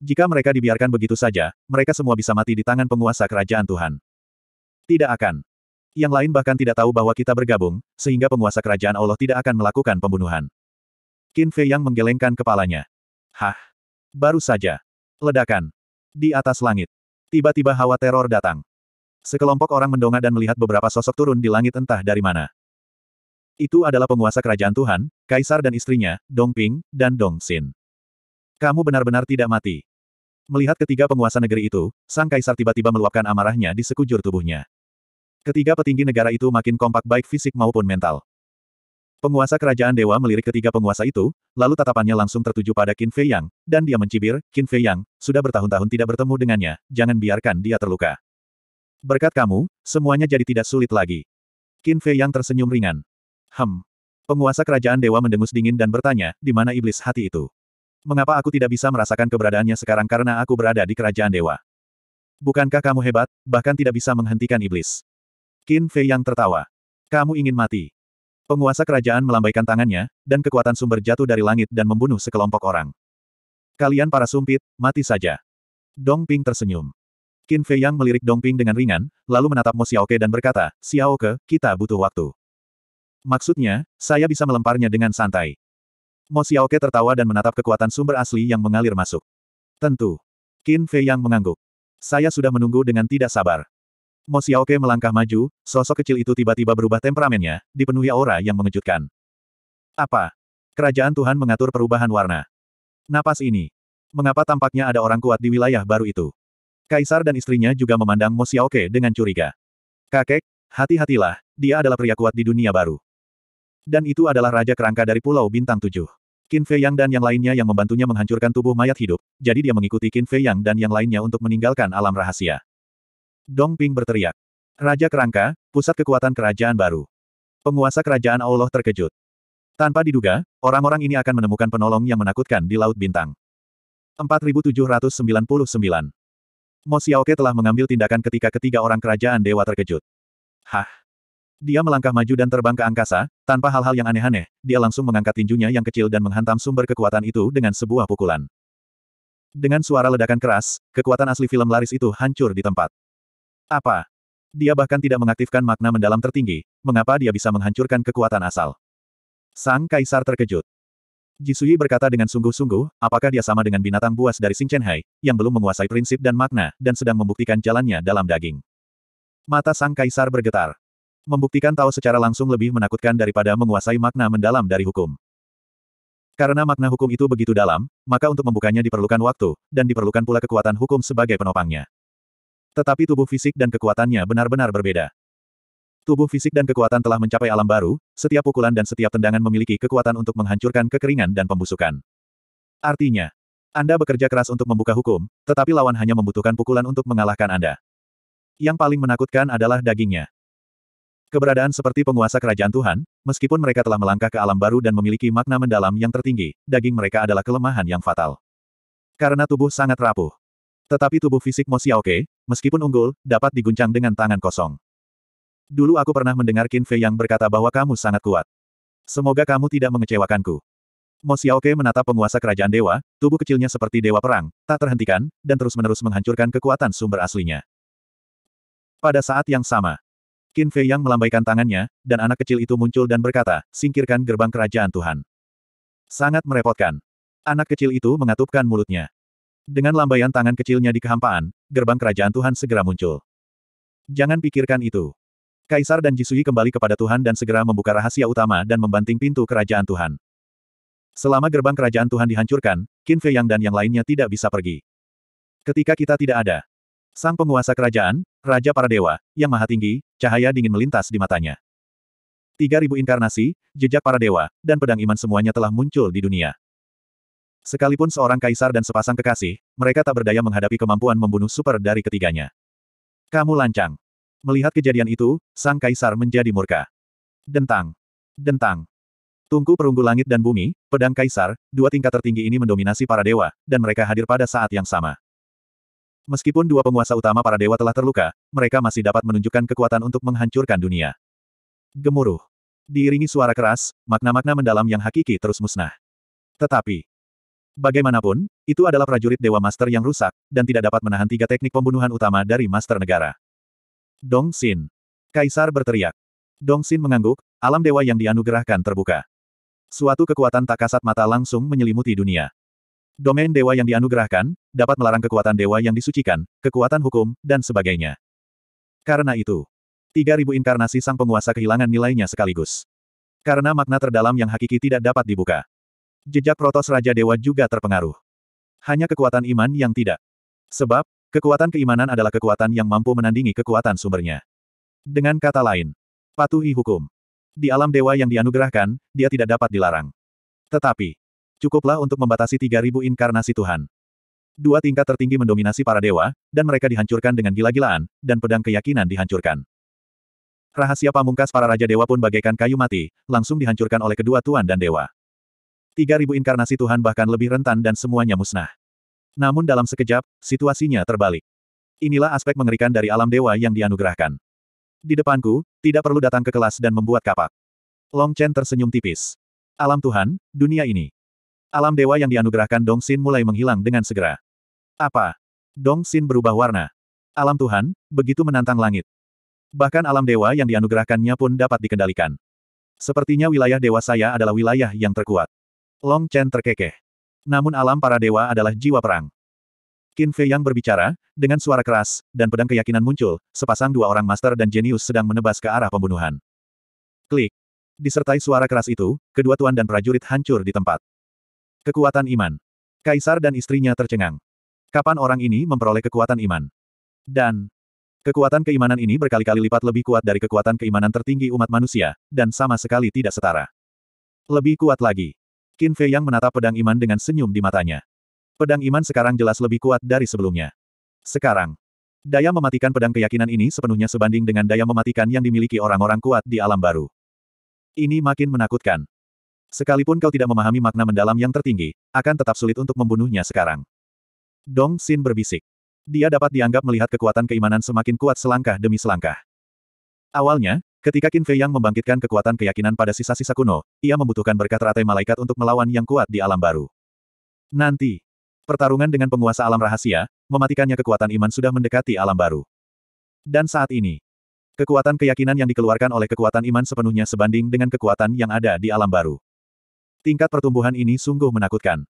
Jika mereka dibiarkan begitu saja, mereka semua bisa mati di tangan penguasa kerajaan Tuhan. Tidak akan. Yang lain bahkan tidak tahu bahwa kita bergabung, sehingga penguasa kerajaan Allah tidak akan melakukan pembunuhan. Qin Fei yang menggelengkan kepalanya. Hah? Baru saja. Ledakan. Di atas langit. Tiba-tiba hawa teror datang. Sekelompok orang mendongak dan melihat beberapa sosok turun di langit entah dari mana. Itu adalah penguasa kerajaan Tuhan, Kaisar dan istrinya, Dong Ping, dan Dong Xin. Kamu benar-benar tidak mati. Melihat ketiga penguasa negeri itu, sang kaisar tiba-tiba meluapkan amarahnya di sekujur tubuhnya. Ketiga petinggi negara itu makin kompak baik fisik maupun mental. Penguasa kerajaan dewa melirik ketiga penguasa itu, lalu tatapannya langsung tertuju pada Qin Fei Yang, dan dia mencibir, Qin Fei Yang, sudah bertahun-tahun tidak bertemu dengannya, jangan biarkan dia terluka. Berkat kamu, semuanya jadi tidak sulit lagi. Qin Fei yang tersenyum ringan. Hem. Penguasa kerajaan dewa mendengus dingin dan bertanya, di mana iblis hati itu? Mengapa aku tidak bisa merasakan keberadaannya sekarang karena aku berada di kerajaan dewa? Bukankah kamu hebat, bahkan tidak bisa menghentikan iblis? Qin Fei yang tertawa. Kamu ingin mati. Penguasa kerajaan melambaikan tangannya, dan kekuatan sumber jatuh dari langit dan membunuh sekelompok orang. Kalian para sumpit, mati saja. Dong Ping tersenyum. Qin Fei Yang melirik Dong Ping dengan ringan, lalu menatap Mo Xiaoke dan berkata, Xiaoke, kita butuh waktu. Maksudnya, saya bisa melemparnya dengan santai. Mo Xiaoke tertawa dan menatap kekuatan sumber asli yang mengalir masuk. Tentu. Qin Fei Yang mengangguk. Saya sudah menunggu dengan tidak sabar. Mo Xiaoke melangkah maju, sosok kecil itu tiba-tiba berubah temperamennya, dipenuhi aura yang mengejutkan. Apa? Kerajaan Tuhan mengatur perubahan warna. Napas ini. Mengapa tampaknya ada orang kuat di wilayah baru itu? Kaisar dan istrinya juga memandang Mo Xiaoke dengan curiga. Kakek, hati-hatilah, dia adalah pria kuat di dunia baru. Dan itu adalah Raja Kerangka dari Pulau Bintang Tujuh. Qin Fei Yang dan yang lainnya yang membantunya menghancurkan tubuh mayat hidup, jadi dia mengikuti Qin Fei Yang dan yang lainnya untuk meninggalkan alam rahasia. Dong Ping berteriak. Raja Kerangka, pusat kekuatan kerajaan baru. Penguasa kerajaan Allah terkejut. Tanpa diduga, orang-orang ini akan menemukan penolong yang menakutkan di Laut Bintang. 4799 Mo Xiaoke telah mengambil tindakan ketika ketiga orang kerajaan dewa terkejut. Hah? Dia melangkah maju dan terbang ke angkasa, tanpa hal-hal yang aneh-aneh, dia langsung mengangkat tinjunya yang kecil dan menghantam sumber kekuatan itu dengan sebuah pukulan. Dengan suara ledakan keras, kekuatan asli film laris itu hancur di tempat. Apa? Dia bahkan tidak mengaktifkan makna mendalam tertinggi, mengapa dia bisa menghancurkan kekuatan asal? Sang Kaisar terkejut. Jisui berkata dengan sungguh-sungguh, apakah dia sama dengan binatang buas dari Xing Chen Hai, yang belum menguasai prinsip dan makna, dan sedang membuktikan jalannya dalam daging. Mata sang kaisar bergetar. Membuktikan tahu secara langsung lebih menakutkan daripada menguasai makna mendalam dari hukum. Karena makna hukum itu begitu dalam, maka untuk membukanya diperlukan waktu, dan diperlukan pula kekuatan hukum sebagai penopangnya. Tetapi tubuh fisik dan kekuatannya benar-benar berbeda. Tubuh fisik dan kekuatan telah mencapai alam baru, setiap pukulan dan setiap tendangan memiliki kekuatan untuk menghancurkan kekeringan dan pembusukan. Artinya, Anda bekerja keras untuk membuka hukum, tetapi lawan hanya membutuhkan pukulan untuk mengalahkan Anda. Yang paling menakutkan adalah dagingnya. Keberadaan seperti penguasa kerajaan Tuhan, meskipun mereka telah melangkah ke alam baru dan memiliki makna mendalam yang tertinggi, daging mereka adalah kelemahan yang fatal. Karena tubuh sangat rapuh. Tetapi tubuh fisik Mo Xiaoke, meskipun unggul, dapat diguncang dengan tangan kosong. Dulu aku pernah mendengar Qin Fei yang berkata bahwa kamu sangat kuat. Semoga kamu tidak mengecewakanku. Mo Xiaoke menatap penguasa kerajaan dewa, tubuh kecilnya seperti dewa perang, tak terhentikan, dan terus-menerus menghancurkan kekuatan sumber aslinya. Pada saat yang sama, Qin Fei yang melambaikan tangannya, dan anak kecil itu muncul dan berkata, singkirkan gerbang kerajaan Tuhan. Sangat merepotkan. Anak kecil itu mengatupkan mulutnya. Dengan lambaian tangan kecilnya di kehampaan, gerbang kerajaan Tuhan segera muncul. Jangan pikirkan itu. Kaisar dan Jisui kembali kepada Tuhan dan segera membuka rahasia utama dan membanting pintu kerajaan Tuhan. Selama gerbang kerajaan Tuhan dihancurkan, Qin Fei Yang dan yang lainnya tidak bisa pergi. Ketika kita tidak ada, sang penguasa kerajaan, Raja para dewa, yang maha tinggi, cahaya dingin melintas di matanya. Tiga ribu inkarnasi, jejak para dewa, dan pedang iman semuanya telah muncul di dunia. Sekalipun seorang kaisar dan sepasang kekasih, mereka tak berdaya menghadapi kemampuan membunuh super dari ketiganya. Kamu lancang. Melihat kejadian itu, sang kaisar menjadi murka. Dentang. Dentang. Tungku perunggu langit dan bumi, pedang kaisar, dua tingkat tertinggi ini mendominasi para dewa, dan mereka hadir pada saat yang sama. Meskipun dua penguasa utama para dewa telah terluka, mereka masih dapat menunjukkan kekuatan untuk menghancurkan dunia. Gemuruh. Diiringi suara keras, makna-makna mendalam yang hakiki terus musnah. Tetapi, bagaimanapun, itu adalah prajurit Dewa Master yang rusak, dan tidak dapat menahan tiga teknik pembunuhan utama dari Master Negara. Dong Xin. Kaisar berteriak. Dong Xin mengangguk, alam dewa yang dianugerahkan terbuka. Suatu kekuatan tak kasat mata langsung menyelimuti dunia. Domain dewa yang dianugerahkan, dapat melarang kekuatan dewa yang disucikan, kekuatan hukum, dan sebagainya. Karena itu, 3000 inkarnasi sang penguasa kehilangan nilainya sekaligus. Karena makna terdalam yang hakiki tidak dapat dibuka. Jejak protos Raja Dewa juga terpengaruh. Hanya kekuatan iman yang tidak. Sebab, Kekuatan keimanan adalah kekuatan yang mampu menandingi kekuatan sumbernya. Dengan kata lain, patuhi hukum. Di alam dewa yang dianugerahkan, dia tidak dapat dilarang. Tetapi, cukuplah untuk membatasi 3.000 inkarnasi Tuhan. Dua tingkat tertinggi mendominasi para dewa, dan mereka dihancurkan dengan gila-gilaan, dan pedang keyakinan dihancurkan. Rahasia pamungkas para raja dewa pun bagaikan kayu mati, langsung dihancurkan oleh kedua tuan dan dewa. 3.000 inkarnasi Tuhan bahkan lebih rentan dan semuanya musnah. Namun dalam sekejap, situasinya terbalik. Inilah aspek mengerikan dari alam dewa yang dianugerahkan. Di depanku, tidak perlu datang ke kelas dan membuat kapak. Long Chen tersenyum tipis. Alam Tuhan, dunia ini. Alam dewa yang dianugerahkan Dong Xin mulai menghilang dengan segera. Apa? Dong Xin berubah warna. Alam Tuhan, begitu menantang langit. Bahkan alam dewa yang dianugerahkannya pun dapat dikendalikan. Sepertinya wilayah dewa saya adalah wilayah yang terkuat. Long Chen terkekeh. Namun alam para dewa adalah jiwa perang. Qin Fei yang berbicara, dengan suara keras, dan pedang keyakinan muncul, sepasang dua orang master dan jenius sedang menebas ke arah pembunuhan. Klik. Disertai suara keras itu, kedua tuan dan prajurit hancur di tempat. Kekuatan iman. Kaisar dan istrinya tercengang. Kapan orang ini memperoleh kekuatan iman? Dan, kekuatan keimanan ini berkali-kali lipat lebih kuat dari kekuatan keimanan tertinggi umat manusia, dan sama sekali tidak setara. Lebih kuat lagi. Qin Fei Yang menatap pedang iman dengan senyum di matanya. Pedang iman sekarang jelas lebih kuat dari sebelumnya. Sekarang, daya mematikan pedang keyakinan ini sepenuhnya sebanding dengan daya mematikan yang dimiliki orang-orang kuat di alam baru. Ini makin menakutkan. Sekalipun kau tidak memahami makna mendalam yang tertinggi, akan tetap sulit untuk membunuhnya sekarang. Dong Xin berbisik. Dia dapat dianggap melihat kekuatan keimanan semakin kuat selangkah demi selangkah. Awalnya, Ketika Qin Fei Yang membangkitkan kekuatan keyakinan pada sisa-sisa kuno, ia membutuhkan berkat ratai malaikat untuk melawan yang kuat di alam baru. Nanti, pertarungan dengan penguasa alam rahasia, mematikannya kekuatan iman sudah mendekati alam baru. Dan saat ini, kekuatan keyakinan yang dikeluarkan oleh kekuatan iman sepenuhnya sebanding dengan kekuatan yang ada di alam baru. Tingkat pertumbuhan ini sungguh menakutkan.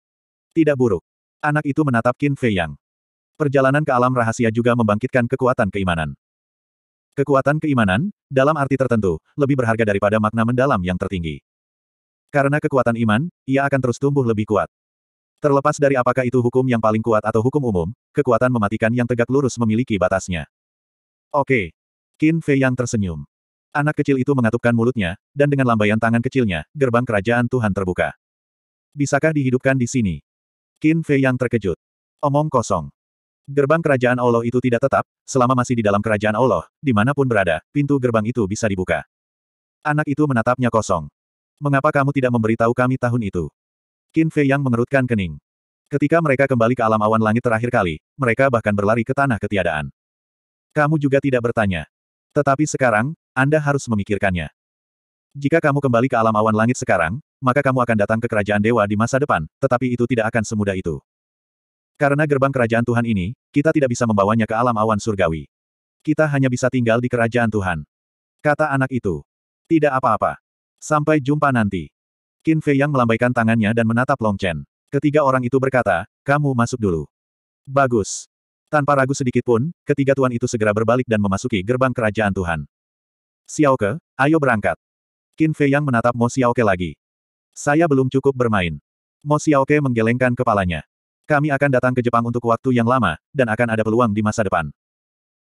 Tidak buruk. Anak itu menatap Qin Fei Yang. Perjalanan ke alam rahasia juga membangkitkan kekuatan keimanan. Kekuatan keimanan, dalam arti tertentu, lebih berharga daripada makna mendalam yang tertinggi. Karena kekuatan iman, ia akan terus tumbuh lebih kuat. Terlepas dari apakah itu hukum yang paling kuat atau hukum umum, kekuatan mematikan yang tegak lurus memiliki batasnya. Oke. Qin Fei yang tersenyum. Anak kecil itu mengatupkan mulutnya, dan dengan lambaian tangan kecilnya, gerbang kerajaan Tuhan terbuka. Bisakah dihidupkan di sini? Qin Fei yang terkejut. Omong kosong. Gerbang kerajaan Allah itu tidak tetap, selama masih di dalam kerajaan Allah, dimanapun berada, pintu gerbang itu bisa dibuka. Anak itu menatapnya kosong. Mengapa kamu tidak memberitahu kami tahun itu? Qin Fei yang mengerutkan kening. Ketika mereka kembali ke alam awan langit terakhir kali, mereka bahkan berlari ke tanah ketiadaan. Kamu juga tidak bertanya. Tetapi sekarang, Anda harus memikirkannya. Jika kamu kembali ke alam awan langit sekarang, maka kamu akan datang ke kerajaan dewa di masa depan, tetapi itu tidak akan semudah itu. Karena gerbang kerajaan Tuhan ini, kita tidak bisa membawanya ke alam awan surgawi. Kita hanya bisa tinggal di kerajaan Tuhan. Kata anak itu. Tidak apa-apa. Sampai jumpa nanti. Qin Fei yang melambaikan tangannya dan menatap Long Chen. Ketiga orang itu berkata, kamu masuk dulu. Bagus. Tanpa ragu sedikit pun, ketiga tuan itu segera berbalik dan memasuki gerbang kerajaan Tuhan. Xiao Ke, ayo berangkat. Qin Fei yang menatap Mo Xiao Ke lagi. Saya belum cukup bermain. Mo Xiao Ke menggelengkan kepalanya. Kami akan datang ke Jepang untuk waktu yang lama, dan akan ada peluang di masa depan.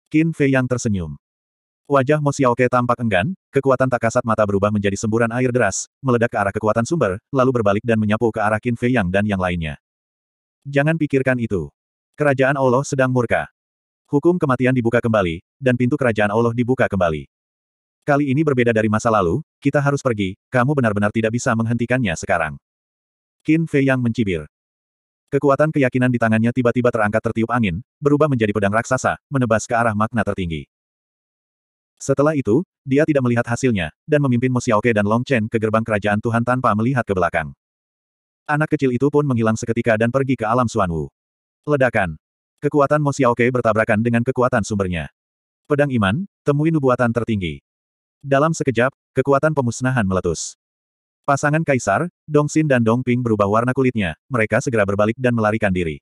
Qin Fei yang tersenyum. Wajah Mo Xiaoke tampak enggan, kekuatan tak kasat mata berubah menjadi semburan air deras, meledak ke arah kekuatan sumber, lalu berbalik dan menyapu ke arah Qin Fei Yang dan yang lainnya. Jangan pikirkan itu. Kerajaan Allah sedang murka. Hukum kematian dibuka kembali, dan pintu kerajaan Allah dibuka kembali. Kali ini berbeda dari masa lalu, kita harus pergi, kamu benar-benar tidak bisa menghentikannya sekarang. Qin Fei Yang mencibir. Kekuatan keyakinan di tangannya tiba-tiba terangkat tertiup angin, berubah menjadi pedang raksasa, menebas ke arah makna tertinggi. Setelah itu, dia tidak melihat hasilnya, dan memimpin Mo Xiaoke dan Long Chen ke gerbang kerajaan Tuhan tanpa melihat ke belakang. Anak kecil itu pun menghilang seketika dan pergi ke alam Suanwu. Ledakan. Kekuatan Mo Xiaoke bertabrakan dengan kekuatan sumbernya. Pedang iman, temui nubuatan tertinggi. Dalam sekejap, kekuatan pemusnahan meletus. Pasangan Kaisar, Dong Xin dan Dong Ping berubah warna kulitnya, mereka segera berbalik dan melarikan diri.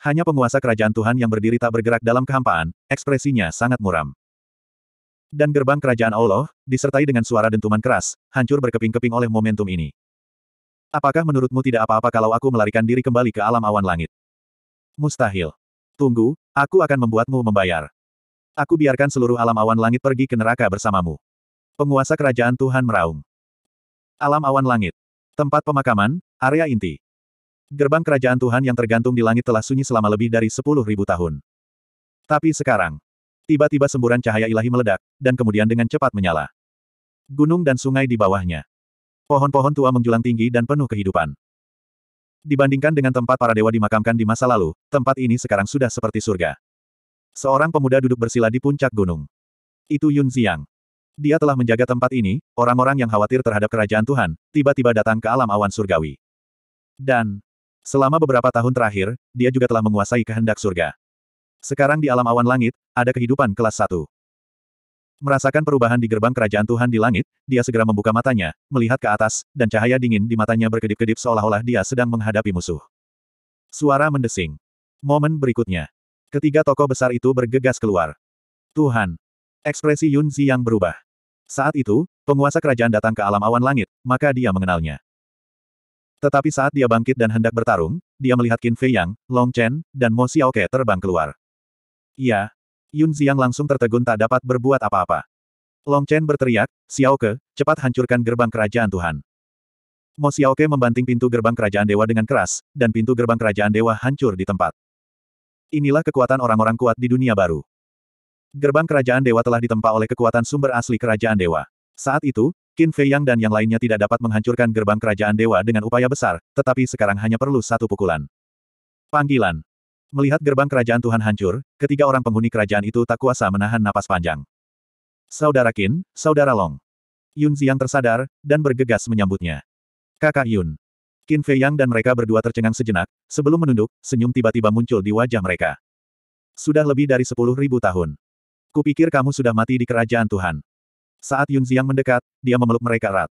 Hanya penguasa kerajaan Tuhan yang berdiri tak bergerak dalam kehampaan, ekspresinya sangat muram. Dan gerbang kerajaan Allah, disertai dengan suara dentuman keras, hancur berkeping-keping oleh momentum ini. Apakah menurutmu tidak apa-apa kalau aku melarikan diri kembali ke alam awan langit? Mustahil. Tunggu, aku akan membuatmu membayar. Aku biarkan seluruh alam awan langit pergi ke neraka bersamamu. Penguasa kerajaan Tuhan meraung. Alam awan langit. Tempat pemakaman, area inti. Gerbang kerajaan Tuhan yang tergantung di langit telah sunyi selama lebih dari 10.000 tahun. Tapi sekarang, tiba-tiba semburan cahaya ilahi meledak, dan kemudian dengan cepat menyala. Gunung dan sungai di bawahnya. Pohon-pohon tua menjulang tinggi dan penuh kehidupan. Dibandingkan dengan tempat para dewa dimakamkan di masa lalu, tempat ini sekarang sudah seperti surga. Seorang pemuda duduk bersila di puncak gunung. Itu Yun Ziang. Dia telah menjaga tempat ini, orang-orang yang khawatir terhadap kerajaan Tuhan, tiba-tiba datang ke alam awan surgawi. Dan, selama beberapa tahun terakhir, dia juga telah menguasai kehendak surga. Sekarang di alam awan langit, ada kehidupan kelas satu. Merasakan perubahan di gerbang kerajaan Tuhan di langit, dia segera membuka matanya, melihat ke atas, dan cahaya dingin di matanya berkedip-kedip seolah-olah dia sedang menghadapi musuh. Suara mendesing. Momen berikutnya. Ketiga tokoh besar itu bergegas keluar. Tuhan. Ekspresi Yun Zi yang berubah. Saat itu, penguasa kerajaan datang ke alam awan langit, maka dia mengenalnya. Tetapi saat dia bangkit dan hendak bertarung, dia melihat Qin Fei Yang, Long Chen, dan Mo Xiaoke terbang keluar. Iya. Yun Xiang langsung tertegun tak dapat berbuat apa-apa. Long Chen berteriak, Xiaoke, cepat hancurkan gerbang kerajaan Tuhan. Mo Xiaoke membanting pintu gerbang kerajaan dewa dengan keras, dan pintu gerbang kerajaan dewa hancur di tempat. Inilah kekuatan orang-orang kuat di dunia baru. Gerbang kerajaan dewa telah ditempa oleh kekuatan sumber asli kerajaan dewa. Saat itu, Qin Fei Yang dan yang lainnya tidak dapat menghancurkan gerbang kerajaan dewa dengan upaya besar, tetapi sekarang hanya perlu satu pukulan. Panggilan. Melihat gerbang kerajaan Tuhan hancur, ketiga orang penghuni kerajaan itu tak kuasa menahan napas panjang. Saudara Qin, Saudara Long. Yun Ziyang tersadar, dan bergegas menyambutnya. Kakak Yun. Qin Fei Yang dan mereka berdua tercengang sejenak, sebelum menunduk, senyum tiba-tiba muncul di wajah mereka. Sudah lebih dari sepuluh ribu tahun. Kupikir kamu sudah mati di kerajaan Tuhan. Saat Yun Ziang mendekat, dia memeluk mereka erat.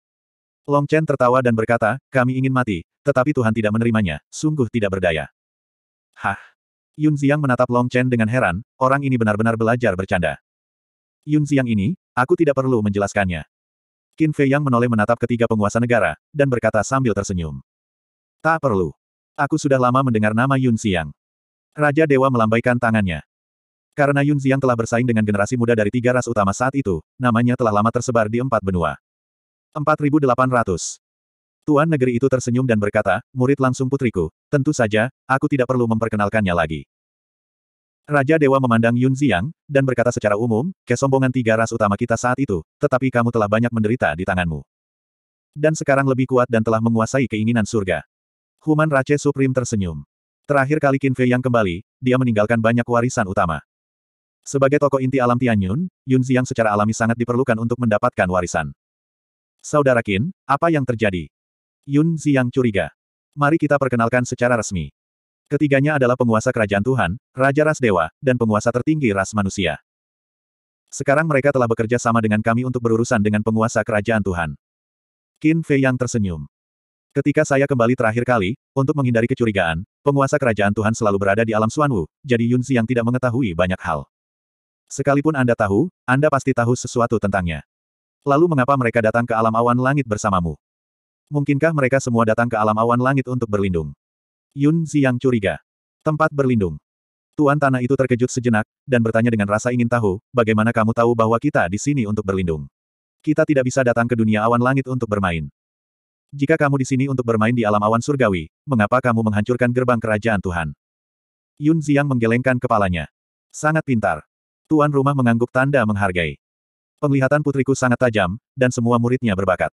Long Chen tertawa dan berkata, kami ingin mati, tetapi Tuhan tidak menerimanya, sungguh tidak berdaya. Hah? Yun Ziang menatap Long Chen dengan heran, orang ini benar-benar belajar bercanda. Yun Ziang ini, aku tidak perlu menjelaskannya. Qin Fei Yang menoleh menatap ketiga penguasa negara, dan berkata sambil tersenyum. Tak perlu. Aku sudah lama mendengar nama Yun Xiang. Raja Dewa melambaikan tangannya. Karena Yun Xiang telah bersaing dengan generasi muda dari tiga ras utama saat itu, namanya telah lama tersebar di empat benua. 4800. Tuan negeri itu tersenyum dan berkata, murid langsung putriku, tentu saja, aku tidak perlu memperkenalkannya lagi. Raja Dewa memandang Yun Xiang, dan berkata secara umum, kesombongan tiga ras utama kita saat itu, tetapi kamu telah banyak menderita di tanganmu. Dan sekarang lebih kuat dan telah menguasai keinginan surga. Human Rache Supreme tersenyum. Terakhir kali Qin Fei yang kembali, dia meninggalkan banyak warisan utama. Sebagai tokoh inti alam Tianyun, Yun Xiang secara alami sangat diperlukan untuk mendapatkan warisan. Saudara Qin, apa yang terjadi? Yun Xiang curiga. Mari kita perkenalkan secara resmi. Ketiganya adalah penguasa kerajaan Tuhan, Raja Ras Dewa, dan penguasa tertinggi ras manusia. Sekarang mereka telah bekerja sama dengan kami untuk berurusan dengan penguasa kerajaan Tuhan. Qin Fei yang tersenyum. Ketika saya kembali terakhir kali, untuk menghindari kecurigaan, penguasa kerajaan Tuhan selalu berada di alam Suanwu, jadi Yun Xiang tidak mengetahui banyak hal. Sekalipun Anda tahu, Anda pasti tahu sesuatu tentangnya. Lalu mengapa mereka datang ke alam awan langit bersamamu? Mungkinkah mereka semua datang ke alam awan langit untuk berlindung? Yun Ziyang curiga. Tempat berlindung. Tuan Tanah itu terkejut sejenak, dan bertanya dengan rasa ingin tahu, bagaimana kamu tahu bahwa kita di sini untuk berlindung? Kita tidak bisa datang ke dunia awan langit untuk bermain. Jika kamu di sini untuk bermain di alam awan surgawi, mengapa kamu menghancurkan gerbang kerajaan Tuhan? Yun Ziang menggelengkan kepalanya. Sangat pintar. Tuan rumah mengangguk tanda menghargai. Penglihatan putriku sangat tajam, dan semua muridnya berbakat.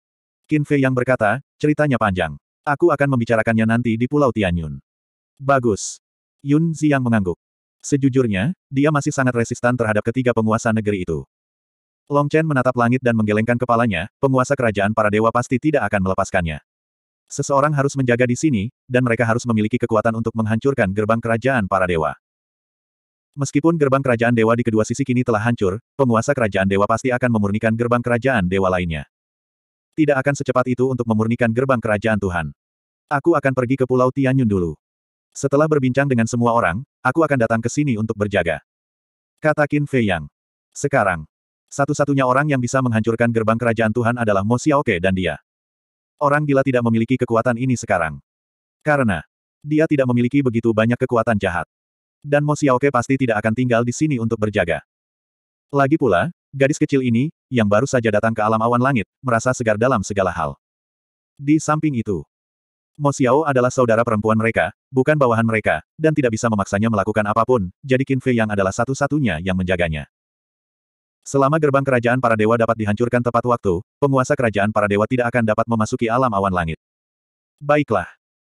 Qin Fei yang berkata, ceritanya panjang. Aku akan membicarakannya nanti di Pulau Tianyun. Bagus. Yun Ziyang mengangguk. Sejujurnya, dia masih sangat resistan terhadap ketiga penguasa negeri itu. Long Chen menatap langit dan menggelengkan kepalanya, penguasa kerajaan para dewa pasti tidak akan melepaskannya. Seseorang harus menjaga di sini, dan mereka harus memiliki kekuatan untuk menghancurkan gerbang kerajaan para dewa. Meskipun gerbang kerajaan dewa di kedua sisi kini telah hancur, penguasa kerajaan dewa pasti akan memurnikan gerbang kerajaan dewa lainnya. Tidak akan secepat itu untuk memurnikan gerbang kerajaan Tuhan. Aku akan pergi ke Pulau Tianyun dulu. Setelah berbincang dengan semua orang, aku akan datang ke sini untuk berjaga. Kata Qin Fei Yang. Sekarang, satu-satunya orang yang bisa menghancurkan gerbang kerajaan Tuhan adalah Mo Xiaoke dan dia. Orang gila tidak memiliki kekuatan ini sekarang. Karena, dia tidak memiliki begitu banyak kekuatan jahat. Dan Mo Xiaoke pasti tidak akan tinggal di sini untuk berjaga. Lagi pula, gadis kecil ini, yang baru saja datang ke alam awan langit, merasa segar dalam segala hal. Di samping itu, Mo Xiao adalah saudara perempuan mereka, bukan bawahan mereka, dan tidak bisa memaksanya melakukan apapun, jadi Qin Fei yang adalah satu-satunya yang menjaganya. Selama gerbang kerajaan para dewa dapat dihancurkan tepat waktu, penguasa kerajaan para dewa tidak akan dapat memasuki alam awan langit. Baiklah.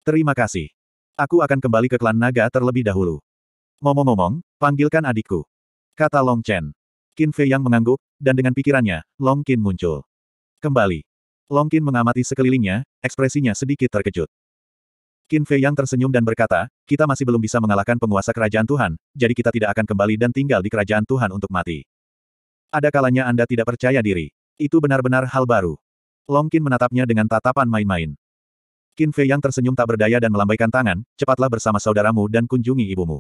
Terima kasih. Aku akan kembali ke klan naga terlebih dahulu. Ngomong-ngomong, panggilkan adikku. Kata Long Chen. Qin Fei yang mengangguk, dan dengan pikirannya, Long Qin muncul. Kembali. Long Qin mengamati sekelilingnya, ekspresinya sedikit terkejut. Qin Fei yang tersenyum dan berkata, kita masih belum bisa mengalahkan penguasa kerajaan Tuhan, jadi kita tidak akan kembali dan tinggal di kerajaan Tuhan untuk mati. Ada kalanya Anda tidak percaya diri. Itu benar-benar hal baru. Long Qin menatapnya dengan tatapan main-main. Qin Fei yang tersenyum tak berdaya dan melambaikan tangan, cepatlah bersama saudaramu dan kunjungi ibumu.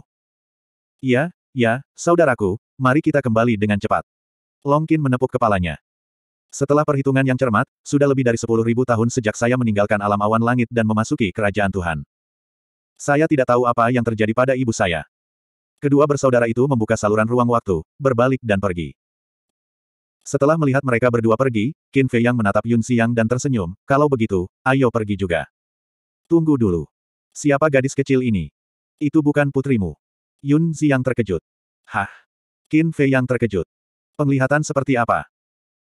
Ya, ya, saudaraku, mari kita kembali dengan cepat. Longkin menepuk kepalanya. Setelah perhitungan yang cermat, sudah lebih dari sepuluh ribu tahun sejak saya meninggalkan alam awan langit dan memasuki kerajaan Tuhan. Saya tidak tahu apa yang terjadi pada ibu saya. Kedua bersaudara itu membuka saluran ruang waktu, berbalik dan pergi. Setelah melihat mereka berdua pergi, Qin Fei Yang menatap Yun Xiang dan tersenyum, kalau begitu, ayo pergi juga. Tunggu dulu. Siapa gadis kecil ini? Itu bukan putrimu. Yun Zi yang terkejut. Hah? Qin Fei yang terkejut. Penglihatan seperti apa?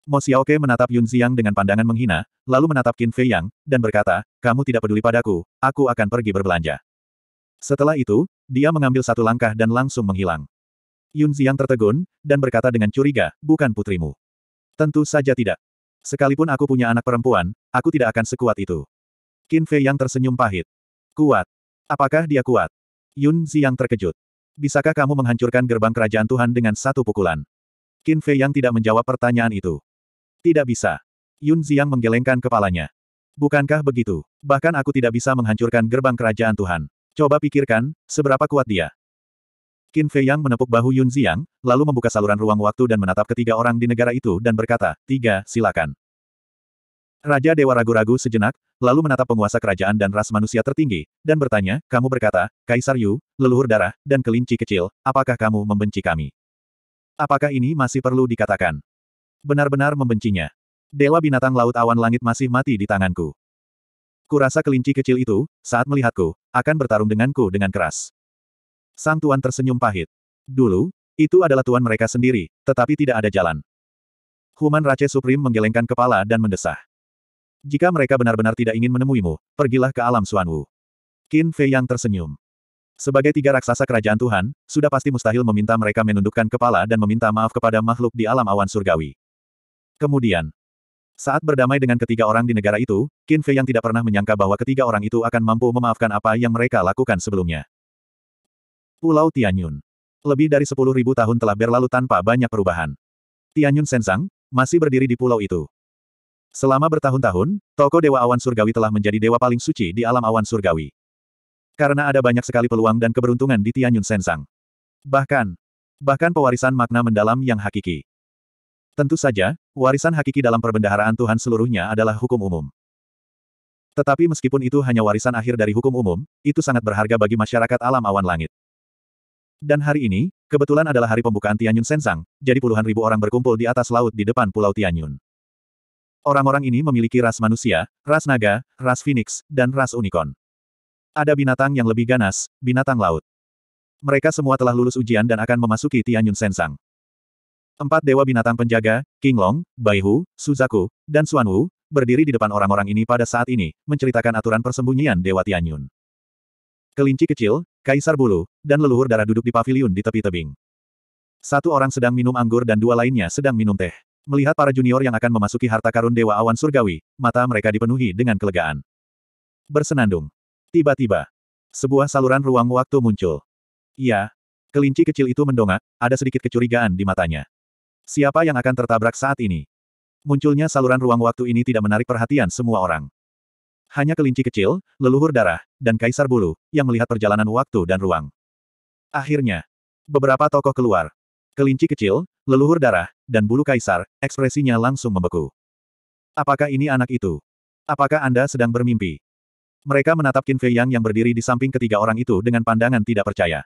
Mo Xiaoke menatap Yun Xiang dengan pandangan menghina, lalu menatap Qin Fei Yang, dan berkata, kamu tidak peduli padaku, aku akan pergi berbelanja. Setelah itu, dia mengambil satu langkah dan langsung menghilang. Yun Ziyang tertegun, dan berkata dengan curiga, bukan putrimu. Tentu saja tidak. Sekalipun aku punya anak perempuan, aku tidak akan sekuat itu. Qin Fei Yang tersenyum pahit. Kuat. Apakah dia kuat? Yun Ziyang terkejut. Bisakah kamu menghancurkan gerbang kerajaan Tuhan dengan satu pukulan? Qin Fei yang tidak menjawab pertanyaan itu. Tidak bisa. Yun Ziang menggelengkan kepalanya. Bukankah begitu? Bahkan aku tidak bisa menghancurkan gerbang kerajaan Tuhan. Coba pikirkan, seberapa kuat dia. Qin Fei yang menepuk bahu Yun Ziang, lalu membuka saluran ruang waktu dan menatap ketiga orang di negara itu dan berkata, tiga, silakan. Raja Dewa ragu-ragu sejenak, lalu menatap penguasa kerajaan dan ras manusia tertinggi, dan bertanya, kamu berkata, Kaisar Yu, leluhur darah, dan kelinci kecil, apakah kamu membenci kami? Apakah ini masih perlu dikatakan? Benar-benar membencinya. Dewa binatang laut awan langit masih mati di tanganku. Kurasa kelinci kecil itu, saat melihatku, akan bertarung denganku dengan keras. Sang Tuan tersenyum pahit. Dulu, itu adalah Tuan mereka sendiri, tetapi tidak ada jalan. Human Rache Supreme menggelengkan kepala dan mendesah. Jika mereka benar-benar tidak ingin menemuimu, pergilah ke alam Suanwu. Qin Fei yang tersenyum. Sebagai tiga raksasa kerajaan Tuhan, sudah pasti mustahil meminta mereka menundukkan kepala dan meminta maaf kepada makhluk di alam awan surgawi. Kemudian, saat berdamai dengan ketiga orang di negara itu, Qin Fei yang tidak pernah menyangka bahwa ketiga orang itu akan mampu memaafkan apa yang mereka lakukan sebelumnya. Pulau Tianyun. Lebih dari sepuluh ribu tahun telah berlalu tanpa banyak perubahan. Tianyun Sensang, masih berdiri di pulau itu. Selama bertahun-tahun, toko Dewa Awan Surgawi telah menjadi dewa paling suci di alam awan surgawi. Karena ada banyak sekali peluang dan keberuntungan di Tianyun Sensang. Bahkan, bahkan pewarisan makna mendalam yang hakiki. Tentu saja, warisan hakiki dalam perbendaharaan Tuhan seluruhnya adalah hukum umum. Tetapi meskipun itu hanya warisan akhir dari hukum umum, itu sangat berharga bagi masyarakat alam awan langit. Dan hari ini, kebetulan adalah hari pembukaan Tianyun Sensang, jadi puluhan ribu orang berkumpul di atas laut di depan Pulau Tianyun. Orang-orang ini memiliki ras manusia, ras naga, ras phoenix, dan ras unicorn. Ada binatang yang lebih ganas, binatang laut. Mereka semua telah lulus ujian dan akan memasuki Tianyun Sensang. Empat dewa binatang penjaga, King Long, Bai Hu, Suzaku, dan Xuan Wu, berdiri di depan orang-orang ini pada saat ini, menceritakan aturan persembunyian Dewa Tianyun. Kelinci kecil, kaisar bulu, dan leluhur darah duduk di paviliun di tepi tebing. Satu orang sedang minum anggur dan dua lainnya sedang minum teh. Melihat para junior yang akan memasuki harta karun Dewa Awan Surgawi, mata mereka dipenuhi dengan kelegaan. Bersenandung. Tiba-tiba, sebuah saluran ruang waktu muncul. Ya, kelinci kecil itu mendongak, ada sedikit kecurigaan di matanya. Siapa yang akan tertabrak saat ini? Munculnya saluran ruang waktu ini tidak menarik perhatian semua orang. Hanya kelinci kecil, leluhur darah, dan kaisar bulu, yang melihat perjalanan waktu dan ruang. Akhirnya, beberapa tokoh keluar. Kelinci kecil, leluhur darah, dan bulu kaisar, ekspresinya langsung membeku. Apakah ini anak itu? Apakah Anda sedang bermimpi? Mereka menatap Qin Fei Yang yang berdiri di samping ketiga orang itu dengan pandangan tidak percaya.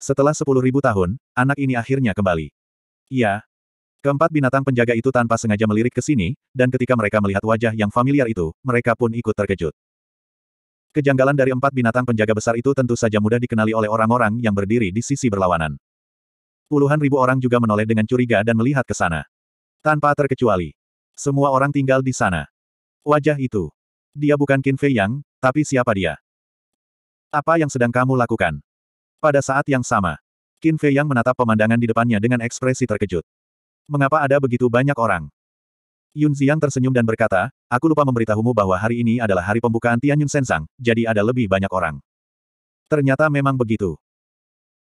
Setelah sepuluh ribu tahun, anak ini akhirnya kembali. Iya. Keempat binatang penjaga itu tanpa sengaja melirik ke sini, dan ketika mereka melihat wajah yang familiar itu, mereka pun ikut terkejut. Kejanggalan dari empat binatang penjaga besar itu tentu saja mudah dikenali oleh orang-orang yang berdiri di sisi berlawanan. Puluhan ribu orang juga menoleh dengan curiga dan melihat ke sana. Tanpa terkecuali. Semua orang tinggal di sana. Wajah itu. Dia bukan Qin Fei Yang, tapi siapa dia? Apa yang sedang kamu lakukan? Pada saat yang sama, Qin Fei Yang menatap pemandangan di depannya dengan ekspresi terkejut. Mengapa ada begitu banyak orang? Yun Ziyang tersenyum dan berkata, aku lupa memberitahumu bahwa hari ini adalah hari pembukaan Tianyun Sensang, jadi ada lebih banyak orang. Ternyata memang begitu.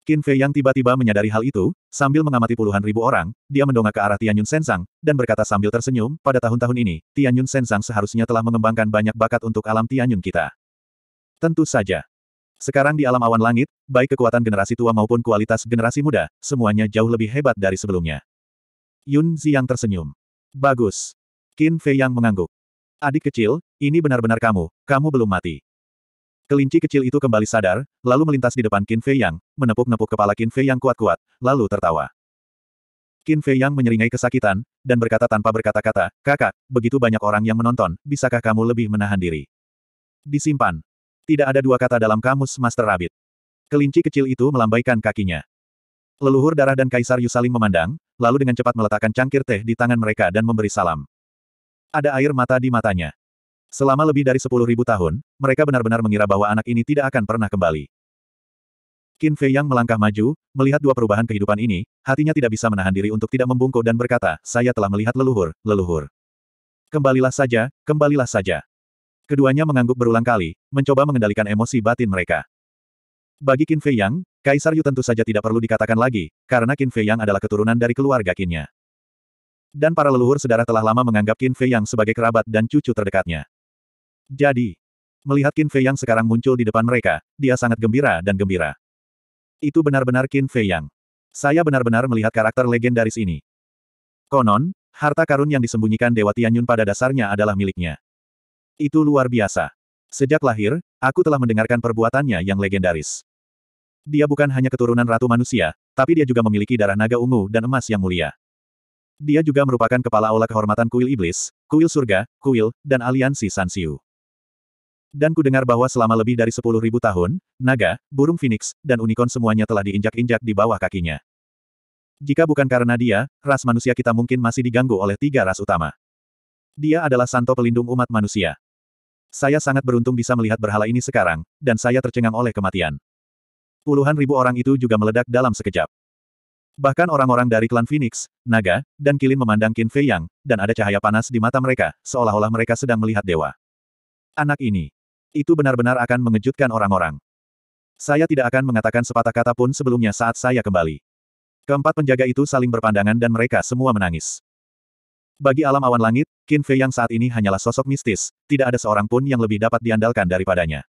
Qin Fei yang tiba-tiba menyadari hal itu, sambil mengamati puluhan ribu orang, dia mendongak ke arah Tianyun Sensang, dan berkata sambil tersenyum, pada tahun-tahun ini, Tianyun Sensang seharusnya telah mengembangkan banyak bakat untuk alam Tianyun kita. Tentu saja. Sekarang di alam awan langit, baik kekuatan generasi tua maupun kualitas generasi muda, semuanya jauh lebih hebat dari sebelumnya. Yun Ziyang tersenyum. Bagus. Qin Fei yang mengangguk. Adik kecil, ini benar-benar kamu, kamu belum mati. Kelinci kecil itu kembali sadar, lalu melintas di depan Qin Fei Yang, menepuk-nepuk kepala Qin Fei Yang kuat-kuat, lalu tertawa. Qin Fei Yang menyeringai kesakitan, dan berkata tanpa berkata-kata, Kakak, begitu banyak orang yang menonton, bisakah kamu lebih menahan diri? Disimpan. Tidak ada dua kata dalam kamus Master Rabbit. Kelinci kecil itu melambaikan kakinya. Leluhur darah dan Kaisar Yu saling memandang, lalu dengan cepat meletakkan cangkir teh di tangan mereka dan memberi salam. Ada air mata di matanya. Selama lebih dari sepuluh ribu tahun, mereka benar-benar mengira bahwa anak ini tidak akan pernah kembali. Qin Fei yang melangkah maju, melihat dua perubahan kehidupan ini, hatinya tidak bisa menahan diri untuk tidak membungkuk dan berkata, saya telah melihat leluhur, leluhur. Kembalilah saja, kembalilah saja. Keduanya mengangguk berulang kali, mencoba mengendalikan emosi batin mereka. Bagi Qin Fei Yang, Kaisar Yu tentu saja tidak perlu dikatakan lagi, karena Qin Fei Yang adalah keturunan dari keluarga Qinnya. Dan para leluhur sedara telah lama menganggap Qin Fei Yang sebagai kerabat dan cucu terdekatnya. Jadi, melihat Qin Fei Yang sekarang muncul di depan mereka, dia sangat gembira dan gembira. Itu benar-benar Qin Fei Yang. Saya benar-benar melihat karakter legendaris ini. Konon, harta karun yang disembunyikan Dewa Tianyun pada dasarnya adalah miliknya. Itu luar biasa. Sejak lahir, aku telah mendengarkan perbuatannya yang legendaris. Dia bukan hanya keturunan ratu manusia, tapi dia juga memiliki darah naga ungu dan emas yang mulia. Dia juga merupakan kepala aula kehormatan kuil iblis, kuil surga, kuil, dan aliansi Sansiu. Dan ku dengar bahwa selama lebih dari sepuluh ribu tahun, naga, burung phoenix, dan unicorn semuanya telah diinjak-injak di bawah kakinya. Jika bukan karena dia, ras manusia kita mungkin masih diganggu oleh tiga ras utama. Dia adalah santo pelindung umat manusia. Saya sangat beruntung bisa melihat berhala ini sekarang, dan saya tercengang oleh kematian. Puluhan ribu orang itu juga meledak dalam sekejap. Bahkan orang-orang dari klan Phoenix, Naga, dan Kilin memandang Qin Fei Yang, dan ada cahaya panas di mata mereka, seolah-olah mereka sedang melihat dewa. Anak ini. Itu benar-benar akan mengejutkan orang-orang. Saya tidak akan mengatakan sepatah kata pun sebelumnya saat saya kembali. Keempat penjaga itu saling berpandangan dan mereka semua menangis. Bagi alam awan langit, Qin Fei yang saat ini hanyalah sosok mistis, tidak ada seorang pun yang lebih dapat diandalkan daripadanya.